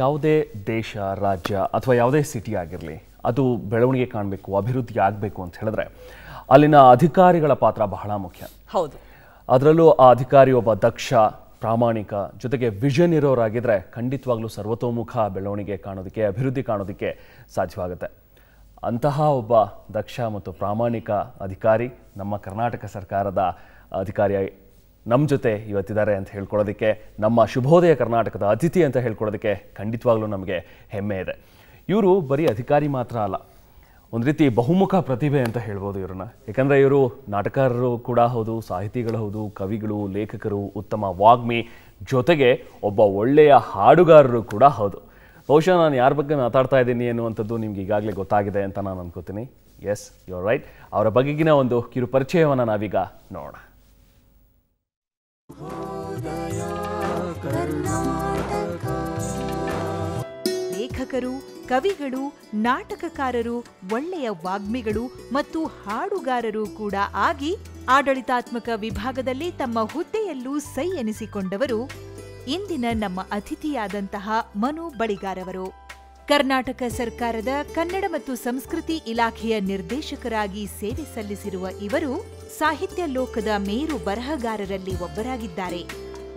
ಯಾವುದೇ ದೇಶ ರಾಜ್ಯ ಅಥವಾ ಯಾವುದೇ ಸಿಟಿ ಆಗಿರಲಿ ಅದು ಬೆಳವಣಿಗೆ ಕಾಣಬೇಕು ಅಭಿವೃದ್ಧಿ ಆಗಬೇಕು ಅಂತ ಹೇಳಿದ್ರೆ ಅಲ್ಲಿನ ಅಧಿಕಾರಿಗಳ ಪಾತ್ರ ಬಹಳ ಮುಖ್ಯ ಹೌದು ಅದರಲ್ಲೂ ಆ ಅಧಿಕಾರಿ ಒಬ್ಬ ದಕ್ಷ ಪ್ರಾಮಾಣಿಕ ಜೊತೆಗೆ ವಿಷನ್ ಇರೋರಾಗಿದ್ರೆ ಖಂಡಿತವಾಗ್ಲೂ ಸರ್ವತೋಮುಖ ಬೆಳವಣಿಗೆ ಕಾಣೋದಕ್ಕೆ ಅಭಿವೃದ್ಧಿ ಕಾಣೋದಕ್ಕೆ ಸಾಧ್ಯವಾಗುತ್ತೆ ಅಂತಹ ಒಬ್ಬ ದಕ್ಷ ಮತ್ತು ಪ್ರಾಮಾಣಿಕ ಅಧಿಕಾರಿ ನಮ್ಮ ಕರ್ನಾಟಕ ಸರ್ಕಾರದ ಅಧಿಕಾರಿಯಾಗಿ ನಮ್ಮ ಜೊತೆ ಇವತ್ತಿದ್ದಾರೆ ಅಂತ ಹೇಳ್ಕೊಳ್ಳೋದಕ್ಕೆ ನಮ್ಮ ಶುಭೋದಯ ಕರ್ನಾಟಕದ ಅತಿಥಿ ಅಂತ ಹೇಳ್ಕೊಳ್ಳೋದಕ್ಕೆ ಖಂಡಿತವಾಗ್ಲೂ ನಮಗೆ ಹೆಮ್ಮೆ ಇದೆ ಇವರು ಬರೀ ಅಧಿಕಾರಿ ಮಾತ್ರ ಅಲ್ಲ ಒಂದು ರೀತಿ ಬಹುಮುಖ ಪ್ರತಿಭೆ ಅಂತ ಹೇಳ್ಬೋದು ಇವರನ್ನ ಯಾಕಂದರೆ ಇವರು ನಾಟಕಾರರು ಕೂಡ ಹೌದು ಸಾಹಿತಿಗಳು ಹೌದು ಕವಿಗಳು ಲೇಖಕರು ಉತ್ತಮ ವಾಗ್ಮಿ ಜೊತೆಗೆ ಒಬ್ಬ ಒಳ್ಳೆಯ ಹಾಡುಗಾರರು ಕೂಡ ಹೌದು ಬಹುಶಃ ನಾನು ಯಾರ ಬಗ್ಗೆ ಮಾತಾಡ್ತಾ ಇದ್ದೀನಿ ಅನ್ನುವಂಥದ್ದು ನಿಮ್ಗೆ ಈಗಾಗಲೇ ಗೊತ್ತಾಗಿದೆ ಅಂತ ನಾನು ಅನ್ಕೋತೀನಿ ಎಸ್ ಆರ್ ರೈಟ್ ಅವರ ಬಗೆಗಿನ ಒಂದು ಕಿರು ಪರಿಚಯವನ್ನು ನಾವೀಗ ನೋಡೋಣ ಲೇಖಕರು ಕವಿಗಳು ನಾಟಕಕಾರರು ಒಳ್ಳೆಯ ವಾಗ್ಮಿಗಳು ಮತ್ತು ಹಾಡುಗಾರರು ಕೂಡ ಆಗಿ ಆಡಳಿತಾತ್ಮಕ ವಿಭಾಗದಲ್ಲಿ ತಮ್ಮ ಹುದ್ದೆಯಲ್ಲೂ ಸೈ ಎನಿಸಿಕೊಂಡವರು ಇಂದಿನ ನಮ್ಮ ಅತಿಥಿಯಾದಂತಹ ಮನು ಬಳಿಗಾರವರು ಕರ್ನಾಟಕ ಸರ್ಕಾರದ ಕನ್ನಡ ಮತ್ತು ಸಂಸ್ಕೃತಿ ಇಲಾಖೆಯ ನಿರ್ದೇಶಕರಾಗಿ ಸೇವೆ ಸಲ್ಲಿಸಿರುವ ಇವರು ಸಾಹಿತ್ಯ ಲೋಕದ ಮೇರು ಬರಹಗಾರರಲ್ಲಿ ಒಬ್ಬರಾಗಿದ್ದಾರೆ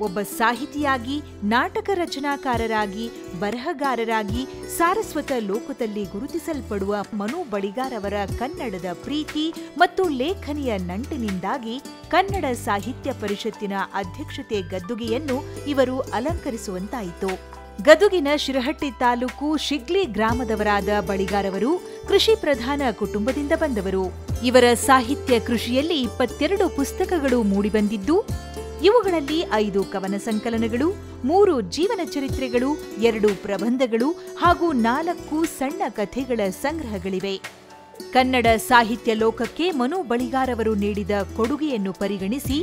ಒಬ್ಬ ಸಾಹಿತಿಯಾಗಿ ನಾಟಕ ರಚನಾಕಾರರಾಗಿ ಬರಹಗಾರರಾಗಿ ಸಾರಸ್ವತ ಲೋಕದಲ್ಲಿ ಗುರುತಿಸಲ್ಪಡುವ ಮನು ಬಳಿಗಾರವರ ಕನ್ನಡದ ಪ್ರೀತಿ ಮತ್ತು ಲೇಖನಿಯ ನಂಟಿನಿಂದಾಗಿ ಕನ್ನಡ ಸಾಹಿತ್ಯ ಪರಿಷತ್ತಿನ ಅಧ್ಯಕ್ಷತೆ ಗದ್ದುಗೆಯನ್ನು ಇವರು ಅಲಂಕರಿಸುವಂತಾಯಿತು ಗದುಗಿನ ಶಿರಹಟ್ಟಿ ತಾಲೂಕು ಶಿಗ್ಲಿ ಗ್ರಾಮದವರಾದ ಬಳಿಗಾರವರು ಕೃಷಿ ಪ್ರಧಾನ ಕುಟುಂಬದಿಂದ ಬಂದವರು ಇವರ ಸಾಹಿತ್ಯ ಕೃಷಿಯಲ್ಲಿ ಇಪ್ಪತ್ತೆರಡು ಪುಸ್ತಕಗಳು ಮೂಡಿಬಂದಿದ್ದು ಇವುಗಳಲ್ಲಿ ಐದು ಕವನ ಸಂಕಲನಗಳು ಮೂರು ಜೀವನ ಚರಿತ್ರೆಗಳು ಎರಡು ಪ್ರಬಂಧಗಳು ಹಾಗೂ ನಾಲ್ಕು ಸಣ್ಣ ಕಥೆಗಳ ಸಂಗ್ರಹಗಳಿವೆ ಕನ್ನಡ ಸಾಹಿತ್ಯ ಲೋಕಕ್ಕೆ ಮನು ಬಳಿಗಾರವರು ನೀಡಿದ ಕೊಡುಗೆಯನ್ನು ಪರಿಗಣಿಸಿ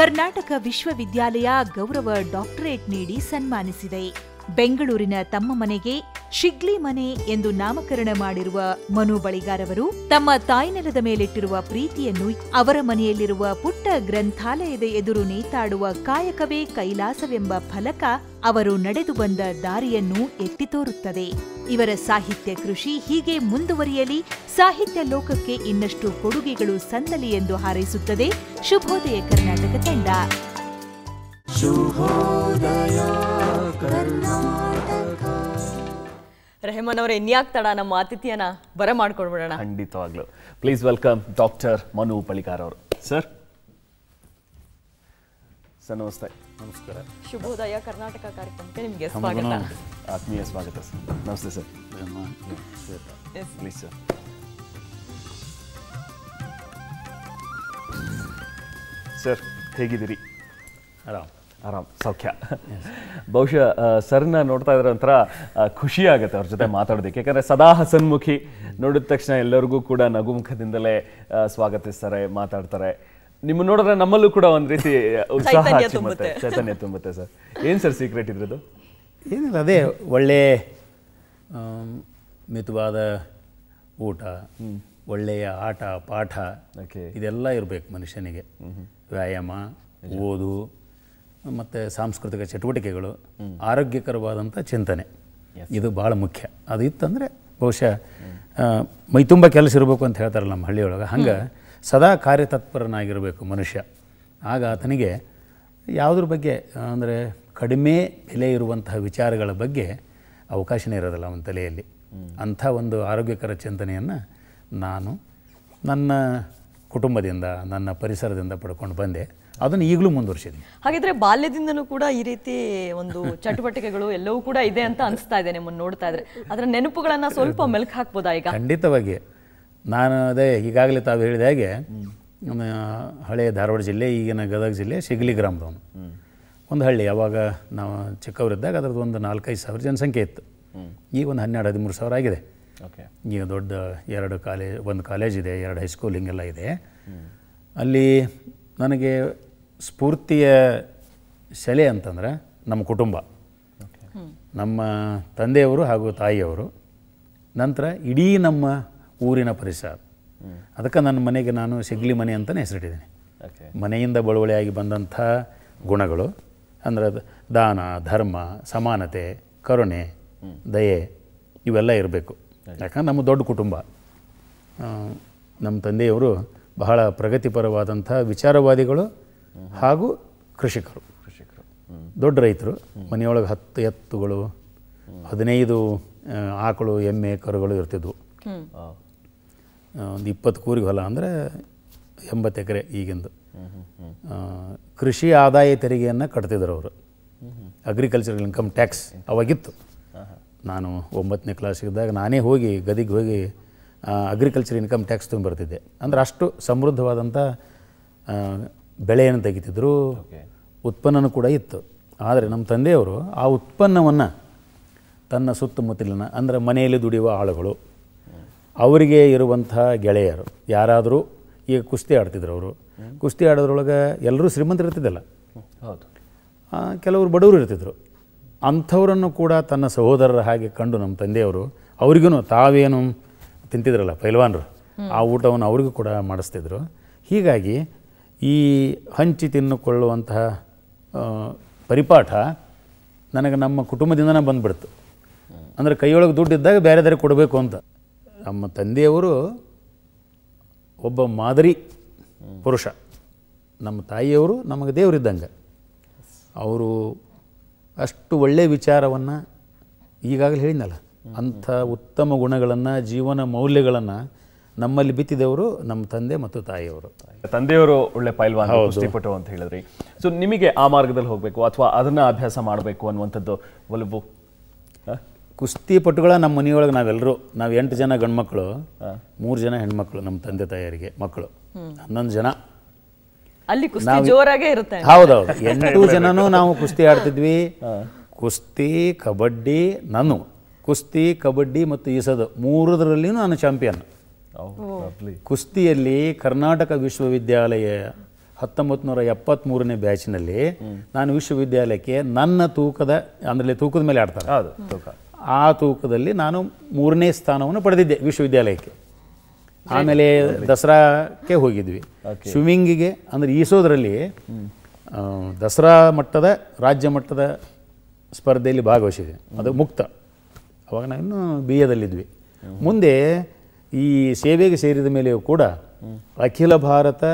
ಕರ್ನಾಟಕ ವಿಶ್ವವಿದ್ಯಾಲಯ ಗೌರವ ಡಾಕ್ಟರೇಟ್ ನೀಡಿ ಸನ್ಮಾನಿಸಿದೆ ಬೆಂಗಳೂರಿನ ತಮ್ಮ ಮನೆಗೆ ಶಿಗ್ಲಿ ಮನೆ ಎಂದು ನಾಮಕರಣ ಮಾಡಿರುವ ಮನು ಬಳಿಗಾರವರು ತಮ್ಮ ತಾಯ್ನೆಲದ ಮೇಲಿಟ್ಟಿರುವ ಪ್ರೀತಿಯನ್ನು ಅವರ ಮನೆಯಲ್ಲಿರುವ ಪುಟ್ಟ ಗ್ರಂಥಾಲಯದ ಎದುರು ನೇತಾಡುವ ಕಾಯಕವೇ ಕೈಲಾಸವೆಂಬ ಫಲಕ ಅವರು ನಡೆದು ಬಂದ ದಾರಿಯನ್ನು ಎತ್ತಿ ತೋರುತ್ತದೆ ಇವರ ಸಾಹಿತ್ಯ ಕೃಷಿ ಹೀಗೆ ಮುಂದುವರಿಯಲಿ ಸಾಹಿತ್ಯ ಲೋಕಕ್ಕೆ ಇನ್ನಷ್ಟು ಕೊಡುಗೆಗಳು ಸಂದಲಿ ಎಂದು ಹಾರೈಸುತ್ತದೆ ಶುಭೋದಯ ಕರ್ನಾಟಕ ತಂಡ ರೆಹಮಾನ್ ಅವರೇ ಇನ್ಯಾಕ್ ನಮ್ಮ ಅತಿಥಿಯನ್ನ ಬರ ಮಾಡ್ಕೊಂಡ್ಬಿಡೋಣ ಖಂಡಿತವಾಗ್ಲು please welcome doctor Manu Palikar ಅವರು ಸರ್ ಸರ್ ನಮಸ್ತೆ ನಮಸ್ಕಾರ ಶುಭೋದಯ ಕರ್ನಾಟಕ ಕಾರ್ಯಕ್ರಮಕ್ಕೆ ನಿಮಗೆ ಸ್ವಾಗತ ಆತ್ಮೀಯ ಸ್ವಾಗತ ಸರ್ ನಮಸ್ತೆ ಸರ್ ಪ್ಲೀಸ್ ಸರ್ ಸರ್ ಹೇಗಿದ್ದೀರಿ ಆರಾಮ್ ಆರಾಮ್ ಸೌಖ್ಯ ಬಹುಶಃ ಸರ್ನ ನೋಡ್ತಾ ಇದ್ರ ಒಂಥರ ಖುಷಿ ಆಗುತ್ತೆ ಅವ್ರ ಜೊತೆ ಮಾತಾಡೋದಕ್ಕೆ ಯಾಕಂದರೆ ಸದಾ ಹಸನ್ಮುಖಿ ನೋಡಿದ ತಕ್ಷಣ ಎಲ್ಲರಿಗೂ ಕೂಡ ನಗುಮುಖದಿಂದಲೇ ಸ್ವಾಗತಿಸ್ತಾರೆ ಮಾತಾಡ್ತಾರೆ ನಿಮ್ಮ ನೋಡಿದ್ರೆ ನಮ್ಮಲ್ಲೂ ಕೂಡ ಒಂದು ರೀತಿ ಉತ್ಸಾಹ ಚೈತನ್ಯ ತುಂಬುತ್ತೆ ಸರ್ ಏನು ಸರ್ ಸೀಕ್ರೆಟ್ ಇದ್ರದ್ದು ಏನಿಲ್ಲ ಅದೇ ಒಳ್ಳೆಯ ಮಿತವಾದ ಊಟ ಒಳ್ಳೆಯ ಆಟ ಪಾಠ ಇದೆಲ್ಲ ಇರಬೇಕು ಮನುಷ್ಯನಿಗೆ ವ್ಯಾಯಾಮ ಓದು ಮತ್ತು ಸಾಂಸ್ಕೃತಿಕ ಚಟುವಟಿಕೆಗಳು ಆರೋಗ್ಯಕರವಾದಂಥ ಚಿಂತನೆ ಇದು ಭಾಳ ಮುಖ್ಯ ಅದು ಇತ್ತಂದರೆ ಬಹುಶಃ ಮೈ ತುಂಬ ಕೆಲಸ ಇರಬೇಕು ಅಂತ ಹೇಳ್ತಾರಲ್ಲ ನಮ್ಮ ಹಳ್ಳಿಯೊಳಗೆ ಹಂಗೆ ಸದಾ ಕಾರ್ಯತತ್ಪರನಾಗಿರಬೇಕು ಮನುಷ್ಯ ಆಗ ಆತನಿಗೆ ಯಾವುದ್ರ ಬಗ್ಗೆ ಅಂದರೆ ಕಡಿಮೆ ಬೆಲೆ ಇರುವಂತಹ ವಿಚಾರಗಳ ಬಗ್ಗೆ ಅವಕಾಶನೇ ಇರೋದಿಲ್ಲ ಅವನ ತಲೆಯಲ್ಲಿ ಅಂಥ ಒಂದು ಆರೋಗ್ಯಕರ ಚಿಂತನೆಯನ್ನು ನಾನು ನನ್ನ ಕುಟುಂಬದಿಂದ ನನ್ನ ಪರಿಸರದಿಂದ ಪಡ್ಕೊಂಡು ಬಂದೆ ಅದನ್ನು ಈಗಲೂ ಮುಂದುವರಿಸಿದ್ದೀನಿ ಹಾಗಿದ್ರೆ ಬಾಲ್ಯದಿಂದನೂ ಕೂಡ ಈ ರೀತಿ ಒಂದು ಚಟುವಟಿಕೆಗಳು ಎಲ್ಲವೂ ಕೂಡ ಇದೆ ಅಂತ ಅನಿಸ್ತಾ ಇದೆ ನಿಮ್ಮನ್ನು ನೋಡ್ತಾ ಇದ್ರೆ ಅದರ ನೆನಪುಗಳನ್ನು ಸ್ವಲ್ಪ ಮೆಲ್ಕು ಹಾಕ್ಬೋದಾ ಈಗ ಖಂಡಿತವಾಗಿ ನಾನು ಅದೇ ಈಗಾಗಲೇ ತಾವು ಹೇಳಿದ ಹಾಗೆ ಹಳೆಯ ಧಾರವಾಡ ಜಿಲ್ಲೆ ಈಗಿನ ಗದಗ ಜಿಲ್ಲೆ ಸಿಗ್ಲಿ ಗ್ರಾಮದವನು ಒಂದು ಹಳ್ಳಿ ಅವಾಗ ನಾವು ಚಿಕ್ಕವರಿದ್ದಾಗ ಅದ್ರದ್ದು ಒಂದು ನಾಲ್ಕೈದು ಸಾವಿರ ಜನಸಂಖ್ಯೆ ಇತ್ತು ಈಗ ಒಂದು ಹನ್ನೆರಡು ಹದಿಮೂರು ಸಾವಿರ ಆಗಿದೆ ಈಗ ದೊಡ್ಡ ಎರಡು ಕಾಲೇಜ್ ಒಂದು ಕಾಲೇಜ್ ಇದೆ ಎರಡು ಹೈಸ್ಕೂಲ್ ಹಿಂಗೆಲ್ಲ ಇದೆ ಅಲ್ಲಿ ನನಗೆ ಸ್ಫೂರ್ತಿಯ ಸೆಲೆ ಅಂತಂದರೆ ನಮ್ಮ ಕುಟುಂಬ ನಮ್ಮ ತಂದೆಯವರು ಹಾಗೂ ತಾಯಿಯವರು ನಂತರ ಇಡೀ ನಮ್ಮ ಊರಿನ ಪರಿಸರ ಅದಕ್ಕೆ ನನ್ನ ಮನೆಗೆ ನಾನು ಸಿಗ್ಲಿ ಮನೆ ಅಂತಲೇ ಹೆಸರಿಟ್ಟಿದ್ದೀನಿ ಮನೆಯಿಂದ ಬಳುವಳಿಯಾಗಿ ಬಂದಂಥ ಗುಣಗಳು ಅಂದರೆ ದಾನ ಧರ್ಮ ಸಮಾನತೆ ಕರುಣೆ ದಯೆ ಇವೆಲ್ಲ ಇರಬೇಕು ಯಾಕಂದ್ರೆ ನಮ್ಮ ದೊಡ್ಡ ಕುಟುಂಬ ನಮ್ಮ ತಂದೆಯವರು ಬಹಳ ಪ್ರಗತಿಪರವಾದಂಥ ವಿಚಾರವಾದಿಗಳು ಹಾಗೂ ಕೃಷಿಕರು ಕೃಷಿಕರು ದೊಡ್ಡ ರೈತರು ಮನೆಯೊಳಗೆ ಹತ್ತು ಎತ್ತುಗಳು ಹದಿನೈದು ಆಕಳು ಎಮ್ಮೆ ಕರುಗಳು ಇರ್ತಿದ್ವು ಒಂದು ಇಪ್ಪತ್ತು ಕೂರಿಗೆ ಹೊಲ ಅಂದರೆ ಎಂಬತ್ತು ಎಕರೆ ಈಗಿಂದು ಕೃಷಿ ಆದಾಯ ತೆರಿಗೆಯನ್ನು ಕಟ್ತಿದ್ರು ಅವರು ಅಗ್ರಿಕಲ್ಚರಲ್ ಇನ್ಕಮ್ ಟ್ಯಾಕ್ಸ್ ಅವಾಗಿತ್ತು ನಾನು ಒಂಬತ್ತನೇ ಕ್ಲಾಸಿಗಿದ್ದಾಗ ನಾನೇ ಹೋಗಿ ಗದಿಗೆ ಹೋಗಿ ಅಗ್ರಿಕಲ್ಚರ್ ಇನ್ಕಮ್ ಟ್ಯಾಕ್ಸ್ ತುಂಬ ಬರ್ತಿದ್ದೆ ಅಂದರೆ ಅಷ್ಟು ಸಮೃದ್ಧವಾದಂಥ ಬೆಳೆಯನ್ನು ತೆಗಿತಿದ್ರು ಉತ್ಪನ್ನನೂ ಕೂಡ ಇತ್ತು ಆದರೆ ನಮ್ಮ ತಂದೆಯವರು ಆ ಉತ್ಪನ್ನವನ್ನು ತನ್ನ ಸುತ್ತಮುತ್ತಲಿನ ಅಂದರೆ ಮನೆಯಲ್ಲಿ ದುಡಿಯುವ ಆಳುಗಳು ಅವರಿಗೆ ಇರುವಂಥ ಗೆಳೆಯರು ಯಾರಾದರೂ ಈಗ ಕುಸ್ತಿ ಆಡ್ತಿದ್ರು ಅವರು ಕುಸ್ತಿ ಆಡೋದ್ರೊಳಗೆ ಎಲ್ಲರೂ ಶ್ರೀಮಂತರು ಇರ್ತಿದ್ದಲ್ಲ ಹೌದು ಕೆಲವರು ಬಡವರು ಇರ್ತಿದ್ರು ಅಂಥವರನ್ನು ಕೂಡ ತನ್ನ ಸಹೋದರರ ಹಾಗೆ ಕಂಡು ನಮ್ಮ ತಂದೆಯವರು ಅವ್ರಿಗೂ ತಾವೇನು ತಿಂತಿದ್ರಲ್ಲ ಪೈಲ್ವಾನರು ಆ ಊಟವನ್ನು ಅವ್ರಿಗೂ ಕೂಡ ಮಾಡಿಸ್ತಿದ್ರು ಹೀಗಾಗಿ ಈ ಹಂಚಿ ತಿನ್ನುಕೊಳ್ಳುವಂತಹ ಪರಿಪಾಠ ನನಗೆ ನಮ್ಮ ಕುಟುಂಬದಿಂದನೇ ಬಂದುಬಿಡ್ತು ಅಂದರೆ ಕೈಯೊಳಗೆ ದುಡ್ಡಿದ್ದಾಗ ಇದ್ದಾಗ ಬೇರೆ ಬೇರೆ ಕೊಡಬೇಕು ಅಂತ ನಮ್ಮ ತಂದೆಯವರು ಒಬ್ಬ ಮಾದರಿ ಪುರುಷ ನಮ್ಮ ತಾಯಿಯವರು ನಮಗೆ ದೇವರಿದ್ದಂಗೆ ಅವರು ಅಷ್ಟು ಒಳ್ಳೆಯ ವಿಚಾರವನ್ನು ಈಗಾಗಲೇ ಹೇಳಿದ್ನಲ್ಲ ಅಂಥ ಉತ್ತಮ ಗುಣಗಳನ್ನು ಜೀವನ ಮೌಲ್ಯಗಳನ್ನು ನಮ್ಮಲ್ಲಿ ಬಿತ್ತಿದವರು ನಮ್ಮ ತಂದೆ ಮತ್ತು ತಾಯಿಯವರು ತಂದೆಯವರು ಒಳ್ಳೆ ಪೈಲ್ವಾನ್ ಕುಸ್ತಿಪಟು ಅಂತ ಹೇಳಿದ್ರಿ ಸೊ ನಿಮಗೆ ಆ ಮಾರ್ಗದಲ್ಲಿ ಹೋಗಬೇಕು ಅಥವಾ ಅದನ್ನ ಅಭ್ಯಾಸ ಮಾಡಬೇಕು ಅನ್ನುವಂಥದ್ದು ಕುಸ್ತಿ ಪಟುಗಳ ನಮ್ಮ ಮನೆಯೊಳಗೆ ನಾವೆಲ್ಲರೂ ನಾವು ಎಂಟು ಜನ ಗಂಡ್ಮಕ್ಳು ಮೂರು ಜನ ಹೆಣ್ಮಕ್ಳು ನಮ್ಮ ತಂದೆ ತಾಯಿಯರಿಗೆ ಮಕ್ಕಳು ಹನ್ನೊಂದು ಜನ ಅಲ್ಲಿ ಇರುತ್ತೆ ಹೌದೌದು ಎಂಟು ಜನನು ನಾವು ಕುಸ್ತಿ ಆಡ್ತಿದ್ವಿ ಕುಸ್ತಿ ಕಬಡ್ಡಿ ನಾನು ಕುಸ್ತಿ ಕಬಡ್ಡಿ ಮತ್ತು ಈಸದು ಮೂರದರಲ್ಲಿಯೂ ನಾನು ಚಾಂಪಿಯನ್ Oh, oh. ಕುಸ್ತಿಯಲ್ಲಿ ಕರ್ನಾಟಕ ವಿಶ್ವವಿದ್ಯಾಲಯ ಹತ್ತೊಂಬತ್ತು ನೂರ ಮೂರನೇ ಬ್ಯಾಚ್ನಲ್ಲಿ ನಾನು ವಿಶ್ವವಿದ್ಯಾಲಯಕ್ಕೆ ನನ್ನ ತೂಕದ ಅಂದರೆ ತೂಕದ ಮೇಲೆ ಆಡ್ತಾರೆ ಆ ತೂಕದಲ್ಲಿ ನಾನು ಮೂರನೇ ಸ್ಥಾನವನ್ನು ಪಡೆದಿದ್ದೆ ವಿಶ್ವವಿದ್ಯಾಲಯಕ್ಕೆ ಆಮೇಲೆ ದಸರಾಕ್ಕೆ ಹೋಗಿದ್ವಿ ಸ್ವಿಮ್ಮಿಂಗಿಗೆ ಅಂದರೆ ಈಸೋದ್ರಲ್ಲಿ ದಸರಾ ಮಟ್ಟದ ರಾಜ್ಯ ಮಟ್ಟದ ಸ್ಪರ್ಧೆಯಲ್ಲಿ ಭಾಗವಹಿಸಿದೆ ಅದು ಮುಕ್ತ ಅವಾಗ ನಾನು ಬಿ ಎದಲ್ಲಿದ್ವಿ ಮುಂದೆ ಈ ಸೇವೆಗೆ ಸೇರಿದ ಮೇಲೆಯೂ ಕೂಡ ಅಖಿಲ ಭಾರತ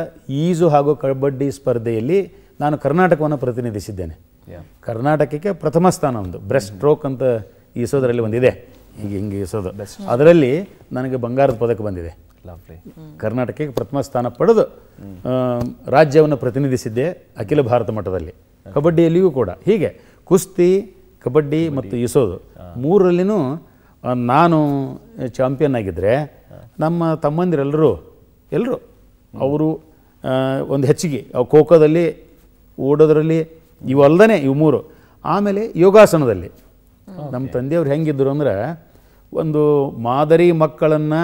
ಈಜು ಹಾಗೂ ಕಬಡ್ಡಿ ಸ್ಪರ್ಧೆಯಲ್ಲಿ ನಾನು ಕರ್ನಾಟಕವನ್ನು ಪ್ರತಿನಿಧಿಸಿದ್ದೇನೆ ಕರ್ನಾಟಕಕ್ಕೆ ಪ್ರಥಮ ಸ್ಥಾನ ಒಂದು ಬ್ರೆಸ್ಟ್ mm-hmm. ಸ್ಟ್ರೋಕ್ ಅಂತ ಈಸೋದರಲ್ಲಿ ಒಂದಿದೆ ಈಗ ಹಿಂಗೆ ಈಸೋದು ಅದರಲ್ಲಿ ನನಗೆ ಬಂಗಾರದ ಪದಕ ಬಂದಿದೆ mm. ಕರ್ನಾಟಕಕ್ಕೆ ಪ್ರಥಮ ಸ್ಥಾನ ಪಡೆದು mm. ರಾಜ್ಯವನ್ನು ಪ್ರತಿನಿಧಿಸಿದ್ದೆ ಅಖಿಲ ಭಾರತ ಮಟ್ಟದಲ್ಲಿ ಕಬಡ್ಡಿಯಲ್ಲಿಯೂ ಕೂಡ ಹೀಗೆ ಕುಸ್ತಿ ಕಬಡ್ಡಿ ಮತ್ತು ಈಸೋದು ಮೂರರಲ್ಲಿನೂ ನಾನು ಚಾಂಪಿಯನ್ ಆಗಿದ್ದರೆ ನಮ್ಮ ತಮ್ಮಂದಿರೆಲ್ಲರೂ ಎಲ್ಲರೂ ಅವರು ಒಂದು ಹೆಚ್ಚಿಗೆ ಖೋಖೋದಲ್ಲಿ ಓಡೋದ್ರಲ್ಲಿ ಅಲ್ಲದೇ ಇವು ಮೂರು ಆಮೇಲೆ ಯೋಗಾಸನದಲ್ಲಿ ನಮ್ಮ ತಂದೆಯವ್ರು ಹೆಂಗಿದ್ರು ಅಂದ್ರೆ ಒಂದು ಮಾದರಿ ಮಕ್ಕಳನ್ನು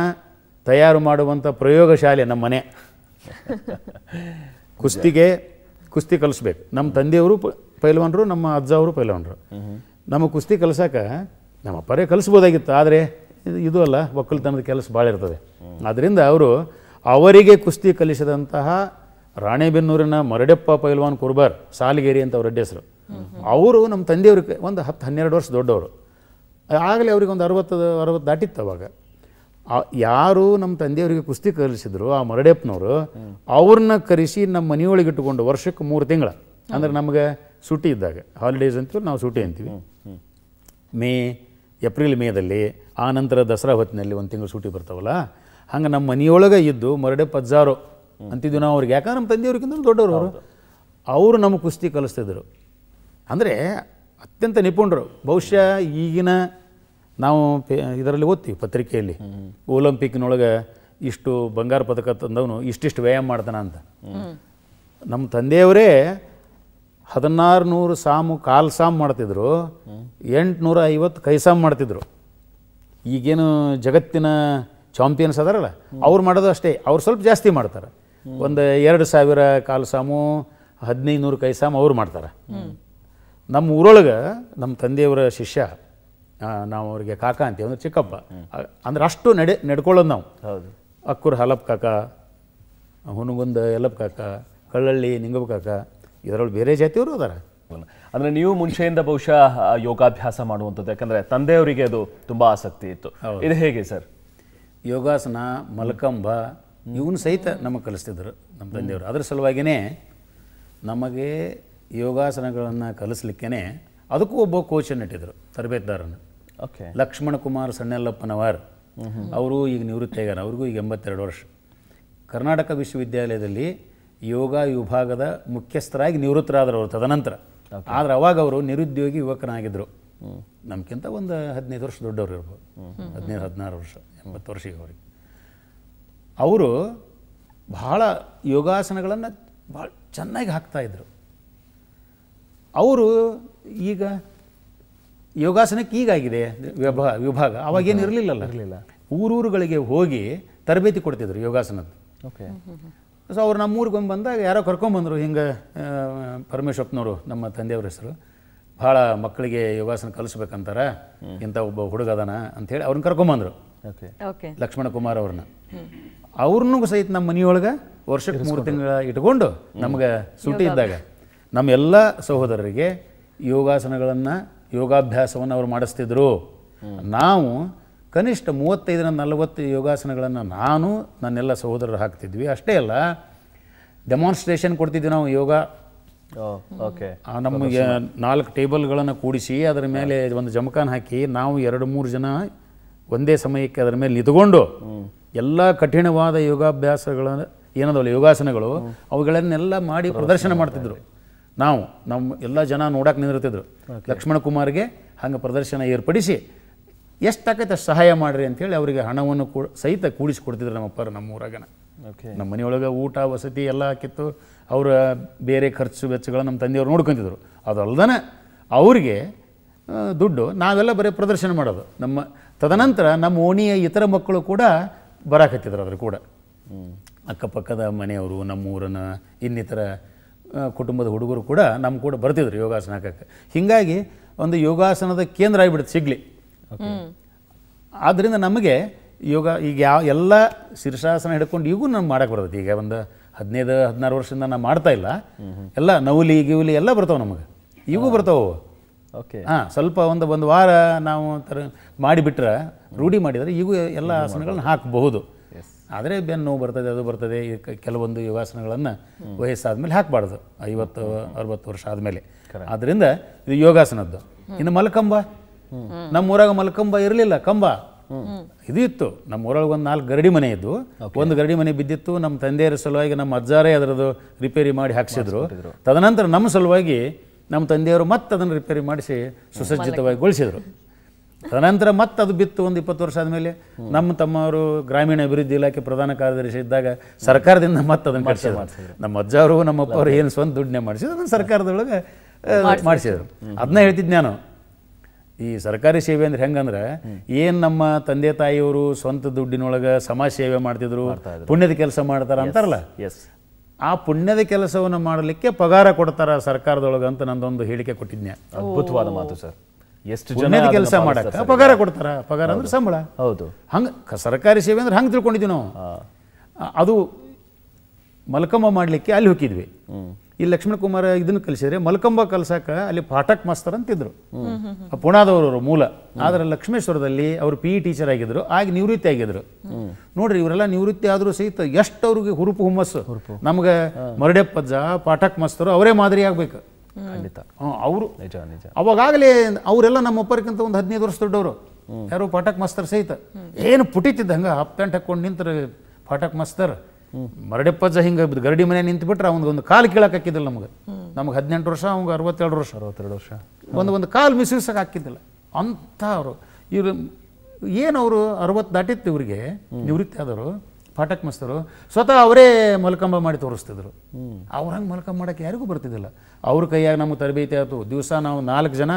ತಯಾರು ಮಾಡುವಂಥ ಪ್ರಯೋಗಶಾಲೆ ನಮ್ಮ ಮನೆ ಕುಸ್ತಿಗೆ ಕುಸ್ತಿ ಕಲಿಸ್ಬೇಕು ನಮ್ಮ ತಂದೆಯವರು ಪೈಲ್ವಾನರು ನಮ್ಮ ಅಜ್ಜ ಅವರು ಪೈಲ್ವಾನರು ನಮ್ಮ ಕುಸ್ತಿ ಕಲಿಸೋಕೆ ನಮ್ಮ ಅಪ್ಪರೇ ಕಲಿಸ್ಬೋದಾಗಿತ್ತು ಆದರೆ ಇದು ಅಲ್ಲ ಒಕ್ಕಲ್ತನದ ಕೆಲಸ ಭಾಳ ಇರ್ತದೆ ಆದ್ದರಿಂದ ಅವರು ಅವರಿಗೆ ಕುಸ್ತಿ ಕಲಿಸಿದಂತಹ ರಾಣೆಬೆನ್ನೂರಿನ ಮರಡೆಪ್ಪ ಪೈಲ್ವಾನ್ ಕುರ್ಬಾರ್ ಸಾಲಿಗೇರಿ ಅಂತ ಅವ್ರ ಹೆಸರು ಅವರು ನಮ್ಮ ತಂದೆಯವ್ರಿಗೆ ಒಂದು ಹತ್ತು ಹನ್ನೆರಡು ವರ್ಷ ದೊಡ್ಡವರು ಆಗಲೇ ಅವ್ರಿಗೆ ಒಂದು ಅರವತ್ತು ಅರವತ್ತು ದಾಟಿತ್ತು ಅವಾಗ ಯಾರು ನಮ್ಮ ತಂದೆಯವರಿಗೆ ಕುಸ್ತಿ ಕಲಿಸಿದ್ರು ಆ ಮರಡೆಪ್ಪನವರು ಅವ್ರನ್ನ ಕರೆಸಿ ನಮ್ಮ ಮನೆಯೊಳಗೆ ಇಟ್ಟುಕೊಂಡು ವರ್ಷಕ್ಕೆ ಮೂರು ತಿಂಗಳ ಅಂದರೆ ನಮಗೆ ಸುಟಿ ಇದ್ದಾಗ ಹಾಲಿಡೇಸ್ ಅಂತೀವಿ ನಾವು ಸುಟಿ ಅಂತೀವಿ ಮೇ ಏಪ್ರಿಲ್ ಮೇದಲ್ಲಿ ಆ ನಂತರ ದಸರಾ ಹೊತ್ತಿನಲ್ಲಿ ಒಂದು ತಿಂಗಳು ಸೂಟಿ ಬರ್ತಾವಲ್ಲ ಹಂಗೆ ನಮ್ಮ ಮನೆಯೊಳಗೆ ಇದ್ದು ಮರಡೆ ಪಜ್ಜಾರು ಅಂತಿದ್ದು ನಾವು ಅವ್ರಿಗೆ ಯಾಕಂದ್ರೆ ನಮ್ಮ ತಂದೆಯವ್ರಿಗಿಂತ ದೊಡ್ಡವರು ಅವರು ಅವರು ನಮ್ಮ ಕುಸ್ತಿ ಕಲಿಸ್ತಿದ್ರು ಅಂದರೆ ಅತ್ಯಂತ ನಿಪುಣರು ಬಹುಶಃ ಈಗಿನ ನಾವು ಇದರಲ್ಲಿ ಓದ್ತೀವಿ ಪತ್ರಿಕೆಯಲ್ಲಿ ಒಲಿಂಪಿಕ್ನೊಳಗೆ ಇಷ್ಟು ಬಂಗಾರ ಪದಕ ತಂದವನು ಇಷ್ಟಿಷ್ಟು ವ್ಯಾಯಾಮ ಮಾಡ್ತಾನೆ ಅಂತ ನಮ್ಮ ತಂದೆಯವರೇ ಹದಿನಾರು ನೂರು ಸಾಮು ಕಾಲು ಸಾಮ್ ಮಾಡ್ತಿದ್ರು ಎಂಟುನೂರ ಐವತ್ತು ಕೈ ಸಾಮ್ ಮಾಡ್ತಿದ್ರು ಈಗೇನು ಜಗತ್ತಿನ ಚಾಂಪಿಯನ್ಸ್ ಅದಾರಲ್ಲ ಅವ್ರು ಮಾಡೋದು ಅಷ್ಟೇ ಅವ್ರು ಸ್ವಲ್ಪ ಜಾಸ್ತಿ ಮಾಡ್ತಾರೆ ಒಂದು ಎರಡು ಸಾವಿರ ಕಾಲು ಸಾಮು ಹದಿನೈದು ನೂರು ಕೈ ಸಾಮ್ ಅವ್ರು ಮಾಡ್ತಾರೆ ನಮ್ಮ ಊರೊಳಗೆ ನಮ್ಮ ತಂದೆಯವರ ಶಿಷ್ಯ ನಾವು ಅವ್ರಿಗೆ ಕಾಕ ಅಂತೀವಿ ಅಂದ್ರೆ ಚಿಕ್ಕಪ್ಪ ಅಂದ್ರೆ ಅಷ್ಟು ನಡೆ ನಡ್ಕೊಳ್ಳೋದು ನಾವು ಹೌದು ಅಕ್ಕೂರು ಹಲಪ್ ಕಾಕ ಹುನಗುಂದ ಎಲ್ಲಪ್ ಕಾಕ ಕಳ್ಳಳ್ಳಿ ನಿಂಗಪ್ಪ ಕಾಕ ಇದರೊಳಗೆ ಬೇರೆ ಜಾತಿಯವರು ಅದಾರ ಅಂದರೆ ನೀವು ಮುಂಚೆಯಿಂದ ಬಹುಶಃ ಯೋಗಾಭ್ಯಾಸ ಮಾಡುವಂಥದ್ದು ಯಾಕಂದರೆ ತಂದೆಯವರಿಗೆ ಅದು ತುಂಬ ಆಸಕ್ತಿ ಇತ್ತು ಇದು ಹೇಗೆ ಸರ್ ಯೋಗಾಸನ ಮಲಕಂಬ ಇವನು ಸಹಿತ ನಮಗೆ ಕಲಿಸ್ತಿದ್ರು ನಮ್ಮ ತಂದೆಯವರು ಅದರ ಸಲುವಾಗಿಯೇ ನಮಗೆ ಯೋಗಾಸನಗಳನ್ನು ಕಲಿಸ್ಲಿಕ್ಕೇ ಅದಕ್ಕೂ ಒಬ್ಬ ಕೋಚನ್ನು ಇಟ್ಟಿದ್ದರು ತರಬೇತುದಾರನ್ನು ಓಕೆ ಲಕ್ಷ್ಮಣ ಕುಮಾರ್ ಸಣ್ಣಲ್ಲಪ್ಪನವರ್ ಅವರು ಈಗ ನಿವೃತ್ತಿಯಾಗ ಅವ್ರಿಗೂ ಈಗ ಎಂಬತ್ತೆರಡು ವರ್ಷ ಕರ್ನಾಟಕ ವಿಶ್ವವಿದ್ಯಾಲಯದಲ್ಲಿ ಯೋಗ ವಿಭಾಗದ ಮುಖ್ಯಸ್ಥರಾಗಿ ನಿವೃತ್ತರಾದರು ಅವರು ತದನಂತರ ಆದರೆ ಅವಾಗ ಅವರು ನಿರುದ್ಯೋಗಿ ಯುವಕನಾಗಿದ್ದರು ನಮಗಿಂತ ಒಂದು ಹದಿನೈದು ವರ್ಷ ದೊಡ್ಡವರು ಇರ್ಬೋದು ಹದಿನೈದು ಹದಿನಾರು ವರ್ಷ ಎಂಬತ್ತು ವರ್ಷ ಅವ್ರಿಗೆ ಅವರು ಭಾಳ ಯೋಗಾಸನಗಳನ್ನು ಭಾಳ ಚೆನ್ನಾಗಿ ಹಾಕ್ತಾಯಿದ್ರು ಅವರು ಈಗ ಯೋಗಾಸನಕ್ಕೆ ಈಗಾಗಿದೆ ವಿಭಾ ವಿಭಾಗ ಅವಾಗೇನು ಇರಲಿಲ್ಲಲ್ಲ ಇರಲಿಲ್ಲ ಊರೂರುಗಳಿಗೆ ಹೋಗಿ ತರಬೇತಿ ಕೊಡ್ತಿದ್ರು ಯೋಗಾಸನದ್ದು ಓಕೆ ಸೊ ಅವ್ರು ಬಂದು ಬಂದಾಗ ಯಾರೋ ಕರ್ಕೊಂಬಂದರು ಹಿಂಗೆ ಪರಮೇಶ್ವಪ್ಪನವರು ನಮ್ಮ ತಂದೆಯವ್ರ ಹೆಸರು ಭಾಳ ಮಕ್ಕಳಿಗೆ ಯೋಗಾಸನ ಕಲಿಸ್ಬೇಕಂತಾರೆ ಇಂಥ ಒಬ್ಬ ಹುಡುಗ ಅದಾನ ಅಂಥೇಳಿ ಅವ್ರನ್ನ ಕರ್ಕೊಂಬಂದರು ಲಕ್ಷ್ಮಣ ಕುಮಾರ್ ಅವ್ರನ್ನ ಅವ್ರನ್ನೂ ಸಹಿತ ನಮ್ಮ ಮನೆಯೊಳಗೆ ವರ್ಷಕ್ಕೆ ಮೂರು ತಿಂಗಳ ಇಟ್ಕೊಂಡು ನಮಗೆ ಸುಟ್ಟಿ ಇದ್ದಾಗ ನಮ್ಮ ಎಲ್ಲ ಸಹೋದರರಿಗೆ ಯೋಗಾಸನಗಳನ್ನು ಯೋಗಾಭ್ಯಾಸವನ್ನು ಅವ್ರು ಮಾಡಿಸ್ತಿದ್ರು ನಾವು ಕನಿಷ್ಠ ಮೂವತ್ತೈದರ ನಲವತ್ತು ಯೋಗಾಸನಗಳನ್ನು ನಾನು ನನ್ನೆಲ್ಲ ಸಹೋದರರು ಹಾಕ್ತಿದ್ವಿ ಅಷ್ಟೇ ಅಲ್ಲ ಡೆಮಾನ್ಸ್ಟ್ರೇಷನ್ ಕೊಡ್ತಿದ್ವಿ ನಾವು ಯೋಗ ಓಕೆ ನಮಗೆ ನಾಲ್ಕು ಟೇಬಲ್ಗಳನ್ನು ಕೂಡಿಸಿ ಅದರ ಮೇಲೆ ಒಂದು ಜಮಖಾನ್ ಹಾಕಿ ನಾವು ಎರಡು ಮೂರು ಜನ ಒಂದೇ ಸಮಯಕ್ಕೆ ಅದರ ಮೇಲೆ ನಿಂತ್ಕೊಂಡು ಎಲ್ಲ ಕಠಿಣವಾದ ಯೋಗಾಭ್ಯಾಸಗಳ ಏನದಲ್ಲ ಯೋಗಾಸನಗಳು ಅವುಗಳನ್ನೆಲ್ಲ ಮಾಡಿ ಪ್ರದರ್ಶನ ಮಾಡ್ತಿದ್ರು ನಾವು ನಮ್ಮ ಎಲ್ಲ ಜನ ನೋಡಕ್ಕೆ ನಿಂದಿರ್ತಿದ್ರು ಲಕ್ಷ್ಮಣ ಕುಮಾರ್ಗೆ ಹಂಗೆ ಪ್ರದರ್ಶನ ಏರ್ಪಡಿಸಿ ಎಷ್ಟಾಗತ್ತೆ ಅಷ್ಟು ಸಹಾಯ ಮಾಡ್ರಿ ಅಂಥೇಳಿ ಅವರಿಗೆ ಹಣವನ್ನು ಕೂ ಸಹಿತ ಕೂಡಿಸಿಕೊಡ್ತಿದ್ರು ನಮ್ಮಪ್ಪರು ನಮ್ಮ ಊರಾಗನ ನಮ್ಮ ಮನೆಯೊಳಗೆ ಊಟ ವಸತಿ ಎಲ್ಲ ಹಾಕಿತ್ತು ಅವರ ಬೇರೆ ಖರ್ಚು ವೆಚ್ಚಗಳು ನಮ್ಮ ತಂದೆಯವರು ನೋಡ್ಕೊತಿದ್ರು ಅದಲ್ಲದೆ ಅವ್ರಿಗೆ ದುಡ್ಡು ನಾವೆಲ್ಲ ಬರೀ ಪ್ರದರ್ಶನ ಮಾಡೋದು ನಮ್ಮ ತದನಂತರ ನಮ್ಮ ಓಣಿಯ ಇತರ ಮಕ್ಕಳು ಕೂಡ ಬರಾಕತ್ತಿದ್ರು ಅದ್ರ ಕೂಡ ಅಕ್ಕಪಕ್ಕದ ಮನೆಯವರು ನಮ್ಮೂರನ ಇನ್ನಿತರ ಕುಟುಂಬದ ಹುಡುಗರು ಕೂಡ ನಮ್ಮ ಕೂಡ ಬರ್ತಿದ್ರು ಯೋಗಾಸನ ಹಾಕಕ್ಕೆ ಹೀಗಾಗಿ ಒಂದು ಯೋಗಾಸನದ ಕೇಂದ್ರ ಆಗಿಬಿಡುತ್ತೆ ಸಿಗ್ಲಿ ಆದ್ದರಿಂದ ನಮಗೆ ಯೋಗ ಈಗ ಯಾವ ಎಲ್ಲ ಶೀರ್ಷಾಸನ ಹಿಡ್ಕೊಂಡು ಈಗೂ ನಾನು ಮಾಡಕ್ಕೆ ಬರ್ತೈತಿ ಈಗ ಒಂದು ಹದಿನೈದು ಹದಿನಾರು ವರ್ಷದಿಂದ ನಾನು ಮಾಡ್ತಾ ಇಲ್ಲ ಎಲ್ಲ ನವಲಿ ಗಿವಲಿ ಎಲ್ಲ ಬರ್ತಾವೆ ನಮಗೆ ಈಗೂ ಬರ್ತಾವೆ ಓಕೆ ಹಾಂ ಸ್ವಲ್ಪ ಒಂದು ಒಂದು ವಾರ ನಾವು ಥರ ಮಾಡಿಬಿಟ್ರೆ ರೂಢಿ ಮಾಡಿದರೆ ಈಗೂ ಎಲ್ಲ ಆಸನಗಳನ್ನ ಹಾಕಬಹುದು ಆದರೆ ಬೆನ್ನು ನೋವು ಬರ್ತದೆ ಅದು ಬರ್ತದೆ ಕೆಲವೊಂದು ಯೋಗಾಸನಗಳನ್ನು ವಯಸ್ಸಾದ್ಮೇಲೆ ಹಾಕಬಾರ್ದು ಐವತ್ತು ಅರವತ್ತು ವರ್ಷ ಆದಮೇಲೆ ಆದ್ದರಿಂದ ಇದು ಯೋಗಾಸನದ್ದು ಇನ್ನು ಮಲ್ಕಂಬ ನಮ್ಮ ಊರಾಗ ಮಲ್ಕಂಬ ಇರಲಿಲ್ಲ ಕಂಬ ಇದು ಇತ್ತು ನಮ್ಮ ಊರೊಳಗೆ ಒಂದು ನಾಲ್ಕು ಗರಡಿ ಮನೆ ಇದ್ದು ಒಂದು ಗರಡಿ ಮನೆ ಬಿದ್ದಿತ್ತು ನಮ್ಮ ತಂದೆಯರ ಸಲುವಾಗಿ ನಮ್ಮ ಅಜ್ಜಾರೇ ಅದರದು ರಿಪೇರಿ ಮಾಡಿ ಹಾಕ್ಸಿದ್ರು ತದನಂತರ ನಮ್ಮ ಸಲುವಾಗಿ ನಮ್ಮ ತಂದೆಯವರು ಮತ್ತೆ ಅದನ್ನು ರಿಪೇರಿ ಮಾಡಿಸಿ ಸುಸಜ್ಜಿತವಾಗಿಗೊಳಿಸಿದರು ತದನಂತರ ಮತ್ತೆ ಅದು ಬಿತ್ತು ಒಂದು ಇಪ್ಪತ್ತು ವರ್ಷ ಆದಮೇಲೆ ನಮ್ಮ ತಮ್ಮವರು ಗ್ರಾಮೀಣ ಅಭಿವೃದ್ಧಿ ಇಲಾಖೆ ಪ್ರಧಾನ ಕಾರ್ಯದರ್ಶಿ ಇದ್ದಾಗ ಸರ್ಕಾರದಿಂದ ಮತ್ತೆ ಅದನ್ನು ಮಾಡಿಸಿದ್ರು ನಮ್ಮ ಅಜ್ಜವರು ಅಪ್ಪ ಅವರು ಏನು ಸ್ವಂತ ದುಡ್ಡನ್ನೇ ಮಾಡಿಸಿದ್ರು ಅದನ್ನು ಸರ್ಕಾರದೊಳಗೆ ಮಾಡಿಸಿದ್ರು ಅದನ್ನ ಹೇಳ್ತಿದ್ದೆ ನಾನು ಈ ಸರ್ಕಾರಿ ಸೇವೆ ಅಂದ್ರೆ ಹೆಂಗಂದ್ರೆ ಏನು ನಮ್ಮ ತಂದೆ ತಾಯಿಯವರು ಸ್ವಂತ ದುಡ್ಡಿನೊಳಗೆ ಸಮಾಜ ಸೇವೆ ಮಾಡ್ತಿದ್ರು ಪುಣ್ಯದ ಕೆಲಸ ಮಾಡ್ತಾರ ಅಂತಾರಲ್ಲ ಎಸ್ ಆ ಪುಣ್ಯದ ಕೆಲಸವನ್ನು ಮಾಡಲಿಕ್ಕೆ ಪಗಾರ ಕೊಡ್ತಾರ ಸರ್ಕಾರದೊಳಗ ಅಂತ ನಂದೊಂದು ಹೇಳಿಕೆ ಕೊಟ್ಟಿದ್ನೆ ಅದ್ಭುತವಾದ ಮಾತು ಸರ್ ಎಷ್ಟು ಜನ ಕೆಲಸ ಮಾಡಕ್ಕೆ ಪಗಾರ ಕೊಡ್ತಾರ ಪಗಾರ ಅಂದ್ರೆ ಸಂಬಳ ಹೌದು ಹಂಗ ಸರ್ಕಾರಿ ಸೇವೆ ಅಂದ್ರೆ ಹಂಗೆ ತಿಳ್ಕೊಂಡಿದ್ವಿ ನಾವು ಅದು ಮಲ್ಕಮ್ಮ ಮಾಡಲಿಕ್ಕೆ ಅಲ್ಲಿ ಹೋಗಿದ್ವಿ ಈ ಲಕ್ಷ್ಮಣ ಕುಮಾರ ಇದನ್ನು ಕಲಿಸಿದ್ರೆ ಮಲ್ಕಂಬ ಕಲ್ಸಾಕ ಅಲ್ಲಿ ಪಾಠಕ್ ಮಾಸ್ತರ್ ಅಂತಿದ್ರು ಪುಣಾದವರು ಮೂಲ ಆದ್ರೆ ಲಕ್ಷ್ಮೇಶ್ವರದಲ್ಲಿ ಅವರು ಪಿ ಇ ಟೀಚರ್ ಆಗಿದ್ರು ಆಗಿ ನಿವೃತ್ತಿ ಆಗಿದ್ರು ನೋಡ್ರಿ ಇವರೆಲ್ಲ ನಿವೃತ್ತಿ ಆದ್ರೂ ಸಹಿತ ಎಷ್ಟು ಅವ್ರಿಗೆ ಹುರುಪು ಹುಮ್ಮಸ್ಸು ನಮ್ಗೆ ಮರಡೆಪ್ಪಜ್ಜ ಪಾಠಕ್ ಮಾಸ್ತರು ಅವರೇ ಮಾದರಿ ಆಗ್ಬೇಕು ಖಂಡಿತ ಅವರು ನಿಜ ನಿಜ ಅವಾಗಲೇ ಅವರೆಲ್ಲ ಒಪ್ಪರ್ಕಿಂತ ಒಂದು ಹದಿನೈದು ವರ್ಷ ದೊಡ್ಡವರು ಯಾರು ಪಾಠಕ್ ಮಾಸ್ತರ್ ಸಹಿತ ಏನು ಪುಟಿತಿದ್ದ ಹಂಗ ಹಪ್ಪ ಪ್ಯಾಂಟ್ ಹಾಕೊಂಡು ನಿಂತರ ಪಾಠಕ್ ಮಾಸ್ತರ್ ಮರಡೆಪ್ಪಜ್ಜ ಹಿಂಗೆ ಗರಡಿ ಮನೆ ಬಿಟ್ರೆ ಅವ್ನಿಗೆ ಒಂದು ಕಾಲು ಕೀಳಕ್ಕೆ ಹಾಕಿದ್ದಿಲ್ಲ ನಮಗೆ ನಮ್ಗೆ ಹದಿನೆಂಟು ವರ್ಷ ಅವ್ಗೆ ಅರವತ್ತೆರಡು ವರ್ಷ ಅರವತ್ತೆರಡು ವರ್ಷ ಒಂದು ಒಂದು ಕಾಲು ಮಿಸ್ಯೂಸಕ್ಕೆ ಹಾಕಿದ್ದಿಲ್ಲ ಅಂಥ ಅವರು ಇವರು ಅವರು ಅರವತ್ತು ದಾಟಿತ್ತು ಇವರಿಗೆ ನಿವೃತ್ತಿ ಆದವರು ಪಾಠಕ್ ಮಸ್ತರು ಸ್ವತಃ ಅವರೇ ಮಲ್ಕಂಬ ಮಾಡಿ ತೋರಿಸ್ತಿದ್ರು ಅವ್ರ ಹಂಗೆ ಮಲ್ಕಂಬ ಮಾಡೋಕ್ಕೆ ಯಾರಿಗೂ ಬರ್ತಿದ್ದಿಲ್ಲ ಅವ್ರ ಕೈಯಾಗ ನಮ್ಗೆ ತರಬೇತಿ ಆಯಿತು ದಿವಸ ನಾವು ನಾಲ್ಕು ಜನ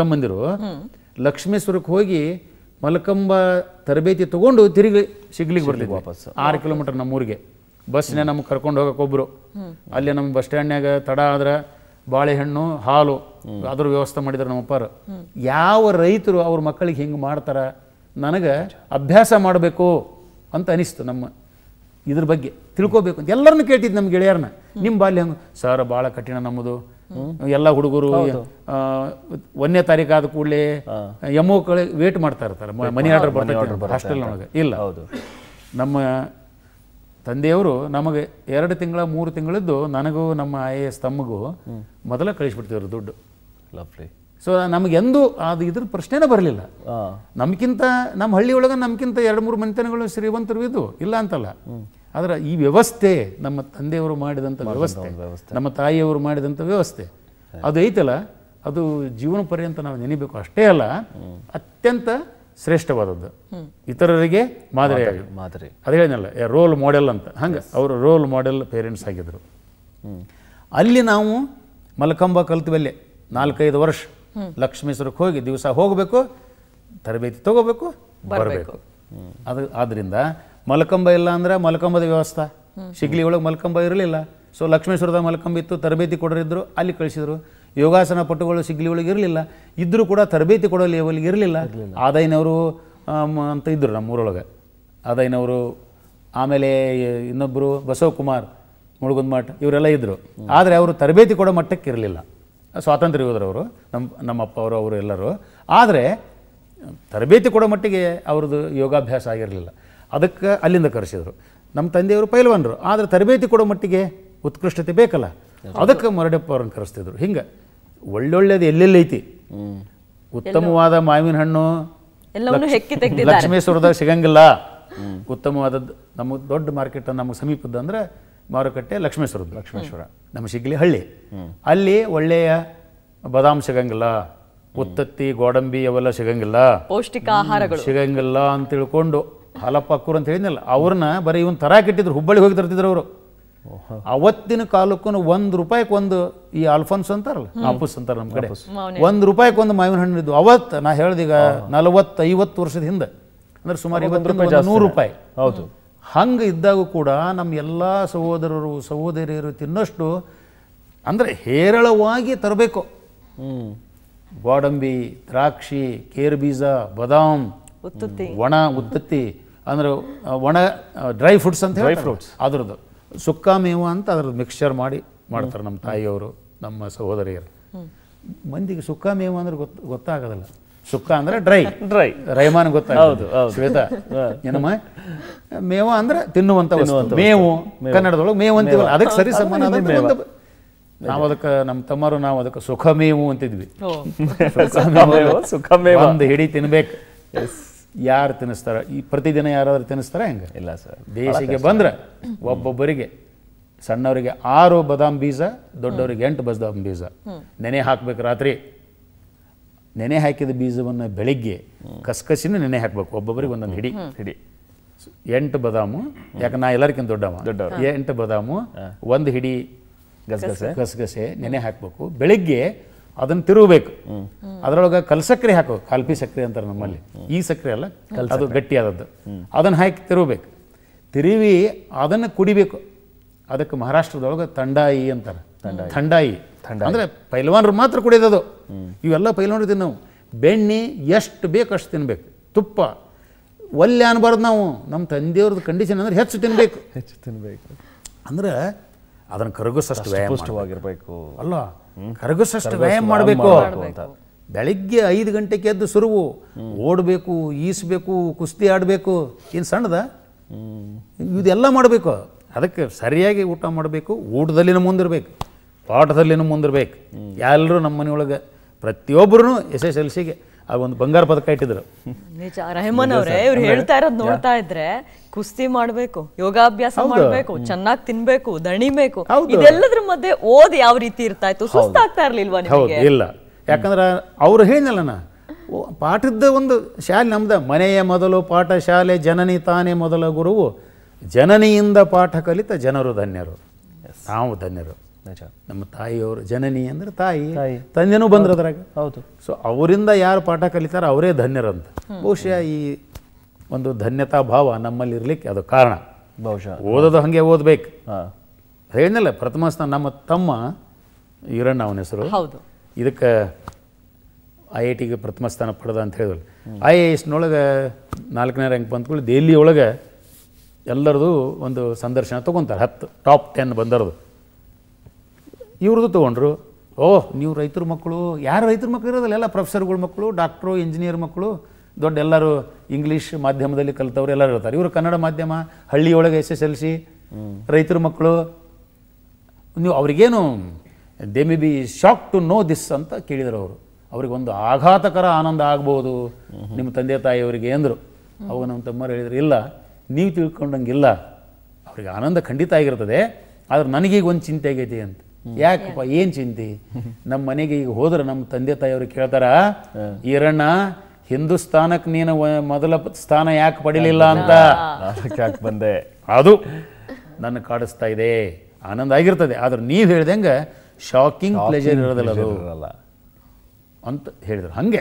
ತಮ್ಮಂದಿರು ಲಕ್ಷ್ಮೇಶ್ವರಕ್ಕೆ ಹೋಗಿ ಮಲಕಂಬ ತರಬೇತಿ ತೊಗೊಂಡು ತಿರುಗಿ ಸಿಗ್ಲಿಕ್ಕೆ ಬರ್ತೀವಿ ವಾಪಸ್ ಆರು ಕಿಲೋಮೀಟರ್ ನಮ್ಮೂರಿಗೆ ಬಸ್ನೇ ನಮ್ಗೆ ಕರ್ಕೊಂಡು ಒಬ್ರು ಅಲ್ಲಿ ನಮ್ಮ ಬಸ್ ಸ್ಟ್ಯಾಂಡ್ನಾಗ ತಡ ಆದ್ರೆ ಬಾಳೆಹಣ್ಣು ಹಾಲು ಅದ್ರ ವ್ಯವಸ್ಥೆ ಮಾಡಿದ್ರು ನಮ್ಮ ಯಾವ ರೈತರು ಅವ್ರ ಮಕ್ಕಳಿಗೆ ಹಿಂಗೆ ಮಾಡ್ತಾರೆ ನನಗೆ ಅಭ್ಯಾಸ ಮಾಡಬೇಕು ಅಂತ ಅನಿಸ್ತು ನಮ್ಮ ಇದ್ರ ಬಗ್ಗೆ ತಿಳ್ಕೋಬೇಕು ಅಂತ ಎಲ್ಲರನ್ನು ಕೇಳ್ತಿದ್ದು ನಮ್ಮ ಗೆಳೆಯರನ್ನ ನಿಮ್ಮ ಬಾಲ್ಯ ಹಂಗೆ ಸರ್ ಭಾಳ ಕಠಿಣ ನಮ್ಮದು ಎಲ್ಲ ಹುಡುಗರು ಒಂದನೇ ತಾರೀಕು ಆದ ಕೂಡಲೇ ಎಮ್ಮೋ ಕಳೆ ವೇಟ್ ಮಾಡ್ತಾ ಇರ್ತಾರೆ ಮನಿ ಆರ್ಡರ್ ಹಾಸ್ಟೆಲ್ ಒಳಗೆ ಇಲ್ಲ ನಮ್ಮ ತಂದೆಯವರು ನಮಗೆ ಎರಡು ತಿಂಗಳ ಮೂರು ತಿಂಗಳದ್ದು ನನಗೂ ನಮ್ಮ ಐ ಎಸ್ ತಮ್ಮಗೂ ಮೊದಲ ಕಳಿಸ್ಬಿಡ್ತಿದ್ರು ದುಡ್ಡು ಲವ್ಲಿ ಸೊ ನಮಗೆಂದು ಅದು ಇದ್ರ ಪ್ರಶ್ನೆನೇ ಬರಲಿಲ್ಲ ನಮ್ಗಿಂತ ನಮ್ಮ ಹಳ್ಳಿ ಒಳಗೆ ನಮ್ಗಿಂತ ಎರಡು ಮೂರು ಮನೆತನಗಳು ಶ್ರೀಮಂತರು ಇದು ಇಲ್ಲ ಅಂತಲ್ಲ ಆದರೆ ಈ ವ್ಯವಸ್ಥೆ ನಮ್ಮ ತಂದೆಯವರು ಮಾಡಿದಂಥ ವ್ಯವಸ್ಥೆ ನಮ್ಮ ತಾಯಿಯವರು ಮಾಡಿದಂಥ ವ್ಯವಸ್ಥೆ ಅದು ಐತಲ್ಲ ಅದು ಜೀವನ ಪರ್ಯಂತ ನಾವು ನೆನಿಬೇಕು ಅಷ್ಟೇ ಅಲ್ಲ ಅತ್ಯಂತ ಶ್ರೇಷ್ಠವಾದದ್ದು ಇತರರಿಗೆ ಮಾದರಿ ಮಾದರಿ ಅದು ಹೇಳಲ್ಲ ರೋಲ್ ಮಾಡೆಲ್ ಅಂತ ಹಂಗೆ ಅವರು ರೋಲ್ ಮಾಡೆಲ್ ಪೇರೆಂಟ್ಸ್ ಆಗಿದ್ದರು ಅಲ್ಲಿ ನಾವು ಮಲ್ಕಂಬ ಕಲ್ತ್ವಲ್ಲೇ ನಾಲ್ಕೈದು ವರ್ಷ ಲಕ್ಷ್ಮೀಶ್ವರಕ್ಕೆ ಹೋಗಿ ದಿವಸ ಹೋಗಬೇಕು ತರಬೇತಿ ತಗೋಬೇಕು ಬರಬೇಕು ಅದು ಆದ್ದರಿಂದ ಮಲ್ಕಂಬ ಇಲ್ಲ ಅಂದ್ರೆ ಮಲ್ಕಂಬದ ವ್ಯವಸ್ಥೆ ಶಿಗ್ಲಿ ಒಳಗೆ ಮಲ್ಕಂಬ ಇರಲಿಲ್ಲ ಸೊ ಲಕ್ಷ್ಮೇಶ್ವರದ ಮಲಕಂಬ ಇತ್ತು ತರಬೇತಿ ಕೊಡೋರಿದ್ರು ಅಲ್ಲಿ ಕಳಿಸಿದ್ರು ಯೋಗಾಸನ ಪಟುಗಳು ಸಿಗ್ಲಿ ಒಳಗೆ ಇರಲಿಲ್ಲ ಇದ್ದರೂ ಕೂಡ ತರಬೇತಿ ಕೊಡೋ ಲೆವೆಲ್ ಇರಲಿಲ್ಲ ಆದಾಯನವರು ಅಂತ ಇದ್ದರು ನಮ್ಮ ಊರೊಳಗೆ ಆದಾಯನವರು ಆಮೇಲೆ ಇನ್ನೊಬ್ಬರು ಬಸವಕುಮಾರ್ ಮಠ ಇವರೆಲ್ಲ ಇದ್ದರು ಆದರೆ ಅವರು ತರಬೇತಿ ಕೊಡೋ ಮಟ್ಟಕ್ಕೆ ಇರಲಿಲ್ಲ ಸ್ವಾತಂತ್ರ್ಯ ಅವರು ನಮ್ಮ ನಮ್ಮಪ್ಪ ಅವರು ಅವರು ಎಲ್ಲರೂ ಆದರೆ ತರಬೇತಿ ಕೊಡೋ ಮಟ್ಟಿಗೆ ಅವ್ರದ್ದು ಯೋಗಾಭ್ಯಾಸ ಆಗಿರಲಿಲ್ಲ ಅದಕ್ಕೆ ಅಲ್ಲಿಂದ ಕರೆಸಿದರು ನಮ್ಮ ತಂದೆಯವರು ಪೈಲ್ವಾನರು ಆದರೆ ತರಬೇತಿ ಕೊಡೋ ಮಟ್ಟಿಗೆ ಉತ್ಕೃಷ್ಟತೆ ಬೇಕಲ್ಲ ಅದಕ್ಕೆ ಮರಡಪ್ಪ ಅವ್ರನ್ನ ಕರೆಸ್ತಿದ್ರು ಹಿಂಗೆ ಒಳ್ಳೊಳ್ಳೇದು ಐತಿ ಉತ್ತಮವಾದ ಮಾವಿನ ಹಣ್ಣು ಲಕ್ಷ್ಮೇಶ್ವರದಾಗ ಸಿಗಂಗಿಲ್ಲ ಉತ್ತಮವಾದದ್ದು ನಮ್ಮ ದೊಡ್ಡ ಮಾರ್ಕೆಟ್ ನಮಗೆ ಸಮೀಪದ ಅಂದರೆ ಮಾರುಕಟ್ಟೆ ಲಕ್ಷ್ಮೇಶ್ವರದ್ದು ಲಕ್ಷ್ಮೇಶ್ವರ ನಮ್ಮ ಸಿಗ್ಲಿ ಹಳ್ಳಿ ಅಲ್ಲಿ ಒಳ್ಳೆಯ ಬದಾಮ್ ಸಿಗಂಗಿಲ್ಲ ಉತ್ತತ್ತಿ ಗೋಡಂಬಿ ಅವೆಲ್ಲ ಸಿಗಂಗಿಲ್ಲ ಪೌಷ್ಟಿಕ ಆಹಾರಗಳು ಸಿಗಂಗಿಲ್ಲ ಅಂತ ತಿಳ್ಕೊಂಡು ಹಾಲಪ್ಪ ಅಕ್ಕೂರು ಅಂತ ಹೇಳಿದ್ನಲ್ಲ ಅವ್ರನ್ನ ಬರೀ ಇವನ್ ತರ ಕೆಟ್ಟಿದ್ರು ಹುಬ್ಬಳ್ಳಿ ಹೋಗಿ ತರ್ತಿದ್ರು ಅವರು ಅವತ್ತಿನ ಕಾಲಕ್ಕೂ ಒಂದು ರೂಪಾಯಿಗೆ ಒಂದು ಈ ಅಲ್ಫನ್ಸ್ ಅಂತಾರಲ್ಲ ಆಪಸ್ ಅಂತಾರೆ ನಮ್ಮ ಕಡೆ ಒಂದು ರೂಪಾಯಿಗೆ ಒಂದು ಮಾವಿನ ಹಣ್ಣು ಇದ್ದು ಅವತ್ತು ನಾ ಹೇಳ್ದೀಗ ನಲವತ್ತು ಐವತ್ತು ವರ್ಷದ ಹಿಂದೆ ಅಂದ್ರೆ ಸುಮಾರು ಇವತ್ತು ನೂರು ರೂಪಾಯಿ ಹೌದು ಹಂಗೆ ಇದ್ದಾಗ ಕೂಡ ನಮ್ಮ ಎಲ್ಲ ಸಹೋದರರು ಸಹೋದರಿಯರು ತಿನ್ನಷ್ಟು ಅಂದ್ರೆ ಹೇರಳವಾಗಿ ತರಬೇಕು ಗೋಡಂಬಿ ದ್ರಾಕ್ಷಿ ಕೇರ್ ಬೀಜ ಬದಾಮ್ ಒಣ ಉತ್ತತ್ತಿ ಅಂದರೆ ಒಣ ಡ್ರೈ ಫ್ರೂಟ್ಸ್ ಅಂತ ಡ್ರೈ ಫ್ರೂಟ್ಸ್ ಅದ್ರದ್ದು ಸುಕ್ಕ ಮೇವು ಅಂತ ಅದ್ರದ್ದು ಮಿಕ್ಸ್ಚರ್ ಮಾಡಿ ಮಾಡ್ತಾರೆ ನಮ್ಮ ತಾಯಿಯವರು ನಮ್ಮ ಸಹೋದರಿಯರು ಮಂದಿಗೆ ಸುಕ್ಕ ಮೇವು ಅಂದ್ರೆ ಗೊತ್ತು ಗೊತ್ತಾಗೋದಿಲ್ಲ ಸುಕ್ಕ ಅಂದ್ರೆ ಡ್ರೈ ಡ್ರೈ ರೈಮಾನ್ ಗೊತ್ತಾಗೋದು ಶ್ವೇತಾ ಏನಮ್ಮ ಮೇವು ಅಂದ್ರೆ ತಿನ್ನುವಂಥ ಮೇವು ಕನ್ನಡದೊಳಗೆ ಮೇವು ಅಂತೀವಲ್ಲ ಅದಕ್ಕೆ ಸರಿ ಸಮಾನ ನಾವು ಅದಕ್ಕೆ ನಮ್ಮ ತಮ್ಮರು ನಾವು ಅದಕ್ಕೆ ಸುಖ ಮೇವು ಅಂತಿದ್ವಿ ಮೇವು ಒಂದು ಹಿಡಿ ತಿನ್ಬೇಕು ಯಾರು ತಿನ್ನಿಸ್ತಾರೆ ಈ ಪ್ರತಿದಿನ ಯಾರಾದರೂ ತಿನ್ನಿಸ್ತಾರೆ ಹೆಂಗೆ ಇಲ್ಲ ಸರ್ ದೇಶಿಗೆ ಬಂದರೆ ಒಬ್ಬೊಬ್ಬರಿಗೆ ಸಣ್ಣವರಿಗೆ ಆರು ಬದಾಮ್ ಬೀಜ ದೊಡ್ಡವರಿಗೆ ಎಂಟು ಬದಾಮ್ ಬೀಜ ನೆನೆ ಹಾಕ್ಬೇಕು ರಾತ್ರಿ ನೆನೆ ಹಾಕಿದ ಬೀಜವನ್ನು ಬೆಳಿಗ್ಗೆ ಕಸಕಸಿನ ನೆನೆ ಹಾಕಬೇಕು ಒಬ್ಬೊಬ್ಬರಿಗೆ ಒಂದೊಂದು ಹಿಡಿ ಹಿಡಿ ಎಂಟು ಬದಾಮು ಯಾಕೆ ನಾ ಎಲ್ಲರಿಗಿಂತ ದೊಡ್ಡವ ದೊಡ್ಡವ ಎಂಟು ಬದಾಮು ಒಂದು ಹಿಡಿ ಗಸಗಸೆ ಗಸಗಸೆ ನೆನೆ ಹಾಕಬೇಕು ಬೆಳಿಗ್ಗೆ ಅದನ್ನು ತಿರುಗಬೇಕು ಅದರೊಳಗೆ ಸಕ್ಕರೆ ಹಾಕು ಕಾಲ್ಪಿ ಸಕ್ಕರೆ ಅಂತಾರೆ ನಮ್ಮಲ್ಲಿ ಈ ಸಕ್ಕರೆ ಅಲ್ಲ ಅದು ಗಟ್ಟಿಯಾದದ್ದು ಅದನ್ನು ಹಾಕಿ ತಿರುಗಬೇಕು ತಿರುವಿ ಅದನ್ನು ಕುಡಿಬೇಕು ಅದಕ್ಕೆ ಮಹಾರಾಷ್ಟ್ರದೊಳಗೆ ತಂಡಾಯಿ ಅಂತಾರೆ ಥಂಡಾಯಿ ಅಂದ್ರೆ ಪೈಲ್ವಾನರು ಮಾತ್ರ ಕುಡಿಯೋದು ಇವೆಲ್ಲ ಪೈಲ್ವಾನರು ನಾವು ಬೆಣ್ಣೆ ಎಷ್ಟು ಬೇಕು ಅಷ್ಟು ತಿನ್ಬೇಕು ತುಪ್ಪ ಒಲ್ಲೆ ಅನ್ಬಾರ್ದು ನಾವು ನಮ್ಮ ತಂದೆಯವ್ರದ್ದು ಕಂಡೀಷನ್ ಅಂದ್ರೆ ಹೆಚ್ಚು ತಿನ್ಬೇಕು ಹೆಚ್ಚು ತಿನ್ಬೇಕು ಅಂದ್ರೆ ಅದನ್ನು ಕರಗಿಸಷ್ಟು ಅಲ್ವಾ ಕರಗಸಷ್ಟು ವ್ಯಾಯಾಮ ಮಾಡಬೇಕು ಬೆಳಿಗ್ಗೆ ಐದು ಗಂಟೆಗೆ ಎದ್ದು ಸುರುವು ಓಡಬೇಕು ಈಸಬೇಕು ಕುಸ್ತಿ ಆಡಬೇಕು ಏನು ಸಣ್ಣದ ಇದೆಲ್ಲ ಮಾಡಬೇಕು ಅದಕ್ಕೆ ಸರಿಯಾಗಿ ಊಟ ಮಾಡಬೇಕು ಊಟದಲ್ಲಿನೂ ಮುಂದಿರಬೇಕು ಪಾಠದಲ್ಲಿನ ಮುಂದಿರ್ಬೇಕು ಎಲ್ಲರೂ ನಮ್ಮ ಮನೆಯೊಳಗೆ ಪ್ರತಿಯೊಬ್ಬರೂ ಎಸ್ ಎಸ್ ಎಲ್ ಸಿಗೆ ಆ ಒಂದು ಬಂಗಾರ ಪದಕ ಇಟ್ಟಿದ್ರು ರೆಹಮಾನ್ ಅವರೇ ಇವ್ರು ಹೇಳ್ತಾ ಇರೋದು ನೋಡ್ತಾ ಇದ್ರೆ ಕುಸ್ತಿ ಮಾಡಬೇಕು ಯೋಗಾಭ್ಯಾಸ ಮಾಡಬೇಕು ಚೆನ್ನಾಗಿ ತಿನ್ಬೇಕು ದಣಿಬೇಕು ಇದೆಲ್ಲದ್ರ ಮಧ್ಯೆ ಓದ್ ಯಾವ ರೀತಿ ಇರ್ತಾ ಇತ್ತು ಸುಸ್ತಾಗ್ತಾ ಇರ್ಲಿಲ್ವಾ ನಿಮಗೆ ಇಲ್ಲ ಯಾಕಂದ್ರೆ ಅವ್ರು ಹೇಳಲ್ಲ ಪಾಠದ ಒಂದು ಶಾಲೆ ನಮ್ದ ಮನೆಯ ಮೊದಲು ಪಾಠ ಶಾಲೆ ಜನನಿ ತಾನೇ ಮೊದಲ ಗುರುವು ಜನನಿಯಿಂದ ಪಾಠ ಕಲಿತ ಜನರು ಧನ್ಯರು ನಾವು ಧನ್ಯರು ನಮ್ಮ ತಾಯಿಯವರು ಜನನಿ ಅಂದ್ರೆ ತಾಯಿ ತಂದೆನೂ ಬಂದ್ರದ್ರಾಗ ಹೌದು ಸೊ ಅವರಿಂದ ಯಾರು ಪಾಠ ಕಲಿತಾರ ಅವರೇ ಧನ್ಯರಂತ ಬಹುಶಃ ಈ ಒಂದು ಧನ್ಯತಾ ಭಾವ ನಮ್ಮಲ್ಲಿ ಇರಲಿಕ್ಕೆ ಅದು ಕಾರಣ ಬಹುಶಃ ಓದೋದು ಹಾಗೆ ಓದಬೇಕು ಹೇಳಿದ್ನಲ್ಲ ಪ್ರಥಮ ಸ್ಥಾನ ನಮ್ಮ ತಮ್ಮ ಈರಣ್ಣ ಅವನ ಹೆಸರು ಹೌದು ಇದಕ್ಕೆ ಐ ಐ ಟಿಗೆ ಪ್ರಥಮ ಸ್ಥಾನ ಪಡೆದ ಅಂತ ಹೇಳಿದ್ರು ಐ ಐ ಎಸ್ನೊಳಗೆ ನಾಲ್ಕನೇ ರ್ಯಾಂಕ್ ಬಂದ್ಕೊಳ್ಳಿ ದೆಹಲಿ ಒಳಗೆ ಎಲ್ಲರದು ಒಂದು ಸಂದರ್ಶನ ತೊಗೊತಾರೆ ಹತ್ತು ಟಾಪ್ ಟೆನ್ ಬಂದರದು ಇವ್ರದ್ದು ತೊಗೊಂಡ್ರು ಓಹ್ ನೀವು ರೈತರ ಮಕ್ಕಳು ಯಾರು ರೈತರ ಮಕ್ಕಳು ಇರೋದಲ್ಲ ಎಲ್ಲ ಪ್ರೊಫೆಸರ್ಗಳ ಮಕ್ಕಳು ಡಾಕ್ಟ್ರು ಇಂಜಿನಿಯರ್ ಮಕ್ಕಳು ದೊಡ್ಡ ಎಲ್ಲರೂ ಇಂಗ್ಲೀಷ್ ಮಾಧ್ಯಮದಲ್ಲಿ ಕಲಿತವ್ರು ಎಲ್ಲರೂ ಇರ್ತಾರೆ ಇವರು ಕನ್ನಡ ಮಾಧ್ಯಮ ಹಳ್ಳಿಯೊಳಗೆ ಎಸ್ ಎಸ್ ಎಲ್ ಸಿ ರೈತರ ಮಕ್ಕಳು ನೀವು ಅವ್ರಿಗೇನು they may be shock to know this ಅಂತ ಕೇಳಿದರು ಅವರು ಒಂದು ಆಘಾತಕರ ಆನಂದ ಆಗ್ಬೋದು ನಿಮ್ಮ ತಂದೆ ತಾಯಿಯವರಿಗೆ ಅಂದರು ಅವಾಗ ನಮ್ಮ ತಮ್ಮರು ಹೇಳಿದ್ರು ಇಲ್ಲ ನೀವು ತಿಳ್ಕೊಂಡಂಗಿಲ್ಲ ಅವ್ರಿಗೆ ಆನಂದ ಖಂಡಿತ ಆಗಿರ್ತದೆ ಆದ್ರೆ ನನಗೀಗ ಒಂದು ಚಿಂತೆ ಆಗೈತಿ ಅಂತ ಯಾಕಪ್ಪ ಏನು ಚಿಂತೆ ನಮ್ಮ ಮನೆಗೆ ಈಗ ಹೋದ್ರೆ ನಮ್ಮ ತಂದೆ ತಾಯಿಯವ್ರಿಗೆ ಕೇಳ್ತಾರ ಈರಣ್ಣ ಹಿಂದೂಸ್ತಾನಕ್ಕೆ ನೀನು ಮೊದಲ ಸ್ಥಾನ ಯಾಕೆ ಪಡಿಲಿಲ್ಲ ಅಂತ ಯಾಕೆ ಬಂದೆ ಅದು ನನ್ನ ಕಾಡಿಸ್ತಾ ಇದೆ ಆನಂದ ಆಗಿರ್ತದೆ ಆದ್ರೆ ನೀವು ಹೇಳ್ದಂಗೆ ಶಾಕಿಂಗ್ ಪ್ಲೇಜರ್ ಇರೋದಿಲ್ಲ ಅದು ಅಂತ ಹೇಳಿದರು ಹಂಗೆ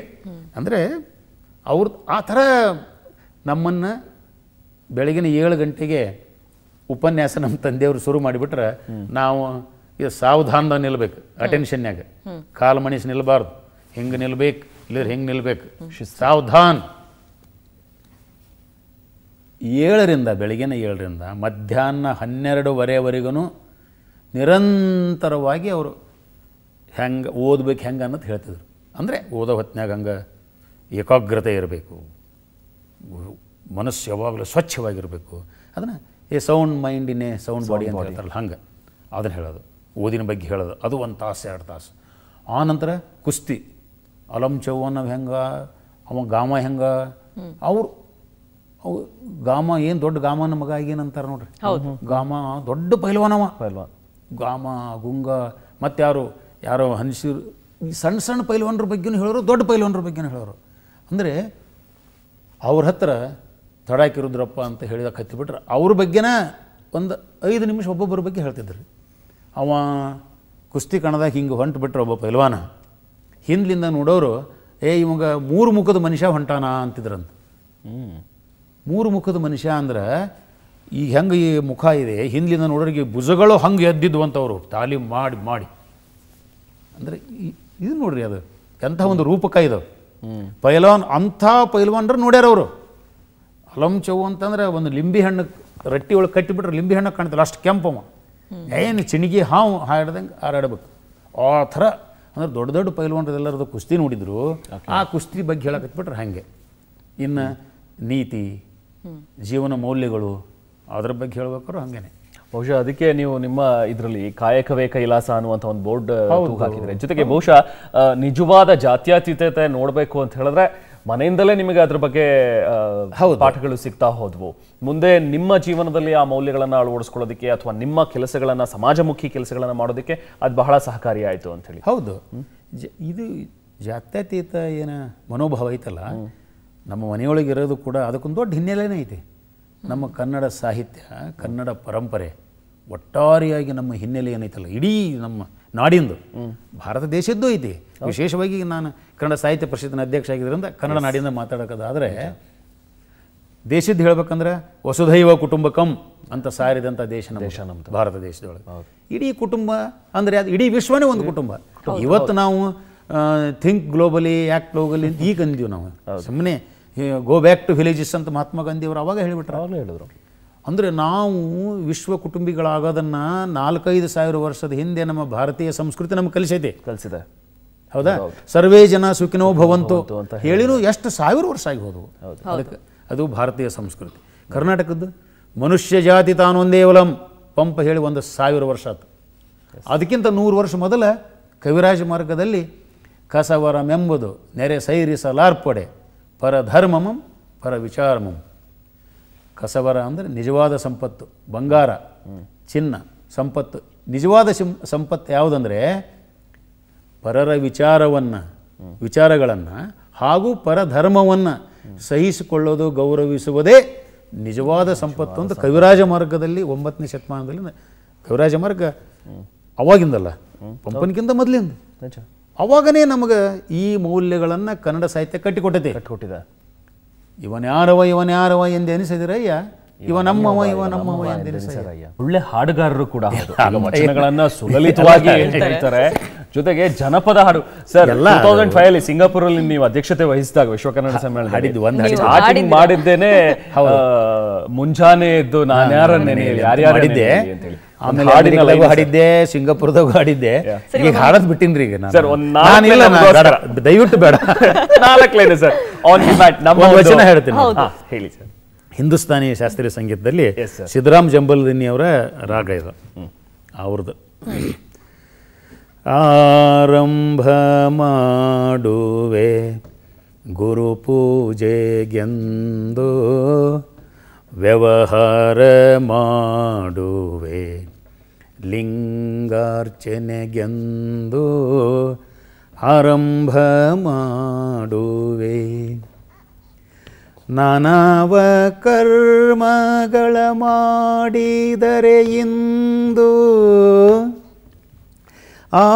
ಅಂದರೆ ಅವ್ರ ಆ ಥರ ನಮ್ಮನ್ನು ಬೆಳಗಿನ ಏಳು ಗಂಟೆಗೆ ಉಪನ್ಯಾಸ ನಮ್ಮ ತಂದೆಯವರು ಶುರು ಮಾಡಿಬಿಟ್ರೆ ನಾವು ಇದು ಸಾವಧಾನದ ನಿಲ್ಬೇಕು ಅಟೆನ್ಷನ್ಯಾಗ ಕಾಲು ಮಣಿಸಿ ನಿಲ್ಬಾರ್ದು ಹಿಂಗೆ ನಿಲ್ಬೇಕು ಕ್ಲಿಯರ್ ಹೆಂಗೆ ನಿಲ್ಬೇಕು ಸಾವಧಾನ್ ಏಳರಿಂದ ಬೆಳಗಿನ ಏಳರಿಂದ ಮಧ್ಯಾಹ್ನ ಹನ್ನೆರಡುವರೆವರೆಗೂ ನಿರಂತರವಾಗಿ ಅವರು ಹೆಂಗೆ ಓದ್ಬೇಕು ಹೆಂಗೆ ಅನ್ನೋದು ಹೇಳ್ತಿದ್ರು ಅಂದರೆ ಓದೋ ಹೊತ್ತಿನಾಗ ಹಂಗೆ ಏಕಾಗ್ರತೆ ಇರಬೇಕು ಮನಸ್ಸು ಯಾವಾಗಲೂ ಸ್ವಚ್ಛವಾಗಿರಬೇಕು ಅದನ್ನು a sound mind in a sound body ಅಂತ ಹೇಳ್ತಾರಲ್ಲ ಹಂಗೆ ಅದನ್ನು ಹೇಳೋದು ಓದಿನ ಬಗ್ಗೆ ಹೇಳೋದು ಅದು ಒಂದು ತಾಸು ಎರಡು ತಾಸು ಆನಂತರ ಕುಸ್ತಿ ಅಲಂ ಚೌವನ್ನವ್ ಹೆಂಗೆ ಅವ ಗಾಮ ಹೆಂಗೆ ಅವ್ರು ಅವು ಗಾಮ ಏನು ದೊಡ್ಡ ಗಾಮ ನಮಗ ಏನಂತಾರೆ ನೋಡ್ರಿ ಗಾಮ ದೊಡ್ಡ ಪೈಲ್ವಾನವ ಪೈಲ್ವಾನ್ ಗಾಮ ಗುಂಗ ಮತ್ತು ಯಾರು ಯಾರೋ ಹನ್ಸಿರು ಈ ಸಣ್ಣ ಸಣ್ಣ ಪೈಲ್ವಾನರ ಬಗ್ಗೆನೂ ಹೇಳೋರು ದೊಡ್ಡ ಪೈಲ್ವಾನ್ರ ಬಗ್ಗೆನೂ ಹೇಳೋರು ಅಂದರೆ ಅವ್ರ ಹತ್ರ ತಡಾಕಿರುದ್ರಪ್ಪ ಅಂತ ಹೇಳಿದ ಬಿಟ್ರೆ ಅವ್ರ ಬಗ್ಗೆನ ಒಂದು ಐದು ನಿಮಿಷ ಒಬ್ಬೊಬ್ಬರ ಬಗ್ಗೆ ಹೇಳ್ತಿದ್ರು ಅವ ಕುಸ್ತಿ ಕಣದಾಗ ಹಿಂಗೆ ಹೊಂಟು ಬಿಟ್ರೆ ಒಬ್ಬ ಪೈಲ್ವಾನ ಹಿಂದ್ಲಿಂದ ನೋಡೋರು ಏ ಇವಾಗ ಮೂರು ಮುಖದ ಮನುಷ್ಯ ಹೊಂಟಾನ ಅಂತಿದ್ರಂತ ಮೂರು ಮುಖದ ಮನುಷ್ಯ ಅಂದ್ರೆ ಈ ಹೆಂಗೆ ಈ ಮುಖ ಇದೆ ಹಿಂದ್ಲಿಂದ ನೋಡೋರಿಗೆ ಭುಜಗಳು ಹಂಗೆ ಎದ್ದಿದ್ವು ಅಂತವರು ತಾಲೀಮ್ ಮಾಡಿ ಮಾಡಿ ಅಂದರೆ ಇದು ನೋಡ್ರಿ ಅದು ಎಂಥ ಒಂದು ರೂಪಕ ಇದು ಪೈಲ್ವಾನ್ ಅಂಥ ಪೈಲ್ವಾನ್ರು ನೋಡ್ಯಾರವರು ಅಲಂಚವು ಅಂತಂದ್ರೆ ಒಂದು ಲಿಂಬಿ ಹಣ್ಣು ರಟ್ಟಿ ಒಳಗೆ ಕಟ್ಟಿಬಿಟ್ರೆ ಲಿಂಬಿ ಹಣ್ಣು ಕಾಣ್ತಲ್ಲ ಅಷ್ಟು ಕೆಂಪವ ಏನು ಚಿಣಿಗೆ ಹಾವು ಹಾಡ್ದಂಗೆ ಹಾರಾಡ್ಬೇಕು ಆ ಥರ ಅಂದ್ರೆ ದೊಡ್ಡ ದೊಡ್ಡ ಪೈಲ್ವಾನ್ರದೆಲ್ಲರದು ಕುಸ್ತಿ ನೋಡಿದ್ರು ಆ ಕುಸ್ತಿ ಬಗ್ಗೆ ಹೇಳಕ್ಕಿಟ್ಬಿಟ್ರೆ ಹಾಗೆ ಇನ್ನು ನೀತಿ ಜೀವನ ಮೌಲ್ಯಗಳು ಅದ್ರ ಬಗ್ಗೆ ಹೇಳ್ಬೇಕಾದ್ರು ಹಂಗೇನೆ ಬಹುಶಃ ಅದಕ್ಕೆ ನೀವು ನಿಮ್ಮ ಇದರಲ್ಲಿ ಕಾಯಕವೇ ಕೈಲಾಸ ಅನ್ನುವಂಥ ಒಂದು ಬೋರ್ಡ್ ಹಾಕಿದ್ರೆ ಜೊತೆಗೆ ಬಹುಶಃ ನಿಜವಾದ ಜಾತ್ಯತೀತತೆ ನೋಡಬೇಕು ಅಂತ ಹೇಳಿದ್ರೆ ಮನೆಯಿಂದಲೇ ನಿಮಗೆ ಅದ್ರ ಬಗ್ಗೆ ಪಾಠಗಳು ಸಿಗ್ತಾ ಹೋದ್ವು ಮುಂದೆ ನಿಮ್ಮ ಜೀವನದಲ್ಲಿ ಆ ಮೌಲ್ಯಗಳನ್ನು ಅಳವಡಿಸ್ಕೊಳ್ಳೋದಕ್ಕೆ ಅಥವಾ ನಿಮ್ಮ ಕೆಲಸಗಳನ್ನು ಸಮಾಜಮುಖಿ ಕೆಲಸಗಳನ್ನು ಮಾಡೋದಕ್ಕೆ ಅದು ಬಹಳ ಸಹಕಾರಿ ಆಯಿತು ಅಂಥೇಳಿ ಹೌದು ಇದು ಜಾತ್ಯತೀತ ಏನು ಮನೋಭಾವ ಐತಲ್ಲ ನಮ್ಮ ಮನೆಯೊಳಗೆ ಇರೋದು ಕೂಡ ಅದಕ್ಕೊಂದು ದೊಡ್ಡ ಹಿನ್ನೆಲೆನೇ ಐತೆ ನಮ್ಮ ಕನ್ನಡ ಸಾಹಿತ್ಯ ಕನ್ನಡ ಪರಂಪರೆ ಒಟ್ಟಾರೆಯಾಗಿ ನಮ್ಮ ಹಿನ್ನೆಲೆ ಏನೈತಲ್ಲ ಇಡೀ ನಮ್ಮ ನಾಡಿಂದು ಭಾರತ ದೇಶದ್ದು ಐತಿ ವಿಶೇಷವಾಗಿ ನಾನು ಕನ್ನಡ ಸಾಹಿತ್ಯ ಪರಿಷತ್ತಿನ ಅಧ್ಯಕ್ಷ ಆಗಿದ್ದರಿಂದ ಕನ್ನಡ ನಾಡಿಂದ ಮಾತಾಡೋಕ್ಕದಾದರೆ ದೇಶದ್ದು ಹೇಳ್ಬೇಕಂದ್ರೆ ವಸುಧೈವ ಕುಟುಂಬಕಂ ಅಂತ ಸಾರಿದಂಥ ದೇಶ ದೇಶ ನಮ್ಮ ಭಾರತ ದೇಶದೊಳಗೆ ಇಡೀ ಕುಟುಂಬ ಅಂದರೆ ಅದು ಇಡೀ ವಿಶ್ವನೇ ಒಂದು ಕುಟುಂಬ ಇವತ್ತು ನಾವು ಥಿಂಕ್ ಗ್ಲೋಬಲಿ ಆ್ಯಕ್ಟ್ ಗ್ಲೋಬಲಿ ಈಗ ಅಂದೀವಿ ನಾವು ಸುಮ್ಮನೆ ಗೋ ಬ್ಯಾಕ್ ಟು ವಿಲೇಜಸ್ ಅಂತ ಮಹಾತ್ಮ ಗಾಂಧಿ ಅವರು ಅವಾಗ ಹೇಳಿಬಿಟ್ರು ಅವಾಗಲೇ ಹೇಳಿದ್ರು ಅಂದರೆ ನಾವು ವಿಶ್ವ ಕುಟುಂಬಿಗಳಾಗೋದನ್ನು ನಾಲ್ಕೈದು ಸಾವಿರ ವರ್ಷದ ಹಿಂದೆ ನಮ್ಮ ಭಾರತೀಯ ಸಂಸ್ಕೃತಿ ನಮ್ಗೆ ಕಲಿಸೈತೆ ಕಲಿಸಿದೆ ಹೌದಾ ಸರ್ವೇ ಜನ ಸುಖಿನೋ ಭವಂತು ಅಂತ ಹೇಳಿನೂ ಎಷ್ಟು ಸಾವಿರ ವರ್ಷ ಆಗಿ ಹೋದವು ಅದಕ್ಕೆ ಅದು ಭಾರತೀಯ ಸಂಸ್ಕೃತಿ ಕರ್ನಾಟಕದ್ದು ಮನುಷ್ಯ ಜಾತಿ ತಾನೊಂದೇ ಒಲಂ ಪಂಪ ಹೇಳಿ ಒಂದು ಸಾವಿರ ವರ್ಷ ಆತು ಅದಕ್ಕಿಂತ ನೂರು ವರ್ಷ ಮೊದಲ ಕವಿರಾಜ ಮಾರ್ಗದಲ್ಲಿ ಕಸವರಮೆಂಬುದು ನೆರೆ ಸೈರಿಸಲಾರ್ಪಡೆ ಪರಧರ್ಮಮಂ ಪರ ವಿಚಾರಮಂ ಕಸವರ ಅಂದರೆ ನಿಜವಾದ ಸಂಪತ್ತು ಬಂಗಾರ ಚಿನ್ನ ಸಂಪತ್ತು ನಿಜವಾದ ಸಂಪತ್ತು ಯಾವುದಂದರೆ ಪರರ ವಿಚಾರವನ್ನು ವಿಚಾರಗಳನ್ನು ಹಾಗೂ ಪರಧರ್ಮವನ್ನು ಸಹಿಸಿಕೊಳ್ಳೋದು ಗೌರವಿಸುವುದೇ ನಿಜವಾದ ಸಂಪತ್ತು ಅಂತ ಕವಿರಾಜ ಮಾರ್ಗದಲ್ಲಿ ಒಂಬತ್ತನೇ ಶತಮಾನದಲ್ಲಿ ಕವಿರಾಜ ಮಾರ್ಗ ಅವಾಗಿಂದಲ್ಲ ಪಂಪನಿಗಿಂತ ಮೊದಲಿಂದ ಅವಾಗನೇ ನಮಗೆ ಈ ಮೌಲ್ಯಗಳನ್ನು ಕನ್ನಡ ಸಾಹಿತ್ಯ ಕಟ್ಟಿಕೊಟ್ಟಿದೆ ಕಟ್ಟಿಕೊಟ್ಟಿದೆ ಇವನ್ಯಾರವ ಇವನ್ಯಾರವ ಎಂದೆನಿಸಿದಿರಯ್ಯ ಇವ ನಮ್ಮವ ಇವ ನಮ್ಮವ ಒಳ್ಳೆ ಹಾಡುಗಾರರು ಕೂಡ ವಚನಗಳನ್ನ ಸುಲಲಿತವಾಗಿ ಹೇಳ್ತಾರೆ ಜೊತೆಗೆ ಜನಪದ ಹಾಡು ಸರ್ ಎಲ್ಲ ತೌಸಂಡ್ ಫೈವ್ ಅಲ್ಲಿ ಸಿಂಗಾಪುರ್ ಅಲ್ಲಿ ನೀವು ಅಧ್ಯಕ್ಷತೆ ವಹಿಸಿದಾಗ ವಿಶ್ವ ಕನ್ನಡ ಸಮ್ಮೇಳನ ಹಾಡಿದ್ದು ಒಂದು ಮಾಡಿದ್ದೇನೆ ಮುಂಜಾನೆ ಎದ್ದು ಯಾರನ್ನೇ ಯಾರ್ಯಾರು ಅಂತ ಆಮೇಲೆ ಹಾಡಿದ್ದೆ ಸಿಂಗಾಪುರದಾಗ ಹಾಡಿದ್ದೆ ಈಗ ಹಾಡದ್ ಬಿಟ್ಟಿನ್ರಿ ಈಗ ಸರ್ ನಾನಿಲ್ಲ ದಯವಿಟ್ಟು ಬೇಡ ನಾಲ್ಕು ಲೈನ್ ಸರ್ ನಮ್ಮ ವಚನ ಹೇಳ್ತೀನಿ ಹೇಳಿ ಸರ್ ಹಿಂದೂಸ್ತಾನಿ ಶಾಸ್ತ್ರೀಯ ಸಂಗೀತದಲ್ಲಿ ಸಿದ್ದರಾಮ್ ದಿನ್ನಿ ಅವರ ರಾಗ ಇದು ಅವ್ರದ್ದು ಆರಂಭ ಮಾಡುವೆ ಗುರು ಪೂಜೆಗೆಂದು ವ್ಯವಹಾರ ಮಾಡುವೆ ಲಿಂಗಾರ್ಚನೆಗೆಂದು ಆರಂಭ ಮಾಡುವೆ ನಾನಾವ ಕರ್ಮಗಳ ಮಾಡಿದರೆ ಇಂದು ಆ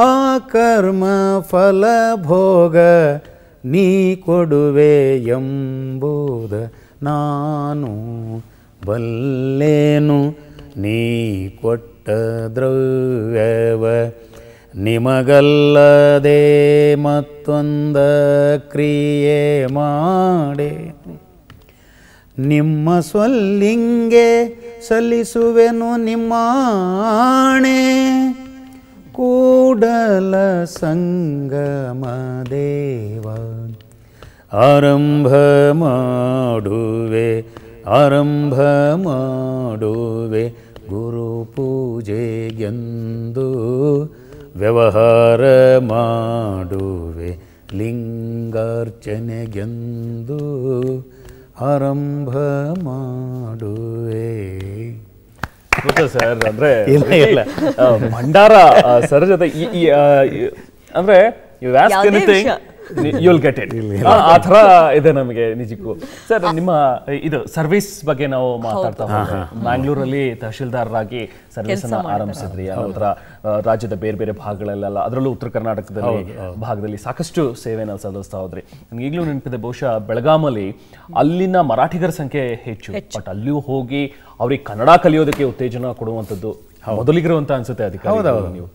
ಕರ್ಮ ಫಲ ಭೋಗ ನೀ ಕೊಡುವೆ ಎಂಬುದ ನಾನು ಬಲ್ಲೇನು ನೀ ಕೊಟ್ಟ ಇಷ್ಟ ದ್ರವ್ಯವ ನಿಮಗಲ್ಲದೆ ಮತ್ತೊಂದ ಕ್ರಿಯೆ ಮಾಡೆ ನಿಮ್ಮ ಸ್ವಲ್ಲಿಂಗೆ ಸಲ್ಲಿಸುವೆನು ನಿಮ್ಮಣೆ ಕೂಡಲ ಸಂಗಮ ದೇವ ಆರಂಭ ಮಾಡುವೆ ಆರಂಭ ಮಾಡುವೆ ಗುರು ಪೂಜೆಗೆಂದು ವ್ಯವಹಾರ ಮಾಡುವೆ ಲಿಂಗಾರ್ಚನೆಗೆಂದು ಆರಂಭ ಮಾಡುವೆ ಸರ್ ಅಂದರೆ ಇಲ್ಲ ಇಲ್ಲ ಮಂಡಾರ ಸರ್ ಜೊತೆ ಅಂದರೆ you ask you'll get it ಆ ಥರ ಇದೆ ನಮಗೆ ನಿಜಕ್ಕೂ ಸರ್ ನಿಮ್ಮ ಇದು ಸರ್ವಿಸ್ ಬಗ್ಗೆ ನಾವು ಮಾತಾಡ್ತಾ ಮ್ಯಾಂಗ್ಳೂರಲ್ಲಿ ತಹಶೀಲ್ದಾರರಾಗಿ ಸರ್ವಿಸ್ ಅನ್ನ ಆರಂಭಿಸಿದ್ರಿ ಅನಂತರ ರಾಜ್ಯದ ಬೇರೆ ಬೇರೆ ಭಾಗಗಳಲ್ಲೆಲ್ಲ ಅದರಲ್ಲೂ ಉತ್ತರ ಕರ್ನಾಟಕದಲ್ಲಿ ಭಾಗದಲ್ಲಿ ಸಾಕಷ್ಟು ಸೇವೆನ ಸಲ್ಲಿಸ್ತಾ ಹೋದ್ರಿ ನಮ್ಗೆ ಈಗಲೂ ನೆನಪಿದೆ ಬಹುಶಃ ಬೆಳಗಾಮಲ್ಲಿ ಅಲ್ಲಿನ ಮರಾಠಿಗರ ಸಂಖ್ಯೆ ಹೆಚ್ಚು ಬಟ್ ಅಲ್ಲಿಯೂ ಹೋಗಿ ಅವ್ರಿಗೆ ಕನ್ನಡ ಕಲಿಯೋದಕ್ಕೆ ಉತ್ತೇಜನ ಕೊಡುವಂಥದ್ದು ಮೊದಲಿಗಿರುವಂತ ಅನ್ಸುತ್ತೆ ಅದಕ್ಕೆ ನೀವು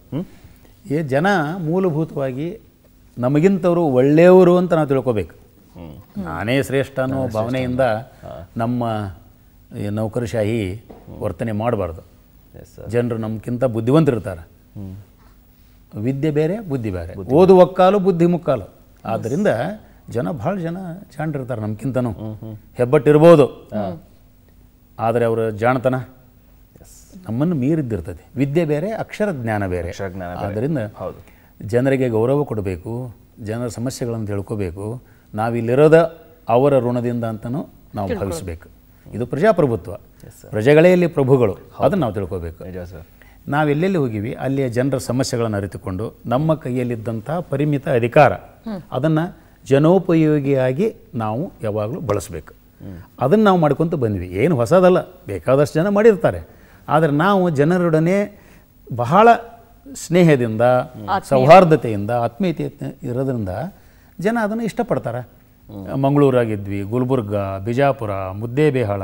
ಈ ಜನ ಮೂಲಭೂತವಾಗಿ ನಮಗಿಂತವರು ಒಳ್ಳೆಯವರು ಅಂತ ನಾವು ತಿಳ್ಕೊಬೇಕು ನಾನೇ ಶ್ರೇಷ್ಠ ಅನ್ನೋ ಭಾವನೆಯಿಂದ ನಮ್ಮ ನೌಕರಶಾಹಿ ವರ್ತನೆ ಮಾಡಬಾರ್ದು ಜನರು ನಮ್ಗಿಂತ ಬುದ್ಧಿವಂತರಿರ್ತಾರೆ ವಿದ್ಯೆ ಬೇರೆ ಬುದ್ಧಿ ಬೇರೆ ಓದು ಒಕ್ಕಾಲು ಬುದ್ಧಿ ಮುಕ್ಕಾಲು ಆದ್ದರಿಂದ ಜನ ಭಾಳ ಜನ ಚಾಂಡಿರ್ತಾರೆ ನಮ್ಗಿಂತನೂ ಹೆಬ್ಬಟ್ಟಿರ್ಬೋದು ಆದರೆ ಅವರು ಜಾಣತನ ನಮ್ಮನ್ನು ಮೀರಿದ್ದಿರ್ತದೆ ವಿದ್ಯೆ ಬೇರೆ ಅಕ್ಷರ ಜ್ಞಾನ ಬೇರೆ ಆದ್ದರಿಂದ ಹೌದು ಜನರಿಗೆ ಗೌರವ ಕೊಡಬೇಕು ಜನರ ಸಮಸ್ಯೆಗಳನ್ನು ತಿಳ್ಕೋಬೇಕು ನಾವಿಲ್ಲಿರೋದ ಅವರ ಋಣದಿಂದ ಅಂತಲೂ ನಾವು ಭಾವಿಸಬೇಕು ಇದು ಪ್ರಜಾಪ್ರಭುತ್ವ ಪ್ರಜೆಗಳೇ ಇಲ್ಲಿ ಪ್ರಭುಗಳು ಅದನ್ನು ನಾವು ತಿಳ್ಕೋಬೇಕು ಎಲ್ಲೆಲ್ಲಿ ಹೋಗಿವಿ ಅಲ್ಲಿಯ ಜನರ ಸಮಸ್ಯೆಗಳನ್ನು ಅರಿತುಕೊಂಡು ನಮ್ಮ ಕೈಯಲ್ಲಿದ್ದಂಥ ಪರಿಮಿತ ಅಧಿಕಾರ ಅದನ್ನು ಜನೋಪಯೋಗಿಯಾಗಿ ನಾವು ಯಾವಾಗಲೂ ಬಳಸಬೇಕು ಅದನ್ನು ನಾವು ಮಾಡ್ಕೊತ ಬಂದ್ವಿ ಏನು ಹೊಸದಲ್ಲ ಬೇಕಾದಷ್ಟು ಜನ ಮಾಡಿರ್ತಾರೆ ಆದರೆ ನಾವು ಜನರೊಡನೆ ಬಹಳ ಸ್ನೇಹದಿಂದ ಸೌಹಾರ್ದತೆಯಿಂದ ಆತ್ಮೀಯತೆ ಇರೋದ್ರಿಂದ ಜನ ಅದನ್ನು ಇಷ್ಟಪಡ್ತಾರೆ ಮಂಗಳೂರಾಗಿದ್ವಿ ಗುಲ್ಬರ್ಗ ಬಿಜಾಪುರ ಮುದ್ದೇಬೇಹಾಳ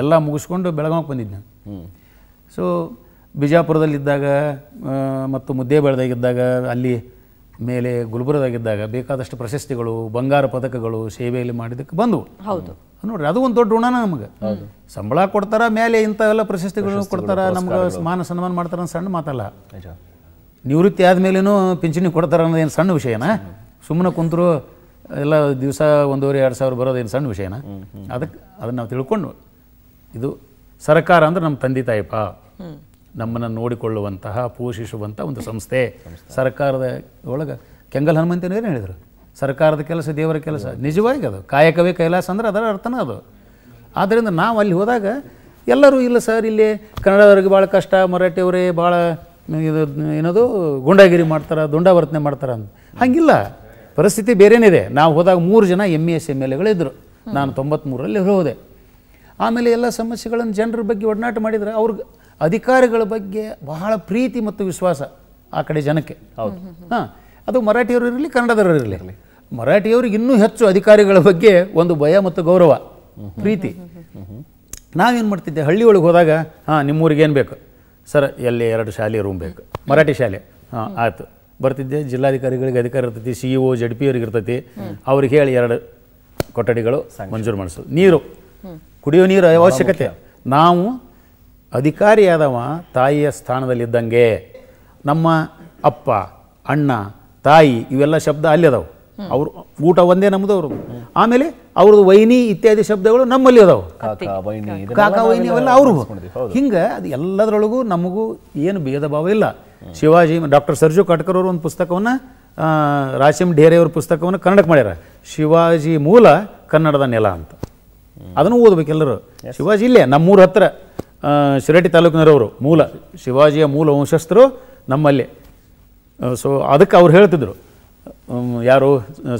ಎಲ್ಲ ಮುಗಿಸ್ಕೊಂಡು ಬೆಳಗಾವಿಗೆ ಬಂದಿದ್ದೆ ನಾನು ಸೊ ಬಿಜಾಪುರದಲ್ಲಿದ್ದಾಗ ಮತ್ತು ಮುದ್ದೇಬೇಳದಾಗಿದ್ದಾಗ ಅಲ್ಲಿ ಮೇಲೆ ಗುಲ್ಬರ್ಗದಾಗಿದ್ದಾಗ ಬೇಕಾದಷ್ಟು ಪ್ರಶಸ್ತಿಗಳು ಬಂಗಾರ ಪದಕಗಳು ಸೇವೆಯಲ್ಲಿ ಮಾಡಿದ್ದಕ್ಕೆ ಬಂದವು ಹೌದು ನೋಡ್ರಿ ಅದು ಒಂದು ದೊಡ್ಡ ಋಣನ ನಮಗೆ ಸಂಬಳ ಕೊಡ್ತಾರ ಮೇಲೆ ಇಂಥವೆಲ್ಲ ಪ್ರಶಸ್ತಿಗಳು ಕೊಡ್ತಾರ ನಮ್ಗೆ ಮಾನ ಸನ್ಮಾನ ಮಾಡ್ತಾರ ಸಣ್ಣ ಮಾತಲ್ಲ ನಿವೃತ್ತಿ ಆದಮೇಲೇನೂ ಪಿಂಚಣಿ ಕೊಡ್ತಾರೆ ಅನ್ನೋದೇನು ಸಣ್ಣ ವಿಷಯನಾ ಸುಮ್ಮನೆ ಕುಂತರು ಎಲ್ಲ ದಿವಸ ಒಂದೂವರೆ ಎರಡು ಸಾವಿರ ಬರೋದೇನು ಸಣ್ಣ ವಿಷಯನ ಅದಕ್ಕೆ ಅದನ್ನು ನಾವು ತಿಳ್ಕೊಂಡು ಇದು ಸರ್ಕಾರ ಅಂದ್ರೆ ನಮ್ಮ ತಂದೆ ತಾಯಿಪ್ಪ ನಮ್ಮನ್ನು ನೋಡಿಕೊಳ್ಳುವಂತಹ ಪೋಷಿಸುವಂಥ ಒಂದು ಸಂಸ್ಥೆ ಸರ್ಕಾರದ ಒಳಗೆ ಕೆಂಗಲ್ ಹನುಮಂತನ ಏನು ಹೇಳಿದರು ಸರ್ಕಾರದ ಕೆಲಸ ದೇವರ ಕೆಲಸ ನಿಜವಾಗಿ ಅದು ಕಾಯಕವೇ ಕೈಲಾಸ ಅಂದ್ರೆ ಅದರ ಅರ್ಥನ ಅದು ಆದ್ದರಿಂದ ನಾವು ಅಲ್ಲಿ ಹೋದಾಗ ಎಲ್ಲರೂ ಇಲ್ಲ ಸರ್ ಇಲ್ಲಿ ಕನ್ನಡದವ್ರಿಗೆ ಭಾಳ ಕಷ್ಟ ಮರಾಠಿಯವರೇ ಭಾಳ ಇದು ಏನದು ಗೂಂಡಾಗಿರಿ ಮಾಡ್ತಾರೆ ದುಂಡಾವರ್ತನೆ ಮಾಡ್ತಾರೆ ಅಂತ ಹಾಗಿಲ್ಲ ಪರಿಸ್ಥಿತಿ ಬೇರೆನಿದೆ ನಾವು ಹೋದಾಗ ಮೂರು ಜನ ಎಮ್ ಎಸ್ ಎಮ್ ಎಲ್ ಎಗಳಿದ್ದರು ನಾನು ತೊಂಬತ್ತ್ಮೂರಲ್ಲಿ ಹೋದೆ ಆಮೇಲೆ ಎಲ್ಲ ಸಮಸ್ಯೆಗಳನ್ನು ಜನರ ಬಗ್ಗೆ ಒಡನಾಟ ಮಾಡಿದರೆ ಅವ್ರಿಗೆ ಅಧಿಕಾರಿಗಳ ಬಗ್ಗೆ ಬಹಳ ಪ್ರೀತಿ ಮತ್ತು ವಿಶ್ವಾಸ ಆ ಕಡೆ ಜನಕ್ಕೆ ಹೌದು ಹಾಂ ಅದು ಮರಾಠಿಯವರು ಇರಲಿ ಕನ್ನಡದವರು ಇರಲಿ ಮರಾಠಿಯವ್ರಿಗೆ ಇನ್ನೂ ಹೆಚ್ಚು ಅಧಿಕಾರಿಗಳ ಬಗ್ಗೆ ಒಂದು ಭಯ ಮತ್ತು ಗೌರವ ಪ್ರೀತಿ ನಾವೇನು ಮಾಡ್ತಿದ್ದೆ ಹಳ್ಳಿ ಒಳಗೆ ಹೋದಾಗ ಹಾಂ ನಿಮ್ಮೂರಿಗೆ ಏನು ಬೇಕು ಸರ್ ಎಲ್ಲಿ ಎರಡು ಶಾಲೆ ರೂಮ್ ಬೇಕು ಮರಾಠಿ ಶಾಲೆ ಹಾಂ ಆಯ್ತು ಬರ್ತಿದ್ದೆ ಜಿಲ್ಲಾಧಿಕಾರಿಗಳಿಗೆ ಅಧಿಕಾರ ಇರ್ತೈತಿ C E O Z P ಅವ್ರಿಗೆ ಇರ್ತೈತಿ ಅವ್ರಿಗೆ ಹೇಳಿ ಎರಡು ಕೊಠಡಿಗಳು ಮಂಜೂರು ಮಾಡಿಸು ನೀರು ಕುಡಿಯೋ ನೀರು ಅವಶ್ಯಕತೆ ನಾವು ಅಧಿಕಾರಿಯಾದವ ತಾಯಿಯ ಸ್ಥಾನದಲ್ಲಿದ್ದಂಗೆ ನಮ್ಮ ಅಪ್ಪ ಅಣ್ಣ ತಾಯಿ ಇವೆಲ್ಲ ಶಬ್ದ ಅಲ್ಲಿ ಅವರು ಊಟ ಒಂದೇ ನಮ್ದು ಅವರು ಆಮೇಲೆ ಅವ್ರದ್ದು ವೈನಿ ಇತ್ಯಾದಿ ಶಬ್ದಗಳು ನಮ್ಮಲ್ಲಿ ಅದಾವು ಕಾಕ ವೈನಿ ಅವೆಲ್ಲ ಅವರು ಹಿಂಗ ಅದು ಎಲ್ಲದರೊಳಗೂ ನಮಗೂ ಏನು ಭೇದ ಭಾವ ಇಲ್ಲ ಶಿವಾಜಿ ಡಾಕ್ಟರ್ ಸರ್ಜು ಕಟ್ಕರ್ ಅವರು ಒಂದು ಪುಸ್ತಕವನ್ನು ರಾಶಿಮ್ ಡೇರೆಯವ್ರ ಪುಸ್ತಕವನ್ನ ಕನ್ನಡಕ್ಕೆ ಮಾಡ್ಯಾರ ಶಿವಾಜಿ ಮೂಲ ಕನ್ನಡದ ನೆಲ ಅಂತ ಅದನ್ನು ಓದ್ಬೇಕು ಎಲ್ಲರೂ ಶಿವಾಜಿ ಇಲ್ಲೇ ನಮ್ಮೂರ ಹತ್ರ ಶಿರಟಿ ತಾಲೂಕಿನವರು ಮೂಲ ಶಿವಾಜಿಯ ಮೂಲ ವಂಶಸ್ಥರು ನಮ್ಮಲ್ಲಿ ಸೊ ಅದಕ್ಕೆ ಅವ್ರು ಹೇಳ್ತಿದ್ರು ಯಾರು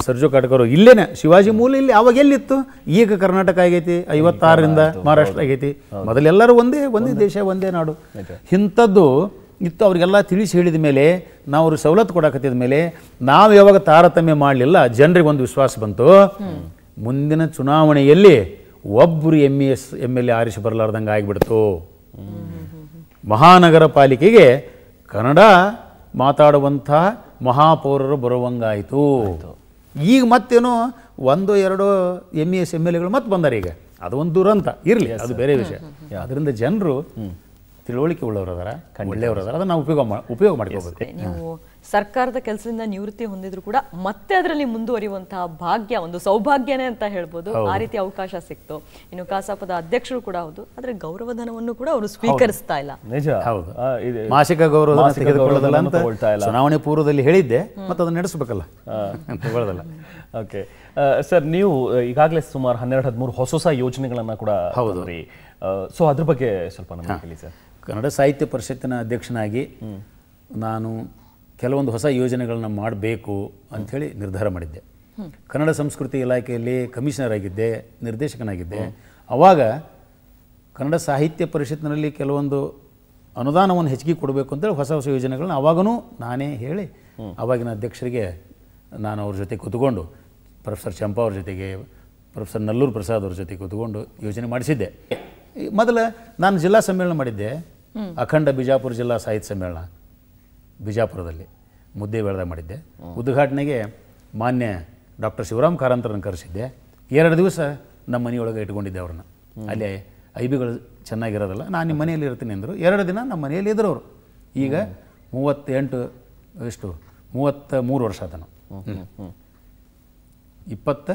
ಸರ್ಜು ಕಾಟಕರು ಇಲ್ಲೇನೆ ಶಿವಾಜಿ ಮೂಲ ಇಲ್ಲಿ ಅವಾಗ ಎಲ್ಲಿತ್ತು ಈಗ ಕರ್ನಾಟಕ ಆಗೈತಿ ಐವತ್ತಾರರಿಂದ ಮಹಾರಾಷ್ಟ್ರ ಆಗೈತಿ ಮೊದಲೆಲ್ಲರೂ ಒಂದೇ ಒಂದೇ ದೇಶ ಒಂದೇ ನಾಡು ಇಂಥದ್ದು ಇತ್ತು ಅವ್ರಿಗೆಲ್ಲ ತಿಳಿಸಿ ಹೇಳಿದ ಮೇಲೆ ನಾವು ಅವ್ರಿಗೆ ಸವಲತ್ತು ಕೊಡಕತ್ತಿದ ಮೇಲೆ ನಾವು ಯಾವಾಗ ತಾರತಮ್ಯ ಮಾಡಲಿಲ್ಲ ಜನರಿಗೆ ಒಂದು ವಿಶ್ವಾಸ ಬಂತು ಮುಂದಿನ ಚುನಾವಣೆಯಲ್ಲಿ ಒಬ್ಬರು M E S M L A ಆರಿಸಿ ಬರಲಾರ್ದಂಗೆ ಆಗಿಬಿಡ್ತು ಮಹಾನಗರ ಪಾಲಿಕೆಗೆ ಕನ್ನಡ ಮಾತಾಡುವಂಥ ಮಹಾಪೌರರು ಬರುವಂಗಾಯಿತು ಈಗ ಮತ್ತೇನು ಒಂದು ಎರಡು ಎಮ್ ಎಸ್ ಎಮ್ ಎಲ್ ಎಗಳು ಮತ್ತೆ ಅದು ಒಂದು ದುರಂತ ಇರಲಿ ಅದು ಬೇರೆ ವಿಷಯ ಅದರಿಂದ ಜನರು ತಿಳುವಳಿಕೆ ಉಳ್ಳವರು ಅದರ ಒಳ್ಳೆಯವರು ಅದರ ಅದನ್ನು ನಾವು ಉಪಯೋಗ ಉಪಯೋಗ ಮಾಡ್ಕೋಬೇಕು ನೀವು ಸರ್ಕಾರದ ಕೆಲಸದಿಂದ ನಿವೃತ್ತಿ ಹೊಂದಿದ್ರು ಕೂಡ ಮತ್ತೆ ಅದರಲ್ಲಿ ಮುಂದುವರಿಯುವಂತಹ ಭಾಗ್ಯ ಒಂದು ಸೌಭಾಗ್ಯನೇ ಅಂತ ಹೇಳ್ಬೋದು ಆ ರೀತಿ ಅವಕಾಶ ಸಿಕ್ತು ಇನ್ನು ಕಾಸಾಪದ ಅಧ್ಯಕ್ಷರು ಕೂಡ ಹೌದು ಆದರೆ ಗೌರವಧನವನ್ನು ಕೂಡ ಅವರು ಸ್ವೀಕರಿಸ್ತಾ ಇಲ್ಲ ನಿಜ ಹೌದು ಮಾಸಿಕ ಗೌರವ ತೆಗೆದುಕೊಳ್ಳೋದಲ್ಲ ಅಂತ ಚುನಾವಣೆ ಪೂರ್ವದಲ್ಲಿ ಹೇಳಿದ್ದೆ ಮತ್ತೆ ಅದನ್ನ ನಡೆಸಬೇಕಲ್ಲ ತಗೊಳ್ಳೋದಲ್ಲ ಓಕೆ ಸರ್ ನೀವು ಈಗಾಗಲೇ ಸುಮಾರು ಹನ್ನೆರಡು ಹದಿಮೂರು ಹೊಸ ಹೊಸ ಯೋಜನೆಗಳನ್ನು ಕೂಡ ಹೌದು ರೀ ಸೊ ಅದ್ರ ಬಗ್ಗೆ ಸ್ವಲ್ಪ ನಮಗೆ ಹೇಳಿ ಸರ್ ಕನ್ನಡ ಸಾಹಿತ್ಯ ಪರಿಷತ್ತಿನ ಅಧ್ಯಕ್ಷನಾಗಿ ನಾನು ಕೆಲವೊಂದು ಹೊಸ ಯೋಜನೆಗಳನ್ನ ಮಾಡಬೇಕು ಅಂಥೇಳಿ ನಿರ್ಧಾರ ಮಾಡಿದ್ದೆ ಕನ್ನಡ ಸಂಸ್ಕೃತಿ ಇಲಾಖೆಯಲ್ಲಿ ಕಮಿಷನರ್ ಆಗಿದ್ದೆ ನಿರ್ದೇಶಕನಾಗಿದ್ದೆ ಆವಾಗ ಕನ್ನಡ ಸಾಹಿತ್ಯ ಪರಿಷತ್ತಿನಲ್ಲಿ ಕೆಲವೊಂದು ಅನುದಾನವನ್ನು ಹೆಚ್ಚಿಗೆ ಕೊಡಬೇಕು ಅಂತೇಳಿ ಹೊಸ ಹೊಸ ಯೋಜನೆಗಳನ್ನ ಆವಾಗನೂ ನಾನೇ ಹೇಳಿ ಆವಾಗಿನ ಅಧ್ಯಕ್ಷರಿಗೆ ನಾನು ಅವ್ರ ಜೊತೆ ಕೂತ್ಕೊಂಡು ಪ್ರೊಫೆಸರ್ ಚಂಪಾ ಅವ್ರ ಜೊತೆಗೆ ಪ್ರೊಫೆಸರ್ ನಲ್ಲೂರು ಪ್ರಸಾದ್ ಅವ್ರ ಜೊತೆ ಕೂತ್ಕೊಂಡು ಯೋಜನೆ ಮಾಡಿಸಿದ್ದೆ ಮೊದಲು ನಾನು ಜಿಲ್ಲಾ ಸಮ್ಮೇಳನ ಮಾಡಿದ್ದೆ ಅಖಂಡ ಬಿಜಾಪುರ ಜಿಲ್ಲಾ ಸಾಹಿತ್ಯ ಸಮ್ಮೇಳನ ಬಿಜಾಪುರದಲ್ಲಿ ಮುದ್ದೆ ಬೆಳೆದ ಮಾಡಿದ್ದೆ ಉದ್ಘಾಟನೆಗೆ ಮಾನ್ಯ ಡಾಕ್ಟರ್ ಶಿವರಾಮ್ ಕಾರಂತರನ್ನು ಕರೆಸಿದ್ದೆ ಎರಡು ದಿವಸ ನಮ್ಮ ಮನೆಯೊಳಗೆ ಇಟ್ಕೊಂಡಿದ್ದೆ ಅವ್ರನ್ನ ಅಲ್ಲಿ ಐಬಿಗಳು ಚೆನ್ನಾಗಿರೋದಲ್ಲ ನಾನು ನಿಮ್ಮ ಮನೆಯಲ್ಲಿ ಇರ್ತೀನಿ ಅಂದರು ಎರಡು ದಿನ ನಮ್ಮ ಮನೆಯಲ್ಲಿ ಇದ್ರು ಅವರು ಈಗ ಮೂವತ್ತೆಂಟು ಎಷ್ಟು ಮೂವತ್ತ ಮೂರು ವರ್ಷ ಹ್ಞೂ ಇಪ್ಪತ್ತ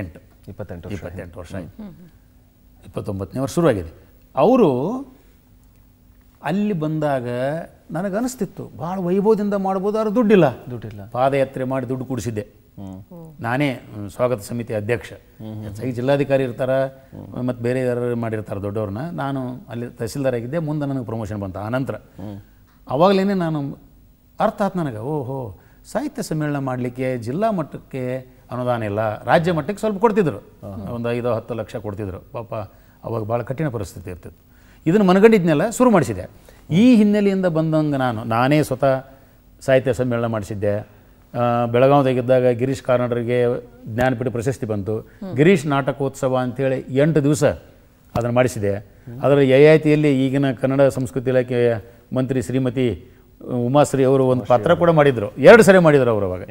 ಎಂಟು ಇಪ್ಪತ್ತೆಂಟು ಇಪ್ಪತ್ತೆಂಟು ವರ್ಷ ಇಪ್ಪತ್ತೊಂಬತ್ತನೇ ವರ್ಷ ಶುರುವಾಗಿದೆ ಅವರು ಅಲ್ಲಿ ಬಂದಾಗ ನನಗನಿಸ್ತಿತ್ತು ಭಾಳ ವೈಭವದಿಂದ ಮಾಡ್ಬೋದು ಆದ್ರೆ ದುಡ್ಡಿಲ್ಲ ದುಡ್ಡಿಲ್ಲ ಪಾದಯಾತ್ರೆ ಮಾಡಿ ದುಡ್ಡು ಕೂಡಿಸಿದ್ದೆ ನಾನೇ ಸ್ವಾಗತ ಸಮಿತಿ ಅಧ್ಯಕ್ಷ ಹೆಚ್ಚಾಗಿ ಜಿಲ್ಲಾಧಿಕಾರಿ ಇರ್ತಾರ ಮತ್ತು ಬೇರೆ ಯಾರು ಮಾಡಿರ್ತಾರೆ ದೊಡ್ಡವ್ರನ್ನ ನಾನು ಅಲ್ಲಿ ತಹಸೀಲ್ದಾರ್ ಆಗಿದ್ದೆ ಮುಂದೆ ನನಗೆ ಪ್ರಮೋಷನ್ ಬಂತು ಆನಂತರ ಆವಾಗಲೇ ನಾನು ಅರ್ಥ ಆಯ್ತು ನನಗೆ ಓಹೋ ಸಾಹಿತ್ಯ ಸಮ್ಮೇಳನ ಮಾಡಲಿಕ್ಕೆ ಜಿಲ್ಲಾ ಮಟ್ಟಕ್ಕೆ ಅನುದಾನ ಇಲ್ಲ ರಾಜ್ಯ ಮಟ್ಟಕ್ಕೆ ಸ್ವಲ್ಪ ಕೊಡ್ತಿದ್ರು ಒಂದು ಐದು ಹತ್ತು ಲಕ್ಷ ಕೊಡ್ತಿದ್ರು ಪಾಪ ಅವಾಗ ಭಾಳ ಕಠಿಣ ಪರಿಸ್ಥಿತಿ ಇರ್ತಿತ್ತು ಇದನ್ನು ಮನಗಂಡಿದ್ನೆಲ್ಲ ಶುರು ಮಾಡಿಸಿದೆ ಈ ಹಿನ್ನೆಲೆಯಿಂದ ಬಂದಂಗೆ ನಾನು ನಾನೇ ಸ್ವತಃ ಸಾಹಿತ್ಯ ಸಮ್ಮೇಳನ ಮಾಡಿಸಿದ್ದೆ ಬೆಳಗಾವಿದಾಗಿದ್ದಾಗ ಗಿರೀಶ್ ಕಾರ್ನಾಡರಿಗೆ ಜ್ಞಾನಪೀಠ ಪ್ರಶಸ್ತಿ ಬಂತು ಗಿರೀಶ್ ನಾಟಕೋತ್ಸವ ಅಂಥೇಳಿ ಎಂಟು ದಿವಸ ಅದನ್ನು ಮಾಡಿಸಿದೆ ಅದರಲ್ಲಿ ಯಯಾತಿಯಲ್ಲಿ ಈಗಿನ ಕನ್ನಡ ಸಂಸ್ಕೃತಿ ಇಲಾಖೆ ಮಂತ್ರಿ ಶ್ರೀಮತಿ ಉಮಾಶ್ರೀ ಅವರು ಒಂದು ಪಾತ್ರ ಕೂಡ ಮಾಡಿದರು ಎರಡು ಸರಿ ಮಾಡಿದರು ಅವರು ಅವಾಗ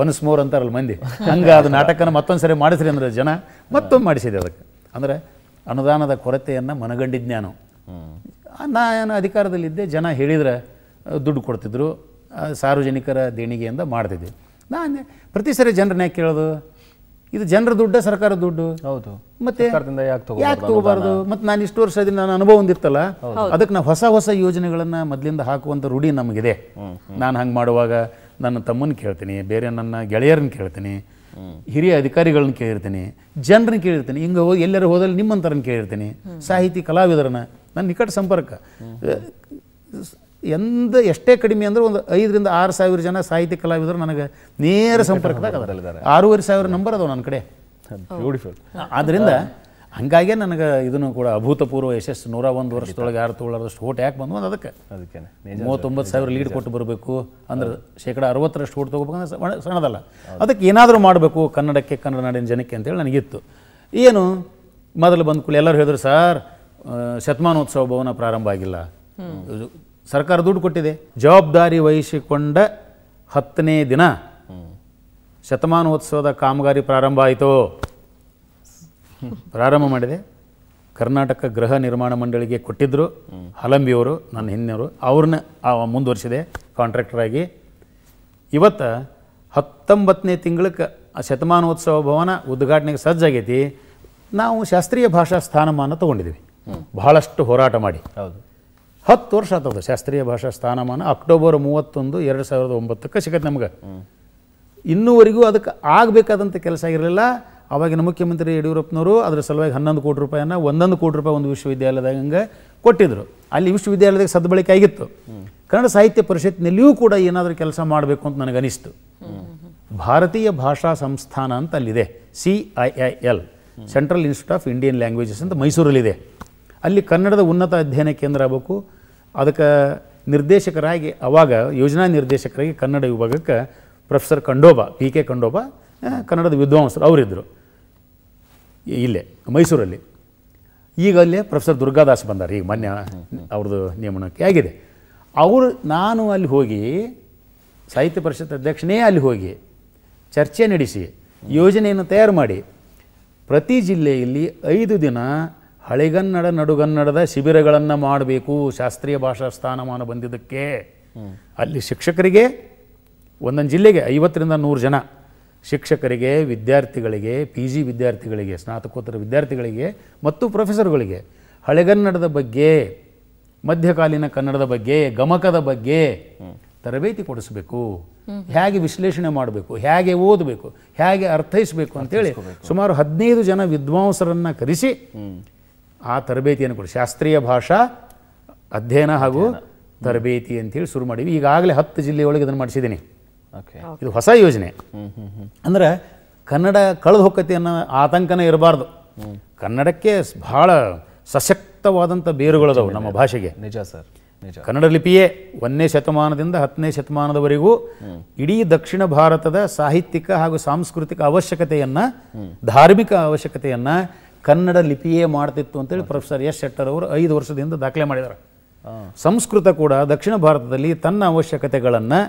ಒನ್ಸ್ ಮೋರ್ ಅಂತಾರಲ್ಲ ಮಂದಿ ಹಂಗೆ ಅದು ನಾಟಕನ ಮತ್ತೊಂದು ಸರಿ ಮಾಡಿಸ್ರಿ ಅಂದರೆ ಜನ ಮತ್ತೊಂದು ಮಾಡಿಸಿದೆ ಅದಕ್ಕೆ ಅಂದರೆ ಅನುದಾನದ ಕೊರತೆಯನ್ನು ಮನಗಂಡಿದ್ದೆ ನಾನು ನಾ ಏನು ಅಧಿಕಾರದಲ್ಲಿದ್ದೆ ಜನ ಹೇಳಿದರೆ ದುಡ್ಡು ಕೊಡ್ತಿದ್ರು ಸಾರ್ವಜನಿಕರ ದೇಣಿಗೆಯಿಂದ ಮಾಡ್ತಿದ್ದೆ ನಾನು ಪ್ರತಿ ಸರಿ ಜನರನ್ನ ಯಾಕೆ ಕೇಳೋದು ಇದು ಜನರ ದುಡ್ಡ ಸರ್ಕಾರ ದುಡ್ಡು ಹೌದು ಮತ್ತೆ ಯಾಕೆ ತಗೋಬಾರ್ದು ಮತ್ತೆ ನಾನು ಇಷ್ಟು ವರ್ಷ ನಾನು ಅನುಭವ ಹೊಂದಿರ್ತಲ್ಲ ಅದಕ್ಕೆ ನಾವು ಹೊಸ ಹೊಸ ಯೋಜನೆಗಳನ್ನು ಮೊದಲಿಂದ ಹಾಕುವಂಥ ರೂಢಿ ನಮಗಿದೆ ನಾನು ಹಂಗೆ ಮಾಡುವಾಗ ನನ್ನ ತಮ್ಮನ ಕೇಳ್ತೀನಿ ಬೇರೆ ನನ್ನ ಗೆಳೆಯರನ್ನ ಕೇಳ್ತೀನಿ ಹಿರಿಯ ಅಧಿಕಾರಿಗಳನ್ನ ಕೇಳಿರ್ತೀನಿ ಜನರನ್ನ ಕೇಳಿರ್ತೀನಿ ಹಿಂಗೆ ಹೋಗಿ ಎಲ್ಲರೂ ಹೋದಲ್ಲಿ ನಿಮ್ಮಂಥರನ್ನ ಕೇಳಿರ್ತೀನಿ ಸಾಹಿತಿ ಕಲಾವಿದರನ್ನ ನನ್ನ ನಿಕಟ ಸಂಪರ್ಕ ಎಂದ ಎಷ್ಟೇ ಕಡಿಮೆ ಅಂದ್ರೆ ಒಂದು ಐದರಿಂದ ಆರು ಸಾವಿರ ಜನ ಸಾಹಿತ್ಯ ಕಲಾವಿದರು ನನಗೆ ನೇರ ಸಂಪರ್ಕದಾಗ ಅದರಲ್ಲಿದ್ದಾರೆ ಆರೂವರೆ ಸಾವಿರ ನಂಬರ್ ಅದಾವೆ ನನ್ನ ಕಡೆ ಬ್ಯೂಟಿಫುಲ್ ಆದ್ದರಿಂದ ಹಾಗಾಗೆ ನನಗೆ ಇದನ್ನು ಕೂಡ ಅಭೂತಪೂರ್ವ ಯಶಸ್ಸು ನೂರ ಒಂದು ವರ್ಷದೊಳಗೆ ಯಾರು ತೊಗೊಳ್ಳೋದಷ್ಟು ಓಟ್ ಯಾಕೆ ಬಂದು ಅದಕ್ಕೆ ಅದಕ್ಕೆ ಮೂವತ್ತೊಂಬತ್ತು ಸಾವಿರ ಲೀಡ್ ಕೊಟ್ಟು ಬರಬೇಕು ಅಂದ್ರೆ ಶೇಕಡ ಅರವತ್ತರಷ್ಟು ಓಟ್ ಅಂದ್ರೆ ಸಣ್ಣದಲ್ಲ ಅದಕ್ಕೆ ಏನಾದರೂ ಮಾಡಬೇಕು ಕನ್ನಡಕ್ಕೆ ಕನ್ನಡ ನಾಡಿನ ಜನಕ್ಕೆ ಅಂತೇಳಿ ನನಗಿತ್ತು ಏನು ಮೊದಲು ಬಂದ ಕೂಡಲೇ ಎಲ್ಲರೂ ಹೇಳಿದ್ರು ಸರ್ ಶತಮಾನೋತ್ಸವ ಭವನ ಪ್ರಾರಂಭ ಆಗಿಲ್ಲ ಸರ್ಕಾರ ದುಡ್ಡು ಕೊಟ್ಟಿದೆ ಜವಾಬ್ದಾರಿ ವಹಿಸಿಕೊಂಡ ಹತ್ತನೇ ದಿನ ಶತಮಾನೋತ್ಸವದ ಕಾಮಗಾರಿ ಪ್ರಾರಂಭ ಆಯಿತು ಪ್ರಾರಂಭ ಮಾಡಿದೆ ಕರ್ನಾಟಕ ಗೃಹ ನಿರ್ಮಾಣ ಮಂಡಳಿಗೆ ಕೊಟ್ಟಿದ್ದರು ಹಲಂಬಿಯವರು ನನ್ನ ಹಿಂದಿನವರು ಅವ್ರನ್ನ ಮುಂದುವರಿಸಿದೆ ಕಾಂಟ್ರಾಕ್ಟರಾಗಿ ಇವತ್ತು ಹತ್ತೊಂಬತ್ತನೇ ತಿಂಗಳಕ್ಕೆ ಶತಮಾನೋತ್ಸವ ಭವನ ಉದ್ಘಾಟನೆಗೆ ಸಜ್ಜಾಗೈತಿ ನಾವು ಶಾಸ್ತ್ರೀಯ ಭಾಷಾ ಸ್ಥಾನಮಾನ ತೊಗೊಂಡಿದ್ದೀವಿ ಬಹಳಷ್ಟು ಹೋರಾಟ ಮಾಡಿ ಹೌದು ಹತ್ತು ವರ್ಷ ಆಗ್ತದೆ ಶಾಸ್ತ್ರೀಯ ಭಾಷಾ ಸ್ಥಾನಮಾನ ಅಕ್ಟೋಬರ್ ಮೂವತ್ತೊಂದು ಎರಡು ಸಾವಿರದ ಒಂಬತ್ತಕ್ಕೆ ಸಿಗತ್ತೆ ನಮ್ಗೆ ಇನ್ನೂವರೆಗೂ ಅದಕ್ಕೆ ಆಗಬೇಕಾದಂಥ ಕೆಲಸ ಆಗಿರಲಿಲ್ಲ ಆವಾಗಿನ ಮುಖ್ಯಮಂತ್ರಿ ಯಡಿಯೂರಪ್ಪನವರು ಅದರ ಸಲುವಾಗಿ ಹನ್ನೊಂದು ಕೋಟಿ ರೂಪಾಯಿಯನ್ನು ಒಂದೊಂದು ಕೋಟಿ ರೂಪಾಯಿ ಒಂದು ವಿಶ್ವವಿದ್ಯಾಲಯದಾಗ ಹಂಗೆ ಕೊಟ್ಟಿದ್ದರು ಅಲ್ಲಿ ವಿಶ್ವವಿದ್ಯಾಲಯದಾಗ ಸದ್ಬಳಕೆ ಆಗಿತ್ತು ಕನ್ನಡ ಸಾಹಿತ್ಯ ಪರಿಷತ್ನಲ್ಲಿಯೂ ಕೂಡ ಏನಾದರೂ ಕೆಲಸ ಮಾಡಬೇಕು ಅಂತ ನನಗನಿಸ್ತು ಭಾರತೀಯ ಭಾಷಾ ಸಂಸ್ಥಾನ ಅಂತ ಅಲ್ಲಿದೆ C I I L central institute of Indian languages ಅಂತ ಮೈಸೂರಲ್ಲಿದೆ ಅಲ್ಲಿ ಕನ್ನಡದ ಉನ್ನತ ಅಧ್ಯಯನ ಕೇಂದ್ರ ಆಗಬೇಕು ಅದಕ್ಕೆ ನಿರ್ದೇಶಕರಾಗಿ ಅವಾಗ ಯೋಜನಾ ನಿರ್ದೇಶಕರಾಗಿ ಕನ್ನಡ ವಿಭಾಗಕ್ಕೆ professor Khandoba P K Khandoba ಕನ್ನಡದ ವಿದ್ವಾಂಸರು ಅವರಿದ್ದರು ಇಲ್ಲೇ ಮೈಸೂರಲ್ಲಿ ಈಗ ಅಲ್ಲೇ ಪ್ರೊಫೆಸರ್ ದುರ್ಗಾದಾಸ್ ಬಂದಾರೆ ಈಗ ಮೊನ್ನೆ ಅವ್ರದ್ದು ನಿಯಮನಕ್ಕೆ ಆಗಿದೆ ಅವರು ನಾನು ಅಲ್ಲಿ ಹೋಗಿ ಸಾಹಿತ್ಯ ಪರಿಷತ್ ಅಧ್ಯಕ್ಷನೇ ಅಲ್ಲಿ ಹೋಗಿ ಚರ್ಚೆ ನಡೆಸಿ ಯೋಜನೆಯನ್ನು ತಯಾರು ಮಾಡಿ ಪ್ರತಿ ಜಿಲ್ಲೆಯಲ್ಲಿ ಐದು ದಿನ ಹಳೆಗನ್ನಡ ನಡುಗನ್ನಡದ ಶಿಬಿರಗಳನ್ನು ಮಾಡಬೇಕು ಶಾಸ್ತ್ರೀಯ ಭಾಷಾ ಸ್ಥಾನಮಾನ ಬಂದಿದ್ದಕ್ಕೆ ಅಲ್ಲಿ ಶಿಕ್ಷಕರಿಗೆ ಒಂದೊಂದು ಜಿಲ್ಲೆಗೆ ಐವತ್ತರಿಂದ ನೂರು ಜನ ಶಿಕ್ಷಕರಿಗೆ ವಿದ್ಯಾರ್ಥಿಗಳಿಗೆ ಪಿ ಜಿ ವಿದ್ಯಾರ್ಥಿಗಳಿಗೆ ಸ್ನಾತಕೋತ್ತರ ವಿದ್ಯಾರ್ಥಿಗಳಿಗೆ ಮತ್ತು ಪ್ರೊಫೆಸರ್ಗಳಿಗೆ ಹಳೆಗನ್ನಡದ ಬಗ್ಗೆ ಮಧ್ಯಕಾಲೀನ ಕನ್ನಡದ ಬಗ್ಗೆ ಗಮಕದ ಬಗ್ಗೆ ತರಬೇತಿ ಕೊಡಿಸಬೇಕು ಹೇಗೆ ವಿಶ್ಲೇಷಣೆ ಮಾಡಬೇಕು ಹೇಗೆ ಓದಬೇಕು ಹೇಗೆ ಅರ್ಥೈಸಬೇಕು ಅಂತೇಳಿ ಸುಮಾರು ಹದಿನೈದು ಜನ ವಿದ್ವಾಂಸರನ್ನು ಕರೆಸಿ ಆ ತರಬೇತಿಯನ್ನು ಕೊಡಿ ಶಾಸ್ತ್ರೀಯ ಭಾಷಾ ಅಧ್ಯಯನ ಹಾಗೂ ತರಬೇತಿ ಅಂತೇಳಿ ಶುರು ಮಾಡಿವಿ ಈಗಾಗಲೇ ಹತ್ತು ಜಿಲ್ಲೆಯೊಳಗೆ ಇದನ್ನು ಮಾಡಿಸಿದ್ದೀನಿ ಇದು ಹೊಸ ಯೋಜನೆ ಅಂದ್ರೆ ಕನ್ನಡ ಕಳೆದು ಹೋಗತಿ ಅನ್ನೋ ಆತಂಕನೇ ಇರಬಾರ್ದು ಕನ್ನಡಕ್ಕೆ ಬಹಳ ಸಶಕ್ತವಾದಂಥ ಬೇರುಗಳದವು ನಮ್ಮ ಭಾಷೆಗೆ ನಿಜ ಸರ್ ನಿಜ ಕನ್ನಡ ಲಿಪಿಯೇ ಒಂದನೇ ಶತಮಾನದಿಂದ ಹತ್ತನೇ ಶತಮಾನದವರೆಗೂ ಇಡೀ ದಕ್ಷಿಣ ಭಾರತದ ಸಾಹಿತ್ಯಿಕ ಹಾಗೂ ಸಾಂಸ್ಕೃತಿಕ ಅವಶ್ಯಕತೆಯನ್ನ ಧಾರ್ಮಿಕ ಅವಶ್ಯಕತೆಯನ್ನ ಕನ್ನಡ ಲಿಪಿಯೇ ಮಾಡ್ತಿತ್ತು ಅಂತೇಳಿ ಪ್ರೊಫೆಸರ್ ಎಸ್ ಶೆಟ್ಟರ್ ಅವರು ಐದು ವರ್ಷದಿಂದ ದಾಖಲೆ ಮಾಡಿದ್ದಾರೆ ಸಂಸ್ಕೃತ ಕೂಡ ದಕ್ಷಿಣ ಭಾರತದಲ್ಲಿ ತನ್ನ ಅವಶ್ಯಕತೆಗಳನ್ನು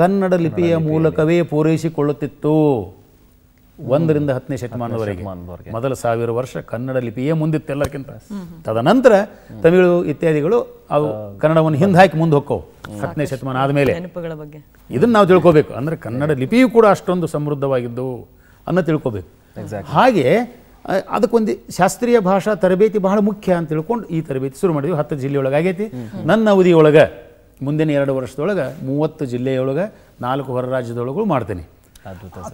ಕನ್ನಡ ಲಿಪಿಯ ಮೂಲಕವೇ ಪೂರೈಸಿಕೊಳ್ಳುತ್ತಿತ್ತು ಒಂದರಿಂದ ಹತ್ತನೇ ಶತಮಾನದವರೆಗೆ ಮೊದಲ ಸಾವಿರ ವರ್ಷ ಕನ್ನಡ ಲಿಪಿಯೇ ಮುಂದಿತ್ತೆಲ್ಲಕ್ಕಿಂತ ಎಲ್ಲಕ್ಕಿಂತ ತದನಂತರ ತಮಿಳು ಇತ್ಯಾದಿಗಳು ಅವು ಕನ್ನಡವನ್ನು ಹಿಂದೆ ಹಾಕಿ ಮುಂದೆ ಹೋಕ್ಕವು ಹತ್ತನೇ ಶತಮಾನ ಆದಮೇಲೆ ಇದನ್ನು ನಾವು ತಿಳ್ಕೋಬೇಕು ಅಂದ್ರೆ ಕನ್ನಡ ಲಿಪಿಯೂ ಕೂಡ ಅಷ್ಟೊಂದು ಸಮೃದ್ಧವಾಗಿದ್ದು ಅನ್ನೋ ತಿಳ್ಕೋಬೇಕು ಹಾಗೆ ಅದಕ್ಕೊಂದು ಶಾಸ್ತ್ರೀಯ ಭಾಷಾ ತರಬೇತಿ ಬಹಳ ಮುಖ್ಯ ಅಂತ ತಿಳ್ಕೊಂಡು ಈ ತರಬೇತಿ ಶುರು ಮಾಡಿದ್ವಿ ಹತ್ತು ಜಿಲ್ಲೆಯೊಳಗೆ ಆಗೈತಿ ನನ್ನ ಅವಧಿಯೊಳಗೆ ಮುಂದಿನ ಎರಡು ವರ್ಷದೊಳಗೆ ಮೂವತ್ತು ಜಿಲ್ಲೆಯೊಳಗೆ ನಾಲ್ಕು ಹೊರ ರಾಜ್ಯದೊಳಗೂ ಮಾಡ್ತೀನಿ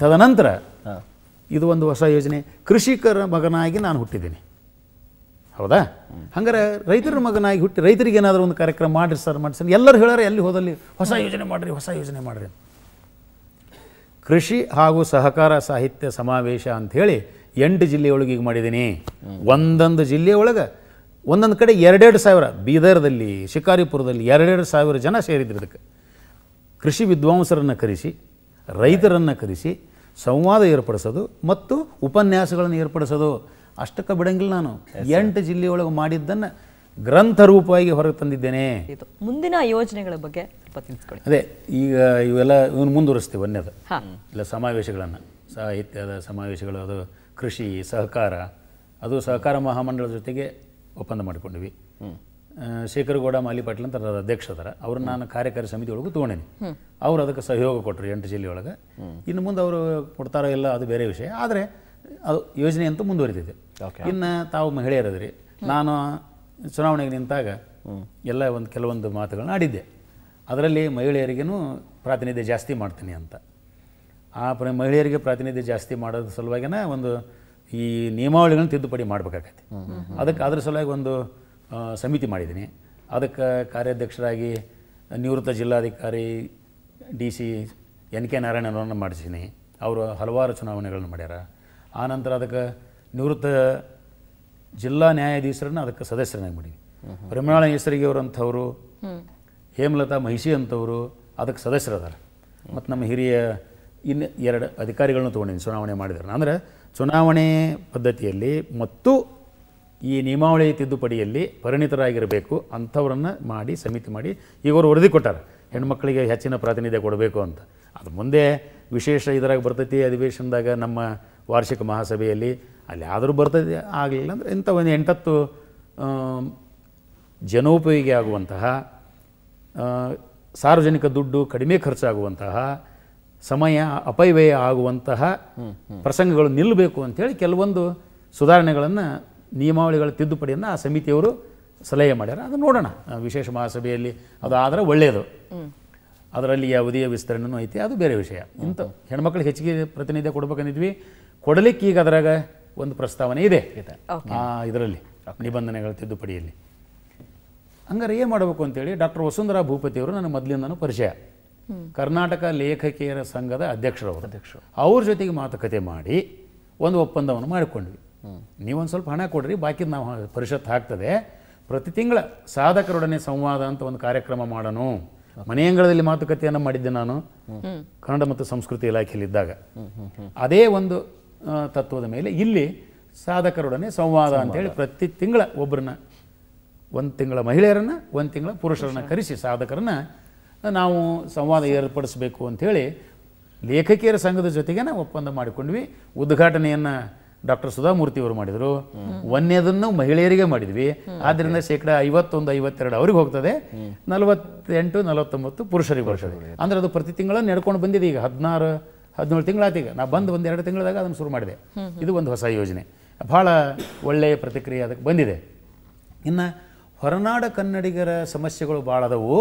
ತದನಂತರ ಇದು ಒಂದು ಹೊಸ ಯೋಜನೆ ಕೃಷಿಕರ ಮಗನಾಗಿ ನಾನು ಹುಟ್ಟಿದ್ದೀನಿ ಹೌದಾ ಹಂಗಾರೆ ರೈತರ ಮಗನಾಗಿ ಹುಟ್ಟಿ ರೈತರಿಗೆ ಏನಾದರೂ ಒಂದು ಕಾರ್ಯಕ್ರಮ ಮಾಡಿರಿ ಸರ್ ಸರ್ ಎಲ್ಲರೂ ಹೇಳಾರೆ ಎಲ್ಲಿ ಹೋದಲ್ಲಿ ಹೊಸ ಯೋಜನೆ ಮಾಡಿರಿ ಹೊಸ ಯೋಜನೆ ಮಾಡಿರಿ ಕೃಷಿ ಹಾಗೂ ಸಹಕಾರ ಸಾಹಿತ್ಯ ಸಮಾವೇಶ ಅಂಥೇಳಿ ಎಂಟು ಜಿಲ್ಲೆಯೊಳಗೆ ಈಗ ಮಾಡಿದ್ದೀನಿ ಒಂದೊಂದು ಜಿಲ್ಲೆಯೊಳಗೆ ಒಂದೊಂದು ಕಡೆ ಎರಡೆರಡು ಸಾವಿರ ಬೀದರ್ದಲ್ಲಿ ಶಿಕಾರಿಪುರದಲ್ಲಿ ಎರಡೆರಡು ಸಾವಿರ ಜನ ಸೇರಿದ್ರು ಇದಕ್ಕೆ ಕೃಷಿ ವಿದ್ವಾಂಸರನ್ನು ಕರೆಸಿ ರೈತರನ್ನು ಕರೆಸಿ ಸಂವಾದ ಏರ್ಪಡಿಸೋದು ಮತ್ತು ಉಪನ್ಯಾಸಗಳನ್ನು ಏರ್ಪಡಿಸೋದು ಅಷ್ಟಕ್ಕೆ ಬಿಡಂಗಿಲ್ಲ ನಾನು ಎಂಟು ಜಿಲ್ಲೆಯೊಳಗೆ ಮಾಡಿದ್ದನ್ನು ಗ್ರಂಥ ರೂಪವಾಗಿ ಹೊರಗೆ ತಂದಿದ್ದೇನೆ ಮುಂದಿನ ಯೋಜನೆಗಳ ಬಗ್ಗೆ ಅದೇ ಈಗ ಇವೆಲ್ಲ ಇವನು ಮುಂದುವರಿಸ್ತೀವಿ ಒಂದೇದು ಇಲ್ಲ ಸಮಾವೇಶಗಳನ್ನು ಸಾಹಿತ್ಯದ ಸಮಾವೇಶಗಳು ಅದು ಕೃಷಿ ಸಹಕಾರ ಅದು ಸಹಕಾರ ಮಹಾಮಂಡಳ ಜೊತೆಗೆ ಒಪ್ಪಂದ ಮಾಡ್ಕೊಂಡ್ವಿ ಶೇಖರಗೌಡ ಮಾಲಿಪಾಟ್ಲ್ ಅಂತ ಅದರ ಅಧ್ಯಕ್ಷ ಅದರ ಅವ್ರನ್ನ ನಾನು ಕಾರ್ಯಕಾರಿ ಸಮಿತಿ ಒಳಗೂ ತೊಗೊಂಡೇನಿ ಅವ್ರು ಅದಕ್ಕೆ ಸಹಯೋಗ ಕೊಟ್ಟರು ಎಂಟು ಜಿಲ್ಲೆಯೊಳಗೆ ಇನ್ನು ಮುಂದೆ ಅವರು ಕೊಡ್ತಾರೋ ಇಲ್ಲ ಅದು ಬೇರೆ ವಿಷಯ ಆದರೆ ಅದು ಯೋಜನೆ ಅಂತೂ ಮುಂದುವರಿತಿದೆ ಇನ್ನು ತಾವು ಮಹಿಳೆಯರದ್ರಿ ನಾನು ಚುನಾವಣೆಗೆ ನಿಂತಾಗ ಎಲ್ಲ ಒಂದು ಕೆಲವೊಂದು ಮಾತುಗಳನ್ನ ಆಡಿದ್ದೆ ಅದರಲ್ಲಿ ಮಹಿಳೆಯರಿಗೂ ಪ್ರಾತಿನಿಧ್ಯ ಜಾಸ್ತಿ ಮಾಡ್ತೀನಿ ಅಂತ ಆ ಪ್ರ ಮಹಿಳೆಯರಿಗೆ ಪ್ರಾತಿನಿಧ್ಯ ಜಾಸ್ತಿ ಮಾಡೋದ್ರ ಸಲುವಾಗಿನ ಒಂದು ಈ ನಿಯಮಾವಳಿಗಳನ್ನು ತಿದ್ದುಪಡಿ ಮಾಡಬೇಕಾಗತ್ತೆ ಅದಕ್ಕೆ ಅದರ ಸಲುವಾಗಿ ಒಂದು ಸಮಿತಿ ಮಾಡಿದ್ದೀನಿ ಅದಕ್ಕೆ ಕಾರ್ಯಾಧ್ಯಕ್ಷರಾಗಿ ನಿವೃತ್ತ ಜಿಲ್ಲಾಧಿಕಾರಿ ಡಿ ಸಿ ಎನ್ ಕೆ ನಾರಾಯಣನವರನ್ನು ಮಾಡಿಸೀನಿ ಅವರು ಹಲವಾರು ಚುನಾವಣೆಗಳನ್ನು ಮಾಡ್ಯಾರ ಆನಂತರ ಅದಕ್ಕೆ ನಿವೃತ್ತ ಜಿಲ್ಲಾ ನ್ಯಾಯಾಧೀಶರನ್ನ ಅದಕ್ಕೆ ಸದಸ್ಯರನ್ನಾಗಿ ಮಾಡೀವಿ ಪರಿಮಳಾಳ ಅವರು ಅಂಥವರು ಹೇಮಲತಾ ಮಹಿಷಿ ಅಂಥವರು ಅದಕ್ಕೆ ಸದಸ್ಯರದಾರ ಮತ್ತು ನಮ್ಮ ಹಿರಿಯ ಇನ್ನು ಎರಡು ಅಧಿಕಾರಿಗಳನ್ನು ತೊಗೊಂಡಿದ್ದೀನಿ ಚುನಾವಣೆ ಮಾಡಿದಾರೆ ಅಂದರೆ ಚುನಾವಣೆ ಪದ್ಧತಿಯಲ್ಲಿ ಮತ್ತು ಈ ನಿಯಮಾವಳಿ ತಿದ್ದುಪಡಿಯಲ್ಲಿ ಪರಿಣಿತರಾಗಿರಬೇಕು ಅಂಥವ್ರನ್ನ ಮಾಡಿ ಸಮಿತಿ ಮಾಡಿ ಈಗ ಅವರು ವರದಿ ಕೊಟ್ಟಾರೆ ಹೆಣ್ಮಕ್ಳಿಗೆ ಹೆಚ್ಚಿನ ಪ್ರಾತಿನಿಧ್ಯ ಕೊಡಬೇಕು ಅಂತ ಅದು ಮುಂದೆ ವಿಶೇಷ ಇದರಾಗ ಬರ್ತೈತಿ ಅಧಿವೇಶನದಾಗ ನಮ್ಮ ವಾರ್ಷಿಕ ಮಹಾಸಭೆಯಲ್ಲಿ ಅಲ್ಲಿ ಆದರೂ ಬರ್ತೈತಿ ಆಗಲಿಲ್ಲ ಅಂದರೆ ಇಂಥ ಒಂದು ಎಂಟತ್ತು ಜನೋಪಯೋಗಿ ಆಗುವಂತಹ ಸಾರ್ವಜನಿಕ ದುಡ್ಡು ಕಡಿಮೆ ಖರ್ಚಾಗುವಂತಹ ಸಮಯ ಅಪವ್ಯಯ ಆಗುವಂತಹ ಪ್ರಸಂಗಗಳು ನಿಲ್ಲಬೇಕು ಅಂಥೇಳಿ ಕೆಲವೊಂದು ಸುಧಾರಣೆಗಳನ್ನು ನಿಯಮಾವಳಿಗಳ ತಿದ್ದುಪಡಿಯನ್ನು ಆ ಸಮಿತಿಯವರು ಸಲಹೆ ಮಾಡ್ಯಾರ ಅದು ನೋಡೋಣ ವಿಶೇಷ ಮಹಾಸಭೆಯಲ್ಲಿ ಅದು ಆದರೆ ಒಳ್ಳೆಯದು ಅದರಲ್ಲಿ ಯಾವುದೇ ವಿಸ್ತರಣೆನೂ ಐತಿ ಅದು ಬೇರೆ ವಿಷಯ ಇಂಥ ಹೆಣ್ಮಕ್ಳಿಗೆ ಹೆಚ್ಚಿಗೆ ಪ್ರತಿನಿಧ್ಯ ಕೊಡ್ಬೇಕಂದಿದ್ವಿ ಕೊಡಲಿಕ್ಕೆ ಈಗ ಅದರಾಗ ಒಂದು ಪ್ರಸ್ತಾವನೆ ಇದೆ ಆ ಇದರಲ್ಲಿ ನಿಬಂಧನೆಗಳ ತಿದ್ದುಪಡಿಯಲ್ಲಿ ಹಂಗಾರೆ ಏನು ಮಾಡಬೇಕು ಅಂತೇಳಿ ಡಾಕ್ಟರ್ ವಸುಂಧರಾ ಭೂಪತಿಯವರು ನನ್ನ ಮೊದಲಿಂದನೂ ಪರಿಚಯ ಕರ್ನಾಟಕ ಲೇಖಕಿಯರ ಸಂಘದ ಅಧ್ಯಕ್ಷರವರು ಅಧ್ಯಕ್ಷರು ಅವ್ರ ಜೊತೆಗೆ ಮಾತುಕತೆ ಮಾಡಿ ಒಂದು ಒಪ್ಪಂದವನ್ನು ಮಾಡಿಕೊಂಡ್ವಿ ನೀವೊಂದು ಸ್ವಲ್ಪ ಹಣ ಕೊಡ್ರಿ ಬಾಕಿ ನಾವು ಪರಿಷತ್ ಹಾಕ್ತದೆ ಪ್ರತಿ ತಿಂಗಳ ಸಾಧಕರೊಡನೆ ಸಂವಾದ ಅಂತ ಒಂದು ಕಾರ್ಯಕ್ರಮ ಮಾಡೋಣ ಮನೆಯಂಗಳದಲ್ಲಿ ಮಾತುಕತೆಯನ್ನು ಮಾಡಿದ್ದೆ ನಾನು ಕನ್ನಡ ಮತ್ತು ಸಂಸ್ಕೃತಿ ಇಲಾಖೆಯಲ್ಲಿದ್ದಾಗ ಅದೇ ಒಂದು ತತ್ವದ ಮೇಲೆ ಇಲ್ಲಿ ಸಾಧಕರೊಡನೆ ಸಂವಾದ ಅಂತೇಳಿ ಪ್ರತಿ ತಿಂಗಳ ಒಬ್ಬರನ್ನ ಒಂದು ತಿಂಗಳ ಮಹಿಳೆಯರನ್ನ ಒಂದು ತಿಂಗಳ ಪುರುಷರನ್ನ ಕರೆಸಿ ಸಾಧಕರನ್ನ ನಾವು ಸಂವಾದ ಏರ್ಪಡಿಸಬೇಕು ಅಂಥೇಳಿ ಲೇಖಕಿಯರ ಸಂಘದ ಜೊತೆಗೆ ನಾವು ಒಪ್ಪಂದ ಮಾಡಿಕೊಂಡ್ವಿ ಉದ್ಘಾಟನೆಯನ್ನು ಡಾಕ್ಟರ್ ಸುಧಾಮೂರ್ತಿ ಅವರು ಮಾಡಿದರು ಒಂದನೇದನ್ನು ಮಹಿಳೆಯರಿಗೆ ಮಾಡಿದ್ವಿ ಆದ್ದರಿಂದ ಶೇಕಡ ಐವತ್ತೊಂದು ಐವತ್ತೆರಡು ಅವ್ರಿಗೆ ಹೋಗ್ತದೆ ನಲವತ್ತೆಂಟು ನಲವತ್ತೊಂಬತ್ತು ಪುರುಷರಿಗೆ ಬರ್ತದೆ ಅಂದರೆ ಅದು ಪ್ರತಿ ತಿಂಗಳ ನಡ್ಕೊಂಡು ಬಂದಿದೆ ಈಗ ಹದಿನಾರು ಹದಿನೇಳು ಆತೀಗ ನಾ ಬಂದು ಒಂದು ಎರಡು ತಿಂಗಳದಾಗ ಅದನ್ನು ಶುರು ಮಾಡಿದೆ ಇದು ಒಂದು ಹೊಸ ಯೋಜನೆ ಭಾಳ ಒಳ್ಳೆಯ ಪ್ರತಿಕ್ರಿಯೆ ಅದಕ್ಕೆ ಬಂದಿದೆ ಇನ್ನು ಹೊರನಾಡ ಕನ್ನಡಿಗರ ಸಮಸ್ಯೆಗಳು ಭಾಳ ಅದವು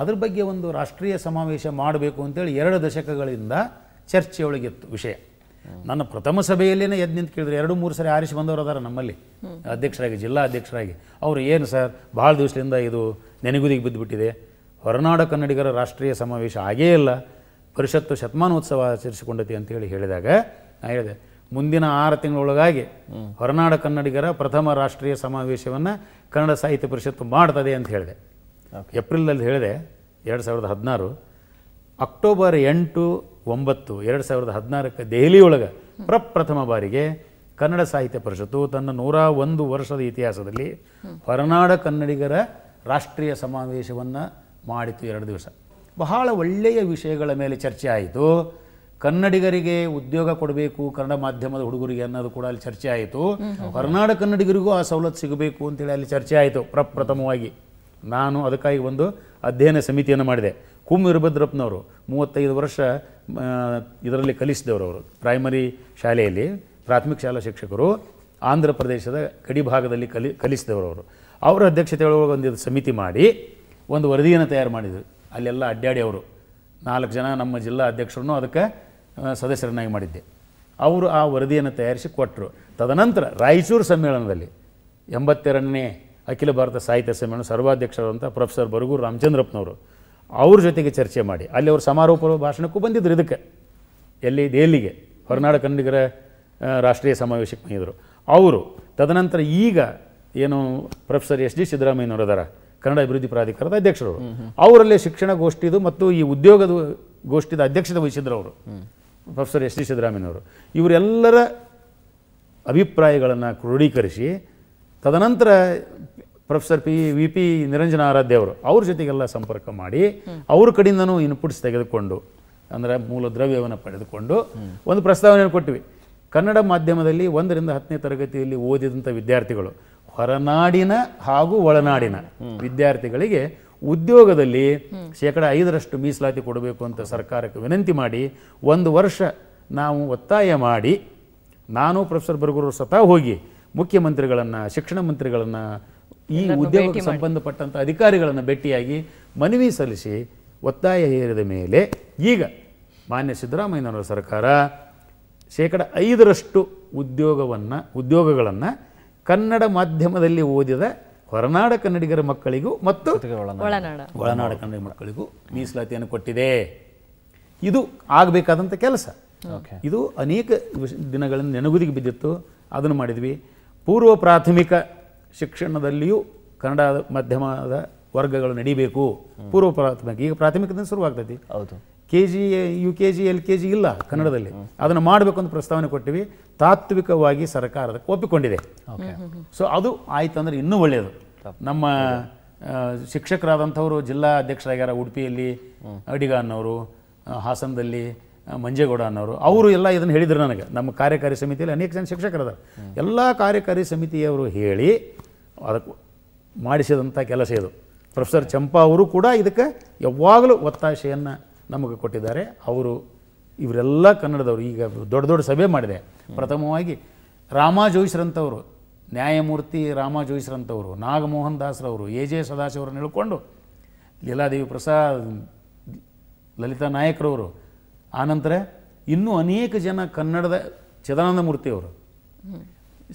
ಅದ್ರ ಬಗ್ಗೆ ಒಂದು ರಾಷ್ಟ್ರೀಯ ಸಮಾವೇಶ ಮಾಡಬೇಕು ಅಂತೇಳಿ ಎರಡು ದಶಕಗಳಿಂದ ಚರ್ಚೆಯೊಳಗಿತ್ತು ವಿಷಯ ನನ್ನ ಪ್ರಥಮ ಸಭೆಯಲ್ಲೇ ಎದ್ದು ನಿಂತು ಕೇಳಿದ್ರು ಎರಡು ಮೂರು ಸರಿ ಆರಿಸಿ ಬಂದವರು ಅದಾರ ನಮ್ಮಲ್ಲಿ ಅಧ್ಯಕ್ಷರಾಗಿ ಜಿಲ್ಲಾ ಅಧ್ಯಕ್ಷರಾಗಿ ಅವರು ಏನು ಸರ್ ಭಾಳ ದಿವಸದಿಂದ ಇದು ನೆನೆಗುದಿಗೆ ಬಿದ್ದುಬಿಟ್ಟಿದೆ ಹೊರನಾಡ ಕನ್ನಡಿಗರ ರಾಷ್ಟ್ರೀಯ ಸಮಾವೇಶ ಆಗೇ ಇಲ್ಲ ಪರಿಷತ್ತು ಶತಮಾನೋತ್ಸವ ಆಚರಿಸಿಕೊಂಡತಿ ಹೇಳಿ ಹೇಳಿದಾಗ ನಾನು ಹೇಳಿದೆ ಮುಂದಿನ ಆರು ತಿಂಗಳೊಳಗಾಗಿ ಹೊರನಾಡ ಕನ್ನಡಿಗರ ಪ್ರಥಮ ರಾಷ್ಟ್ರೀಯ ಸಮಾವೇಶವನ್ನು ಕನ್ನಡ ಸಾಹಿತ್ಯ ಪರಿಷತ್ತು ಮಾಡ್ತದೆ ಅಂತ ಹೇಳಿದೆ ಏಪ್ರಿಲಲ್ಲಿ ಹೇಳಿದೆ ಎರಡು ಸಾವಿರದ ಹದಿನಾರು ಅಕ್ಟೋಬರ್ ಎಂಟು ಒಂಬತ್ತು ಎರಡು ಸಾವಿರದ ಹದಿನಾರಕ್ಕೆ ದೆಹಲಿಯೊಳಗೆ ಪ್ರಪ್ರಥಮ ಬಾರಿಗೆ ಕನ್ನಡ ಸಾಹಿತ್ಯ ಪರಿಷತ್ತು ತನ್ನ ನೂರ ಒಂದು ವರ್ಷದ ಇತಿಹಾಸದಲ್ಲಿ ಹೊರನಾಡ ಕನ್ನಡಿಗರ ರಾಷ್ಟ್ರೀಯ ಸಮಾವೇಶವನ್ನು ಮಾಡಿತು ಎರಡು ದಿವಸ ಬಹಳ ಒಳ್ಳೆಯ ವಿಷಯಗಳ ಮೇಲೆ ಚರ್ಚೆ ಆಯಿತು ಕನ್ನಡಿಗರಿಗೆ ಉದ್ಯೋಗ ಕೊಡಬೇಕು ಕನ್ನಡ ಮಾಧ್ಯಮದ ಹುಡುಗರಿಗೆ ಅನ್ನೋದು ಕೂಡ ಅಲ್ಲಿ ಚರ್ಚೆ ಆಯಿತು ಕರ್ನಾಟಕ ಕನ್ನಡಿಗರಿಗೂ ಆ ಸವಲತ್ತು ಸಿಗಬೇಕು ಅಂತೇಳಿ ಅಲ್ಲಿ ಚರ್ಚೆ ಆಯಿತು ಪ್ರಪ್ರಥಮವಾಗಿ ನಾನು ಅದಕ್ಕಾಗಿ ಒಂದು ಅಧ್ಯಯನ ಸಮಿತಿಯನ್ನು ಮಾಡಿದೆ ಕುಂ ವೀರಭದ್ರಪ್ಪನವರು ಮೂವತ್ತೈದು ವರ್ಷ ಇದರಲ್ಲಿ ಕಲಿಸಿದವರು ಅವರು ಪ್ರೈಮರಿ ಶಾಲೆಯಲ್ಲಿ ಪ್ರಾಥಮಿಕ ಶಾಲಾ ಶಿಕ್ಷಕರು ಆಂಧ್ರ ಪ್ರದೇಶದ ಭಾಗದಲ್ಲಿ ಕಲಿ ಕಲಿಸಿದವರು ಅವರು ಅವರ ಅಧ್ಯಕ್ಷತೆ ಒಳಗೆ ಒಂದು ಸಮಿತಿ ಮಾಡಿ ಒಂದು ವರದಿಯನ್ನು ತಯಾರು ಮಾಡಿದರು ಅಲ್ಲೆಲ್ಲ ಅಡ್ಡಾಡಿ ಅವರು ನಾಲ್ಕು ಜನ ನಮ್ಮ ಜಿಲ್ಲಾ ಅಧ್ಯಕ್ಷರನ್ನು ಅದಕ್ಕೆ ಸದಸ್ಯರನ್ನಾಗಿ ಮಾಡಿದ್ದೆ ಅವರು ಆ ವರದಿಯನ್ನು ತಯಾರಿಸಿ ಕೊಟ್ಟರು ತದನಂತರ ರಾಯಚೂರು ಸಮ್ಮೇಳನದಲ್ಲಿ ಎಂಬತ್ತೆರಡನೇ ಅಖಿಲ ಭಾರತ ಸಾಹಿತ್ಯ ಸಮ್ಮೇಳನ ಸರ್ವಾಧ್ಯಕ್ಷರಂಥ ಪ್ರೊಫೆಸರ್ ಬರಗೂರು ರಾಮಚಂದ್ರಪ್ಪನವರು ಅವ್ರ ಜೊತೆಗೆ ಚರ್ಚೆ ಮಾಡಿ ಅಲ್ಲಿ ಅವರು ಸಮಾರೋಪ ಭಾಷಣಕ್ಕೂ ಬಂದಿದ್ದರು ಇದಕ್ಕೆ ಎಲ್ಲಿ ದೆಹಲಿಗೆ ಹೊರನಾಡ ಕನ್ನಡಿಗರ ರಾಷ್ಟ್ರೀಯ ಸಮಾವೇಶಕ್ಕೆ ಬಂದಿದ್ದರು ಅವರು ತದನಂತರ ಈಗ ಏನು ಪ್ರೊಫೆಸರ್ ಎಸ್ ಡಿ ಸಿದ್ದರಾಮಯ್ಯನವರು ಅದಾರ ಕನ್ನಡ ಅಭಿವೃದ್ಧಿ ಪ್ರಾಧಿಕಾರದ ಅಧ್ಯಕ್ಷರು ಅವರಲ್ಲೇ ಶಿಕ್ಷಣ ಗೋಷ್ಠಿದು ಮತ್ತು ಈ ಉದ್ಯೋಗದ ಗೋಷ್ಠಿದ ಅಧ್ಯಕ್ಷತೆ ವಹಿಸಿದ್ರು ಅವರು ಪ್ರೊಫೆಸರ್ ಎಸ್ ಡಿ ಸಿದ್ದರಾಮಯ್ಯನವರು ಇವರೆಲ್ಲರ ಅಭಿಪ್ರಾಯಗಳನ್ನು ಕ್ರೋಢೀಕರಿಸಿ ತದನಂತರ professor P V P Niranjana Aradhya ಅವರು ಅವ್ರ ಜೊತೆಗೆಲ್ಲ ಸಂಪರ್ಕ ಮಾಡಿ ಅವ್ರ ಕಡೆಯಿಂದನೂ ಇನ್ಪುಟ್ಸ್ ತೆಗೆದುಕೊಂಡು ಅಂದರೆ ಮೂಲ ದ್ರವ್ಯವನ್ನು ಪಡೆದುಕೊಂಡು ಒಂದು ಪ್ರಸ್ತಾವನೆಯನ್ನು ಕೊಟ್ಟಿವಿ ಕನ್ನಡ ಮಾಧ್ಯಮದಲ್ಲಿ ಒಂದರಿಂದ ಹತ್ತನೇ ತರಗತಿಯಲ್ಲಿ ಓದಿದಂಥ ವಿದ್ಯಾರ್ಥಿಗಳು ಹೊರನಾಡಿನ ಹಾಗೂ ಒಳನಾಡಿನ ವಿದ್ಯಾರ್ಥಿಗಳಿಗೆ ಉದ್ಯೋಗದಲ್ಲಿ ಶೇಕಡ ಐದರಷ್ಟು ಮೀಸಲಾತಿ ಕೊಡಬೇಕು ಅಂತ ಸರ್ಕಾರಕ್ಕೆ ವಿನಂತಿ ಮಾಡಿ ಒಂದು ವರ್ಷ ನಾವು ಒತ್ತಾಯ ಮಾಡಿ ನಾನು ಪ್ರೊಫೆಸರ್ ಬರ್ಗೂರು ಸತಾ ಹೋಗಿ ಮುಖ್ಯಮಂತ್ರಿಗಳನ್ನು ಶಿಕ್ಷಣ ಮಂತ್ರಿಗಳನ್ನು ಈ ಉದ್ಯೋಗಕ್ಕೆ ಸಂಬಂಧಪಟ್ಟಂಥ ಅಧಿಕಾರಿಗಳನ್ನು ಭೇಟಿಯಾಗಿ ಮನವಿ ಸಲ್ಲಿಸಿ ಒತ್ತಾಯ ಹೇರಿದ ಮೇಲೆ ಈಗ ಮಾನ್ಯ ಸಿದ್ದರಾಮಯ್ಯನವರ ಸರ್ಕಾರ ಶೇಕಡ ಐದರಷ್ಟು ಉದ್ಯೋಗವನ್ನು ಉದ್ಯೋಗಗಳನ್ನು ಕನ್ನಡ ಮಾಧ್ಯಮದಲ್ಲಿ ಓದಿದ ಹೊರನಾಡ ಕನ್ನಡಿಗರ ಮಕ್ಕಳಿಗೂ ಮತ್ತು ಒಳನಾಡ ಕನ್ನಡ ಮಕ್ಕಳಿಗೂ ಮೀಸಲಾತಿಯನ್ನು ಕೊಟ್ಟಿದೆ ಇದು ಆಗಬೇಕಾದಂಥ ಕೆಲಸ ಇದು ಅನೇಕ ದಿನಗಳನ್ನು ನೆನಗುದಿಗೆ ಬಿದ್ದಿತ್ತು ಅದನ್ನು ಮಾಡಿದ್ವಿ ಪೂರ್ವ ಪ್ರಾಥಮಿಕ ಶಿಕ್ಷಣದಲ್ಲಿಯೂ ಕನ್ನಡ ಮಾಧ್ಯಮದ ವರ್ಗಗಳು ನಡೀಬೇಕು ಪೂರ್ವ ಪ್ರಾಥಮಿಕ ಈಗ ಪ್ರಾಥಮಿಕದಿಂದ ಶುರುವಾಗ್ತೈತಿ ಹೌದು K G U K G L K G ಇಲ್ಲ ಕನ್ನಡದಲ್ಲಿ ಅದನ್ನು ಅಂತ ಪ್ರಸ್ತಾವನೆ ಕೊಟ್ಟಿವಿ ತಾತ್ವಿಕವಾಗಿ ಸರ್ಕಾರ ಅದಕ್ಕೆ ಒಪ್ಪಿಕೊಂಡಿದೆ ಸೊ ಅದು ಆಯ್ತು ಅಂದ್ರೆ ಇನ್ನೂ ಒಳ್ಳೆಯದು ನಮ್ಮ ಶಿಕ್ಷಕರಾದಂಥವರು ಜಿಲ್ಲಾ ಅಧ್ಯಕ್ಷರಾಗ್ಯಾರ ಉಡುಪಿಯಲ್ಲಿ ಅಡಿಗ ಅನ್ನೋರು ಹಾಸನದಲ್ಲಿ ಮಂಜೇಗೌಡ ಅನ್ನೋರು ಅವರು ಎಲ್ಲ ಇದನ್ನು ಹೇಳಿದರು ನನಗೆ ನಮ್ಮ ಕಾರ್ಯಕಾರಿ ಸಮಿತಿಯಲ್ಲಿ ಅನೇಕ ಜನ ಶಿಕ್ಷಕರಾದ ಎಲ್ಲ ಕಾರ್ಯಕಾರಿ ಸಮಿತಿಯವರು ಹೇಳಿ ಅದಕ್ಕೆ ಮಾಡಿಸಿದಂಥ ಕೆಲಸ ಇದು ಪ್ರೊಫೆಸರ್ ಚಂಪಾ ಅವರು ಕೂಡ ಇದಕ್ಕೆ ಯಾವಾಗಲೂ ಒತ್ತಾಶೆಯನ್ನು ನಮಗೆ ಕೊಟ್ಟಿದ್ದಾರೆ ಅವರು ಇವರೆಲ್ಲ ಕನ್ನಡದವರು ಈಗ ದೊಡ್ಡ ದೊಡ್ಡ ಸಭೆ ಮಾಡಿದೆ ಪ್ರಥಮವಾಗಿ ರಾಮ ಜೋಯಿಸ್ರಂಥವ್ರು ನ್ಯಾಯಮೂರ್ತಿ ರಾಮ ಜೋಯಿಸ್ರಂಥವರು ನಾಗಮೋಹನ್ ದಾಸ್ರವರು ಎ ಜೆ ಸದಾಶಿವರನ್ನು ಹೇಳ್ಕೊಂಡು ಲೀಲಾದೇವಿ ಪ್ರಸಾದ್ ಲಲಿತಾ ನಾಯಕರವರು ಆನಂತರ ಇನ್ನೂ ಅನೇಕ ಜನ ಕನ್ನಡದ ಚಿದಾನಂದ ಮೂರ್ತಿಯವರು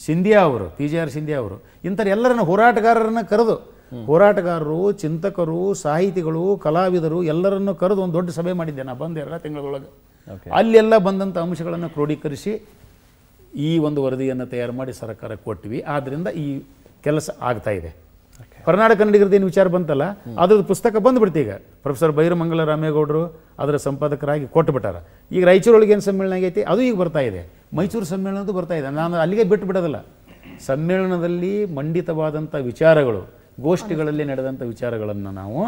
ಸಿಂಧಿಯಾ ಅವರು ಪಿ ಜಿ ಆರ್ ಸಿಂಧಿಯಾ ಅವರು ಇಂಥರ ಎಲ್ಲರನ್ನು ಹೋರಾಟಗಾರರನ್ನು ಕರೆದು ಹೋರಾಟಗಾರರು ಚಿಂತಕರು ಸಾಹಿತಿಗಳು ಕಲಾವಿದರು ಎಲ್ಲರನ್ನು ಕರೆದು ಒಂದು ದೊಡ್ಡ ಸಭೆ ಮಾಡಿದ್ದೆ ನಾ ಬಂದು ಎರಡು ತಿಂಗಳೊಳಗೆ ಅಲ್ಲೆಲ್ಲ ಬಂದಂಥ ಅಂಶಗಳನ್ನು ಕ್ರೋಢೀಕರಿಸಿ ಈ ಒಂದು ವರದಿಯನ್ನು ತಯಾರು ಮಾಡಿ ಸರ್ಕಾರಕ್ಕೆ ಕೊಟ್ವಿ ಆದ್ದರಿಂದ ಈ ಕೆಲಸ ಆಗ್ತಾ ಇದೆ ಕರ್ನಾಟಕ ಏನು ವಿಚಾರ ಬಂತಲ್ಲ ಅದ್ರದ್ದು ಪುಸ್ತಕ ಬಂದ್ಬಿಡ್ತು ಈಗ ಪ್ರೊಫೆಸರ್ ಬೈರಮಂಗಲ ರಾಮೇಗೌಡರು ಅದರ ಸಂಪಾದಕರಾಗಿ ಕೊಟ್ಟುಬಿಟ್ಟಾರ ಈಗ ರಾಯಚೂರೊಳಗೆ ಏನು ಸಮ್ಮೇಳನ ಆಗೈತಿ ಅದು ಈಗ ಬರ್ತಾ ಇದೆ ಮೈಸೂರು ಸಮ್ಮೇಳನದ್ದು ಬರ್ತಾ ಇದೆ ನಾನು ಅಲ್ಲಿಗೆ ಬಿಟ್ಟು ಬಿಡೋದಲ್ಲ ಸಮ್ಮೇಳನದಲ್ಲಿ ಮಂಡಿತವಾದಂಥ ವಿಚಾರಗಳು ಗೋಷ್ಠಿಗಳಲ್ಲಿ ನಡೆದಂಥ ವಿಚಾರಗಳನ್ನು ನಾವು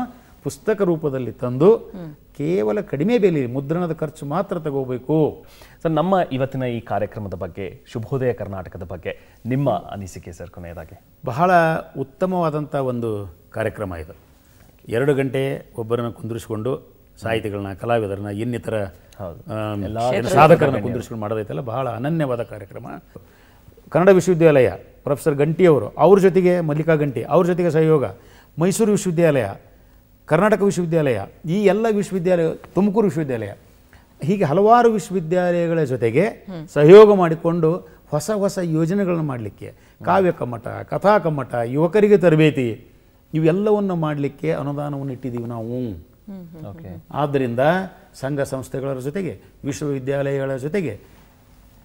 ಪುಸ್ತಕ ರೂಪದಲ್ಲಿ ತಂದು ಕೇವಲ ಕಡಿಮೆ ಬೆಲೆ ಮುದ್ರಣದ ಖರ್ಚು ಮಾತ್ರ ತಗೋಬೇಕು ಸರ್ ನಮ್ಮ ಇವತ್ತಿನ ಈ ಕಾರ್ಯಕ್ರಮದ ಬಗ್ಗೆ ಶುಭೋದಯ ಕರ್ನಾಟಕದ ಬಗ್ಗೆ ನಿಮ್ಮ ಅನಿಸಿಕೆ ಸರ್ ಕೊನೆಯದಾಗಿ ಬಹಳ ಉತ್ತಮವಾದಂಥ ಒಂದು ಕಾರ್ಯಕ್ರಮ ಇದು ಎರಡು ಗಂಟೆ ಒಬ್ಬರನ್ನ ಕುಂದಿರ್ಸ್ಕೊಂಡು ಸಾಹಿತಿಗಳನ್ನ ಕಲಾವಿದರನ್ನ ಇನ್ನಿತರ ಸಾಧಕರನ್ನ ಕುಂದಿರ್ಸ್ಕೊಂಡು ಮಾಡೋದೈತಲ್ಲ ಬಹಳ ಅನನ್ಯವಾದ ಕಾರ್ಯಕ್ರಮ ಕನ್ನಡ ವಿಶ್ವವಿದ್ಯಾಲಯ ಪ್ರೊಫೆಸರ್ ಗಂಟಿಯವರು ಅವ್ರ ಜೊತೆಗೆ ಮಲ್ಲಿಕಾ ಗಂಟಿ ಅವ್ರ ಜೊತೆಗೆ ಸಹಯೋಗ ಮೈಸೂರು ವಿಶ್ವವಿದ್ಯಾಲಯ ಕರ್ನಾಟಕ ವಿಶ್ವವಿದ್ಯಾಲಯ ಈ ಎಲ್ಲ ವಿಶ್ವವಿದ್ಯಾಲಯ ತುಮಕೂರು ವಿಶ್ವವಿದ್ಯಾಲಯ ಹೀಗೆ ಹಲವಾರು ವಿಶ್ವವಿದ್ಯಾಲಯಗಳ ಜೊತೆಗೆ ಸಹಯೋಗ ಮಾಡಿಕೊಂಡು ಹೊಸ ಹೊಸ ಯೋಜನೆಗಳನ್ನು ಮಾಡಲಿಕ್ಕೆ ಕಾವ್ಯ ಕಮ್ಮಟ ಕಥಾ ಕಮ್ಮಟ ಯುವಕರಿಗೆ ತರಬೇತಿ ಇವೆಲ್ಲವನ್ನು ಮಾಡಲಿಕ್ಕೆ ಅನುದಾನವನ್ನು ಇಟ್ಟಿದ್ದೀವಿ ನಾವು ಆದ್ದರಿಂದ ಸಂಘ ಸಂಸ್ಥೆಗಳ ಜೊತೆಗೆ ವಿಶ್ವವಿದ್ಯಾಲಯಗಳ ಜೊತೆಗೆ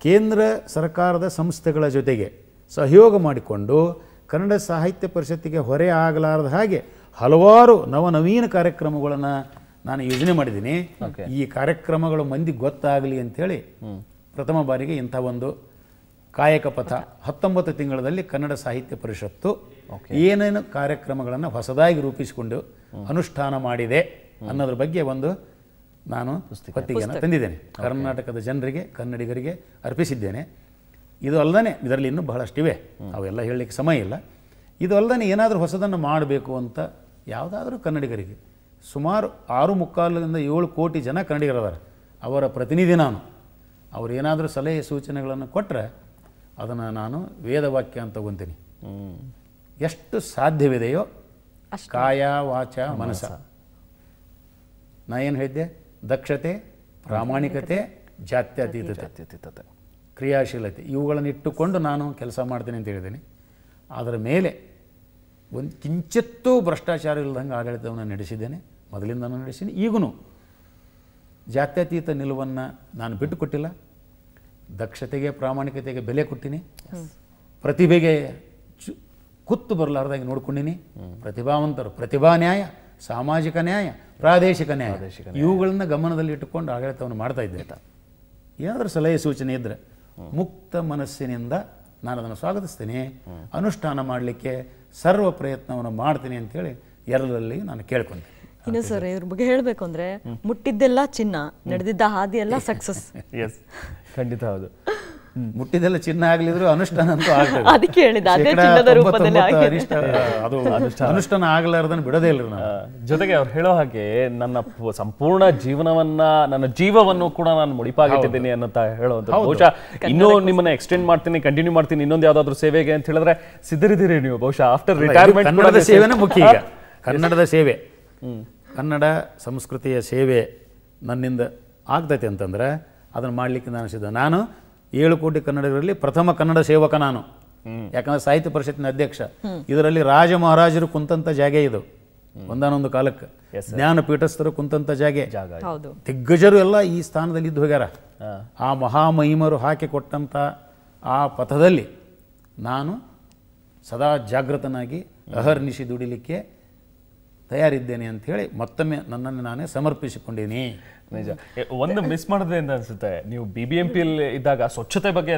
ಕೇಂದ್ರ ಸರ್ಕಾರದ ಸಂಸ್ಥೆಗಳ ಜೊತೆಗೆ ಸಹಯೋಗ ಮಾಡಿಕೊಂಡು ಕನ್ನಡ ಸಾಹಿತ್ಯ ಪರಿಷತ್ತಿಗೆ ಹೊರೆ ಆಗಲಾರದ ಹಾಗೆ ಹಲವಾರು ನವನವೀನ ಕಾರ್ಯಕ್ರಮಗಳನ್ನು ನಾನು ಯೋಜನೆ ಮಾಡಿದ್ದೀನಿ ಈ ಕಾರ್ಯಕ್ರಮಗಳು ಮಂದಿಗೆ ಗೊತ್ತಾಗಲಿ ಅಂಥೇಳಿ ಪ್ರಥಮ ಬಾರಿಗೆ ಇಂಥ ಒಂದು ಕಾಯಕ ಪಥ ಹತ್ತೊಂಬತ್ತು ತಿಂಗಳಲ್ಲಿ ಕನ್ನಡ ಸಾಹಿತ್ಯ ಪರಿಷತ್ತು ಏನೇನು ಕಾರ್ಯಕ್ರಮಗಳನ್ನು ಹೊಸದಾಗಿ ರೂಪಿಸಿಕೊಂಡು ಅನುಷ್ಠಾನ ಮಾಡಿದೆ ಅನ್ನೋದ್ರ ಬಗ್ಗೆ ಒಂದು ನಾನು ಹೊತ್ತಿಗೆಯನ್ನು ತಂದಿದ್ದೇನೆ ಕರ್ನಾಟಕದ ಜನರಿಗೆ ಕನ್ನಡಿಗರಿಗೆ ಅರ್ಪಿಸಿದ್ದೇನೆ ಇದು ಅಲ್ಲದೇ ಇದರಲ್ಲಿ ಇನ್ನೂ ಬಹಳಷ್ಟಿವೆ ಅವೆಲ್ಲ ಹೇಳಲಿಕ್ಕೆ ಸಮಯ ಇಲ್ಲ ಇದು ಅಲ್ಲದೆ ಏನಾದರೂ ಹೊಸದನ್ನು ಮಾಡಬೇಕು ಅಂತ ಯಾವುದಾದ್ರೂ ಕನ್ನಡಿಗರಿಗೆ ಸುಮಾರು ಆರು ಮುಕ್ಕಾಲದಿಂದ ಏಳು ಕೋಟಿ ಜನ ಕನ್ನಡಿಗರದಾರ ಅವರ ಪ್ರತಿನಿಧಿ ನಾನು ಅವರೇನಾದರೂ ಸಲಹೆ ಸೂಚನೆಗಳನ್ನು ಕೊಟ್ಟರೆ ಅದನ್ನು ನಾನು ವೇದವಾಕ್ಯ ಅಂತ ತಗೊತೀನಿ ಎಷ್ಟು ಸಾಧ್ಯವಿದೆಯೋ ಕಾಯ ವಾಚ ಮನಸ್ಸ ನಾ ಏನು ಹೇಳಿದ್ದೆ ದಕ್ಷತೆ ಪ್ರಾಮಾಣಿಕತೆ ಜಾತ್ಯತೀತತೆ ಕ್ರಿಯಾಶೀಲತೆ ಇವುಗಳನ್ನು ಇಟ್ಟುಕೊಂಡು ನಾನು ಕೆಲಸ ಮಾಡ್ತೀನಿ ಅಂತ ಹೇಳಿದ್ದೀನಿ ಅದರ ಮೇಲೆ ಒಂದು ಕಿಂಚಿತ್ತೂ ಭ್ರಷ್ಟಾಚಾರ ಇಲ್ಲದಂಗೆ ಆಡಳಿತವನ್ನು ನಡೆಸಿದ್ದೇನೆ ಮೊದಲಿಂದ ನಡೆಸಿನಿ ಈಗೂ ಜಾತ್ಯತೀತ ನಿಲುವನ್ನು ನಾನು ಬಿಟ್ಟುಕೊಟ್ಟಿಲ್ಲ ದಕ್ಷತೆಗೆ ಪ್ರಾಮಾಣಿಕತೆಗೆ ಬೆಲೆ ಕೊಟ್ಟಿನಿ ಪ್ರತಿಭೆಗೆ ಕುತ್ತು ಬರಲಾರ್ದಾಗೆ ನೋಡ್ಕೊಂಡಿನಿ ಪ್ರತಿಭಾವಂತರು ಪ್ರತಿಭಾ ನ್ಯಾಯ ಸಾಮಾಜಿಕ ನ್ಯಾಯ ಪ್ರಾದೇಶಿಕ ನ್ಯಾಯ ಇವುಗಳನ್ನ ಗಮನದಲ್ಲಿ ಇಟ್ಟುಕೊಂಡು ಆಡಳಿತವನ್ನು ಮಾಡ್ತಾ ಇದ್ದೆ ಏನಾದರೂ ಸಲಹೆ ಸೂಚನೆ ಇದ್ರೆ ಮುಕ್ತ ಮನಸ್ಸಿನಿಂದ ನಾನು ಅದನ್ನು ಸ್ವಾಗತಿಸ್ತೀನಿ ಅನುಷ್ಠಾನ ಮಾಡಲಿಕ್ಕೆ ಸರ್ವ ಪ್ರಯತ್ನವನ್ನು ಮಾಡ್ತೀನಿ ಹೇಳಿ ಎರಡರಲ್ಲಿ ನಾನು ಕೇಳ್ಕೊಂಡೆ ಇನ್ನು ಸರ್ ಇವ್ರ ಬಗ್ಗೆ ಹೇಳಬೇಕು ಅಂದ್ರೆ ಮುಟ್ಟಿದ್ದೆಲ್ಲ ಚಿನ್ನ ನಡೆದಿದ್ದ ಹಾದಿ ಸಕ್ಸಸ್ ಎಸ್ ಖಂಡಿತ ಹೌದು ಮುಟ್ಟಿದೆಲ್ಲ ಚಿನ್ನ ಆಗ್ಲಿದ್ರು ಅನುಷ್ಠಾನ ಅಂತೂ ಆಗ್ತದೆ ಅದಕ್ಕೆ ಅನುಷ್ಠಾನ ಆಗ್ಲಾರ್ದನ್ ಬಿಡದೇ ಇಲ್ಲ ನಾನು ಜೊತೆಗೆ ಅವ್ರು ಹೇಳೋ ಹಾಗೆ ನನ್ನ ಸಂಪೂರ್ಣ ಜೀವನವನ್ನ ನನ್ನ ಜೀವವನ್ನು ಕೂಡ ನಾನು ಮುಡಿಪಾಗಿಟ್ಟಿದ್ದೀನಿ ಅನ್ನಂತ ಹೇಳುವಂತ ಬಹುಶಃ ಇನ್ನೂ ನಿಮ್ಮನ್ನ ಎಕ್ಸ್ಟೆಂಡ್ ಮಾಡ್ತೀನಿ ಕಂಟಿನ್ಯೂ ಮಾಡ್ತೀನಿ ಇನ್ನೊಂದು ಯಾವ್ದಾದ್ರು ಸೇವೆಗೆ ಅಂತ ಹೇಳಿದ್ರೆ ಸಿದ್ಧರಿದ್ದೀರಿ ನೀವು ಬಹುಶಃ ಆಫ್ಟರ್ ರಿಟೈರ್ಮೆಂಟ್ ಕನ್ನಡದ ಸೇವೆನೇ ಮುಖ್ಯ ಈಗ ಕನ್ನಡದ ಸೇವೆ ಕನ್ನಡ ಸಂಸ್ಕೃತಿಯ ಸೇವೆ ನನ್ನಿಂದ ಆಗ್ತೈತೆ ಅಂತಂದ್ರೆ ಅದನ್ನು ಮಾಡಲಿಕ್ಕೆ ನಾನು ಸಿದ್ಧ ನಾನು ಏಳು ಕೋಟಿ ಕನ್ನಡಿಗರಲ್ಲಿ ಪ್ರಥಮ ಕನ್ನಡ ಸೇವಕ ನಾನು ಯಾಕಂದ್ರೆ ಸಾಹಿತ್ಯ ಪರಿಷತ್ತಿನ ಅಧ್ಯಕ್ಷ ಇದರಲ್ಲಿ ರಾಜ ಮಹಾರಾಜರು ಕುಂತಂತ ಜಾಗೆ ಇದು ಒಂದಾನೊಂದು ಕಾಲಕ್ಕೆ ಜ್ಞಾನ ಪೀಠಸ್ಥರು ಕುಂತಂತ ಜಾಗೆ ದಿಗ್ಗಜರು ಎಲ್ಲ ಈ ಸ್ಥಾನದಲ್ಲಿ ಇದ್ದು ಹೋಗ್ಯಾರ ಆ ಮಹಾಮಹಿಮರು ಕೊಟ್ಟಂತ ಆ ಪಥದಲ್ಲಿ ನಾನು ಸದಾ ಜಾಗೃತನಾಗಿ ಅಹರ್ನಿಶಿ ದುಡಿಲಿಕ್ಕೆ ತಯಾರಿದ್ದೇನೆ ಅಂತ ಹೇಳಿ ಮತ್ತೊಮ್ಮೆ ನನ್ನನ್ನು ನಾನೇ ಸಮರ್ಪಿಸಿಕೊಂಡಿನಿ ನಿಜ ಒಂದು ಮಿಸ್ ಮಾಡಿದೆ ಅಂತ ಅನ್ಸುತ್ತೆ ನೀವು ಬಿ ಬಿ ಎಂ ಪಿ ಇದ್ದಾಗ ಸ್ವಚ್ಛತೆ ಬಗ್ಗೆ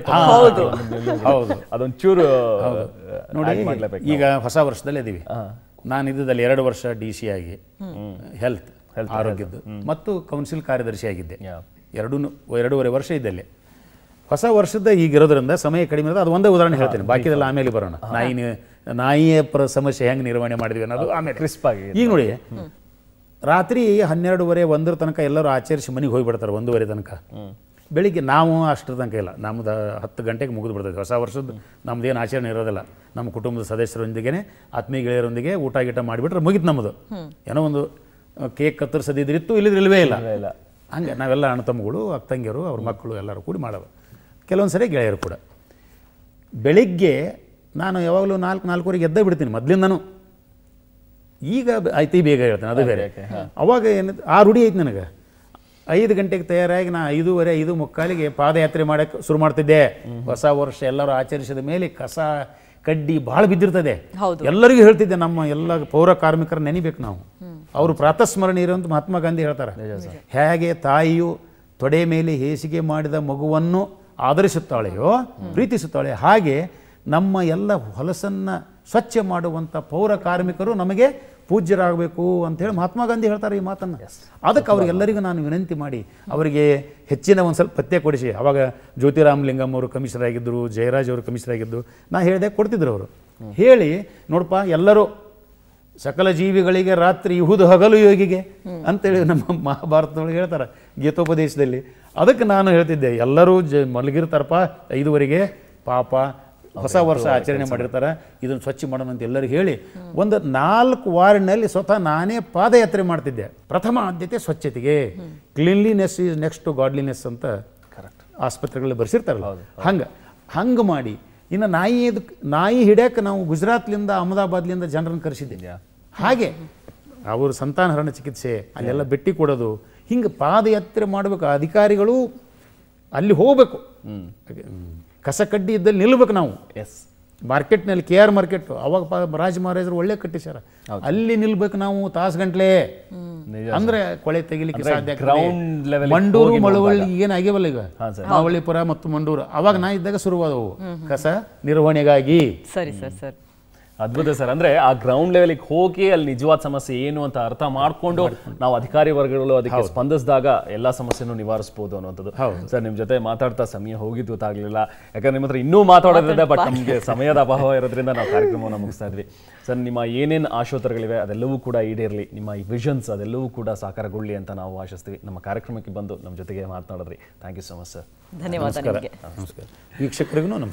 ಅದೊಂಚೂರು ನೋಡಿ ಈಗ ಹೊಸ ವರ್ಷದಲ್ಲಿ ಇದೀವಿ ನಾನು ಇದ್ದಲ್ಲಿ ಎರಡು ವರ್ಷ ಡಿ ಸಿ ಆಗಿ ಹೆಲ್ತ್ ಆರೋಗ್ಯದ್ದು ಮತ್ತು ಕೌನ್ಸಿಲ್ ಕಾರ್ಯದರ್ಶಿ ಆಗಿದ್ದೆ ಎರಡೂ ಎರಡೂವರೆ ವರ್ಷ ಇದ್ದಲ್ಲಿ ಹೊಸ ವರ್ಷದ ಈಗಿರೋದ್ರಿಂದ ಸಮಯ ಕಡಿಮೆ ಅದು ಒಂದೇ ಉದಾಹರಣೆ ಹೇಳ್ತೇನೆ ಬಾಕಿದೆಲ್ಲ ಆಮೇಲೆ ಬರೋಣ ನಾಯಿನ ನಾಯಿಯ ಪ್ರ ಸಮಸ್ಯೆ ಹೆಂಗೆ ನಿರ್ವಹಣೆ ಮಾಡಿದ್ವಿ ಅನ್ನೋದು ಆಮೇಲೆ ಕ್ರಿಸ್ಪ್ ಆಗಿ ಈಗ ನೋಡಿ ರಾತ್ರಿ ಹನ್ನೆರಡುವರೆ ಒಂದರ ತನಕ ಎಲ್ಲರೂ ಆಚರಿಸಿ ಮನೆಗೆ ಹೋಗಿಬಿಡ್ತಾರೆ ಒಂದೂವರೆ ತನಕ ಬೆಳಿಗ್ಗೆ ನಾವು ಅಷ್ಟರ ತನಕ ಇಲ್ಲ ನಮ್ದು ಹತ್ತು ಗಂಟೆಗೆ ಮುಗಿದು ಬಿಡ್ತೈತೆ ಹೊಸ ವರ್ಷದ ನಮ್ಮದೇನು ಆಚರಣೆ ಇರೋದಿಲ್ಲ ನಮ್ಮ ಕುಟುಂಬದ ಸದಸ್ಯರೊಂದಿಗೆ ಆತ್ಮೀಯ ಗೆಳೆಯರೊಂದಿಗೆ ಊಟ ಗೀಟ ಮಾಡಿಬಿಟ್ರೆ ಮುಗಿತು ನಮ್ಮದು ಏನೋ ಒಂದು ಕೇಕ್ ಕತ್ತರಿಸದಿದ್ರಿತ್ತು ಇಲ್ಲಿದ್ರೆ ಇಲ್ಲವೇ ಇಲ್ಲ ಹಂಗೆ ನಾವೆಲ್ಲ ಅಣ್ಣ ತಮ್ಮಗಳು ಅಕ್ಕ ತಂಗಿಯರು ಅವ್ರ ಮಕ್ಕಳು ಎಲ್ಲರೂ ಕೂಡಿ ಮಾಡೋದು ಕೆಲವೊಂದು ಸರಿ ಗೆಳೆಯರು ಕೂಡ ಬೆಳಿಗ್ಗೆ ನಾನು ಯಾವಾಗಲೂ ನಾಲ್ಕು ನಾಲ್ಕೂವರೆಗೆ ಎದ್ದೇ ಬಿಡ್ತೀನಿ ಮೊದಲಿಂದನೂ ಈಗ ಐತಿ ಬೇಗ ಹೇಳ್ತೇನೆ ಅದು ಬೇರೆ ಅವಾಗ ಏನು ಆ ರೂಢಿ ಐತೆ ನನಗೆ ಐದು ಗಂಟೆಗೆ ತಯಾರಾಗಿ ನಾ ಐದೂವರೆ ಐದು ಮುಕ್ಕಾಲಿಗೆ ಪಾದಯಾತ್ರೆ ಮಾಡಕ್ಕೆ ಶುರು ಮಾಡ್ತಿದ್ದೆ ಹೊಸ ವರ್ಷ ಎಲ್ಲರೂ ಆಚರಿಸಿದ ಮೇಲೆ ಕಸ ಕಡ್ಡಿ ಭಾಳ ಬಿದ್ದಿರ್ತದೆ ಎಲ್ಲರಿಗೂ ಹೇಳ್ತಿದ್ದೆ ನಮ್ಮ ಎಲ್ಲ ಪೌರ ಕಾರ್ಮಿಕರ ನೆನಿಬೇಕು ನಾವು ಅವರು ಪ್ರಾತಸ್ಮರಣೆ ಅಂತ ಮಹಾತ್ಮ ಗಾಂಧಿ ಹೇಳ್ತಾರೆ ಹೇಗೆ ತಾಯಿಯು ತೊಡೆ ಮೇಲೆ ಹೇಸಿಗೆ ಮಾಡಿದ ಮಗುವನ್ನು ಆಧರಿಸುತ್ತಾಳೆಯೋ ಪ್ರೀತಿಸುತ್ತಾಳೆ ಹಾಗೆ ನಮ್ಮ ಎಲ್ಲ ಹೊಲಸನ್ನು ಸ್ವಚ್ಛ ಮಾಡುವಂಥ ಪೌರ ಕಾರ್ಮಿಕರು ನಮಗೆ ಪೂಜ್ಯರಾಗಬೇಕು ಹೇಳಿ ಮಹಾತ್ಮ ಗಾಂಧಿ ಹೇಳ್ತಾರೆ ಈ ಮಾತನ್ನು ಅದಕ್ಕೆ ಅವರಿಗೆಲ್ಲರಿಗೂ ನಾನು ವಿನಂತಿ ಮಾಡಿ ಅವರಿಗೆ ಹೆಚ್ಚಿನ ಒಂದು ಸ್ವಲ್ಪ ಪತ್ತೆ ಕೊಡಿಸಿ ಅವಾಗ ಜ್ಯೋತಿರಾಮ್ ಅವರು ಕಮಿಷನರ್ ಆಗಿದ್ದರು ಜಯರಾಜ್ ಅವರು ಕಮಿಷನರ್ ಆಗಿದ್ದರು ನಾನು ಹೇಳಿದೆ ಕೊಡ್ತಿದ್ರು ಅವರು ಹೇಳಿ ನೋಡಪ್ಪ ಎಲ್ಲರೂ ಸಕಲ ಜೀವಿಗಳಿಗೆ ರಾತ್ರಿ ಇಹುದು ಹಗಲು ಯೋಗಿಗೆ ಅಂತೇಳಿ ನಮ್ಮ ಮಹಾಭಾರತದೊಳಗೆ ಹೇಳ್ತಾರೆ ಗೀತೋಪದೇಶದಲ್ಲಿ ಅದಕ್ಕೆ ನಾನು ಹೇಳ್ತಿದ್ದೆ ಎಲ್ಲರೂ ಜ ಮಲಗಿರ್ತಾರಪ್ಪ ಐದುವರೆಗೆ ಪಾಪ ಹೊಸ ವರ್ಷ ಆಚರಣೆ ಮಾಡಿರ್ತಾರೆ ಇದನ್ನು ಸ್ವಚ್ಛ ಮಾಡೋಣ ಅಂತ ಎಲ್ಲರಿಗೂ ಹೇಳಿ ಒಂದು ನಾಲ್ಕು ವಾರ್ಡ್ನಲ್ಲಿ ಸ್ವತಃ ನಾನೇ ಪಾದಯಾತ್ರೆ ಮಾಡ್ತಿದ್ದೆ ಪ್ರಥಮ ಆದ್ಯತೆ ಸ್ವಚ್ಛತೆಗೆ cleanliness is next to godliness ಅಂತ ಕರೆಕ್ಟ್ ಆಸ್ಪತ್ರೆಗಳಲ್ಲಿ ಬರ್ಸಿರ್ತಾರಲ್ಲ ಹಂಗೆ ಹಂಗೆ ಮಾಡಿ ಇನ್ನು ನಾಯಿ ನಾಯಿ ಹಿಡ್ಯಕ್ಕೆ ನಾವು ಗುಜರಾತ್ಲಿಂದ ಅಹಮದಾಬಾದ್ಲಿಂದ ಜನರನ್ನು ಕರೆಸಿದ್ದೀವಿ ಹಾಗೆ ಅವರು ಸಂತಾನಹರಣ ಚಿಕಿತ್ಸೆ ಅಲ್ಲೆಲ್ಲ ಬೆಟ್ಟಿ ಕೊಡೋದು ಹಿಂಗೆ ಪಾದಯಾತ್ರೆ ಮಾಡಬೇಕು ಅಧಿಕಾರಿಗಳು ಅಲ್ಲಿ ಹೋಗಬೇಕು ಕಸ ಕಡ್ಡಿ ಇದ್ದಲ್ಲಿ ನಿಲ್ಬೇಕು ನಾವು ಎಸ್ ಮಾರ್ಕೆಟ್ನಲ್ಲಿ ಕೆ ಆರ್ ಮಾರ್ಕೆಟ್ ಅವಾಗ ರಾಜ ಮಹಾರಾಜರು ಒಳ್ಳೆ ಕಟ್ಟಿಸ್ಯಾರ ಅಲ್ಲಿ ನಿಲ್ಬೇಕು ನಾವು ತಾಸು ಗಂಟ್ಲೆ ಅಂದ್ರೆ ಕೊಳೆ ತೆಗಿಲಿಕ್ಕೆ ಸಾಧ್ಯ ಮಂಡೂರು ಮಳವಳ್ಳಿ ಏನಾಗ್ಯವಲ್ಲ ಈಗ ಮಾವಳ್ಳಿಪುರ ಮತ್ತು ಮಂಡೂರು ಅವಾಗ ನಾ ಇದ್ದಾಗ ಶುರುವಾದವು ಕಸ ನಿರ್ವಹಣೆಗಾಗಿ ಸರಿ ಸರ್ ಸರ್ ಅದ್ಭುತ ಸರ್ ಅಂದ್ರೆ ಆ ಗ್ರೌಂಡ್ ಲೆವೆಲ್ಗೆ ಹೋಗಿ ಅಲ್ಲಿ ನಿಜವಾದ ಸಮಸ್ಯೆ ಏನು ಅಂತ ಅರ್ಥ ಮಾಡ್ಕೊಂಡು ನಾವು ಅಧಿಕಾರಿ ವರ್ಗಗಳು ಅದಕ್ಕೆ ಸ್ಪಂದಿಸಿದಾಗ ಎಲ್ಲಾ ಸಮಸ್ಯೆನೂ ನಿವಾರಿಸಬಹುದು ಅನ್ನೋದು ಸರ್ ನಿಮ್ ಜೊತೆ ಮಾತಾಡ್ತಾ ಸಮಯ ಹೋಗಿದ್ದು ಗೊತ್ತಾಗ್ಲಿಲ್ಲ ಯಾಕಂದ್ರೆ ನಿಮ್ಮ ಹತ್ರ ಇನ್ನೂ ಮಾತಾಡೋದ್ರಿಂದ ಬಟ್ ನಮಗೆ ಸಮಯದ ಅಭಾವ ಇರೋದ್ರಿಂದ ನಾವು ಕಾರ್ಯಕ್ರಮವನ್ನು ಮುಗಿಸ್ತಾ ಇದ್ವಿ ಸರ್ ನಿಮ್ಮ ಏನೇನು ಆಶೋತ್ತರಗಳಿವೆ ಅದೆಲ್ಲವೂ ಕೂಡ ಈಡೇರಲಿ ನಿಮ್ಮ ಈ ವಿಷನ್ಸ್ ಅದೆಲ್ಲವೂ ಕೂಡ ಸಾಕಾರಗೊಳ್ಳಿ ಅಂತ ನಾವು ಆಶಿಸ್ತೀವಿ ನಮ್ಮ ಕಾರ್ಯಕ್ರಮಕ್ಕೆ ಬಂದು ನಮ್ಮ ಜೊತೆಗೆ ಮಾತನಾಡಿದ್ರಿ thank you so much sir ಧನ್ಯವಾದ ನಮಸ್ಕಾರ ವೀಕ್ಷಕರಿಗೂ ನಮಸ್ಕಾರ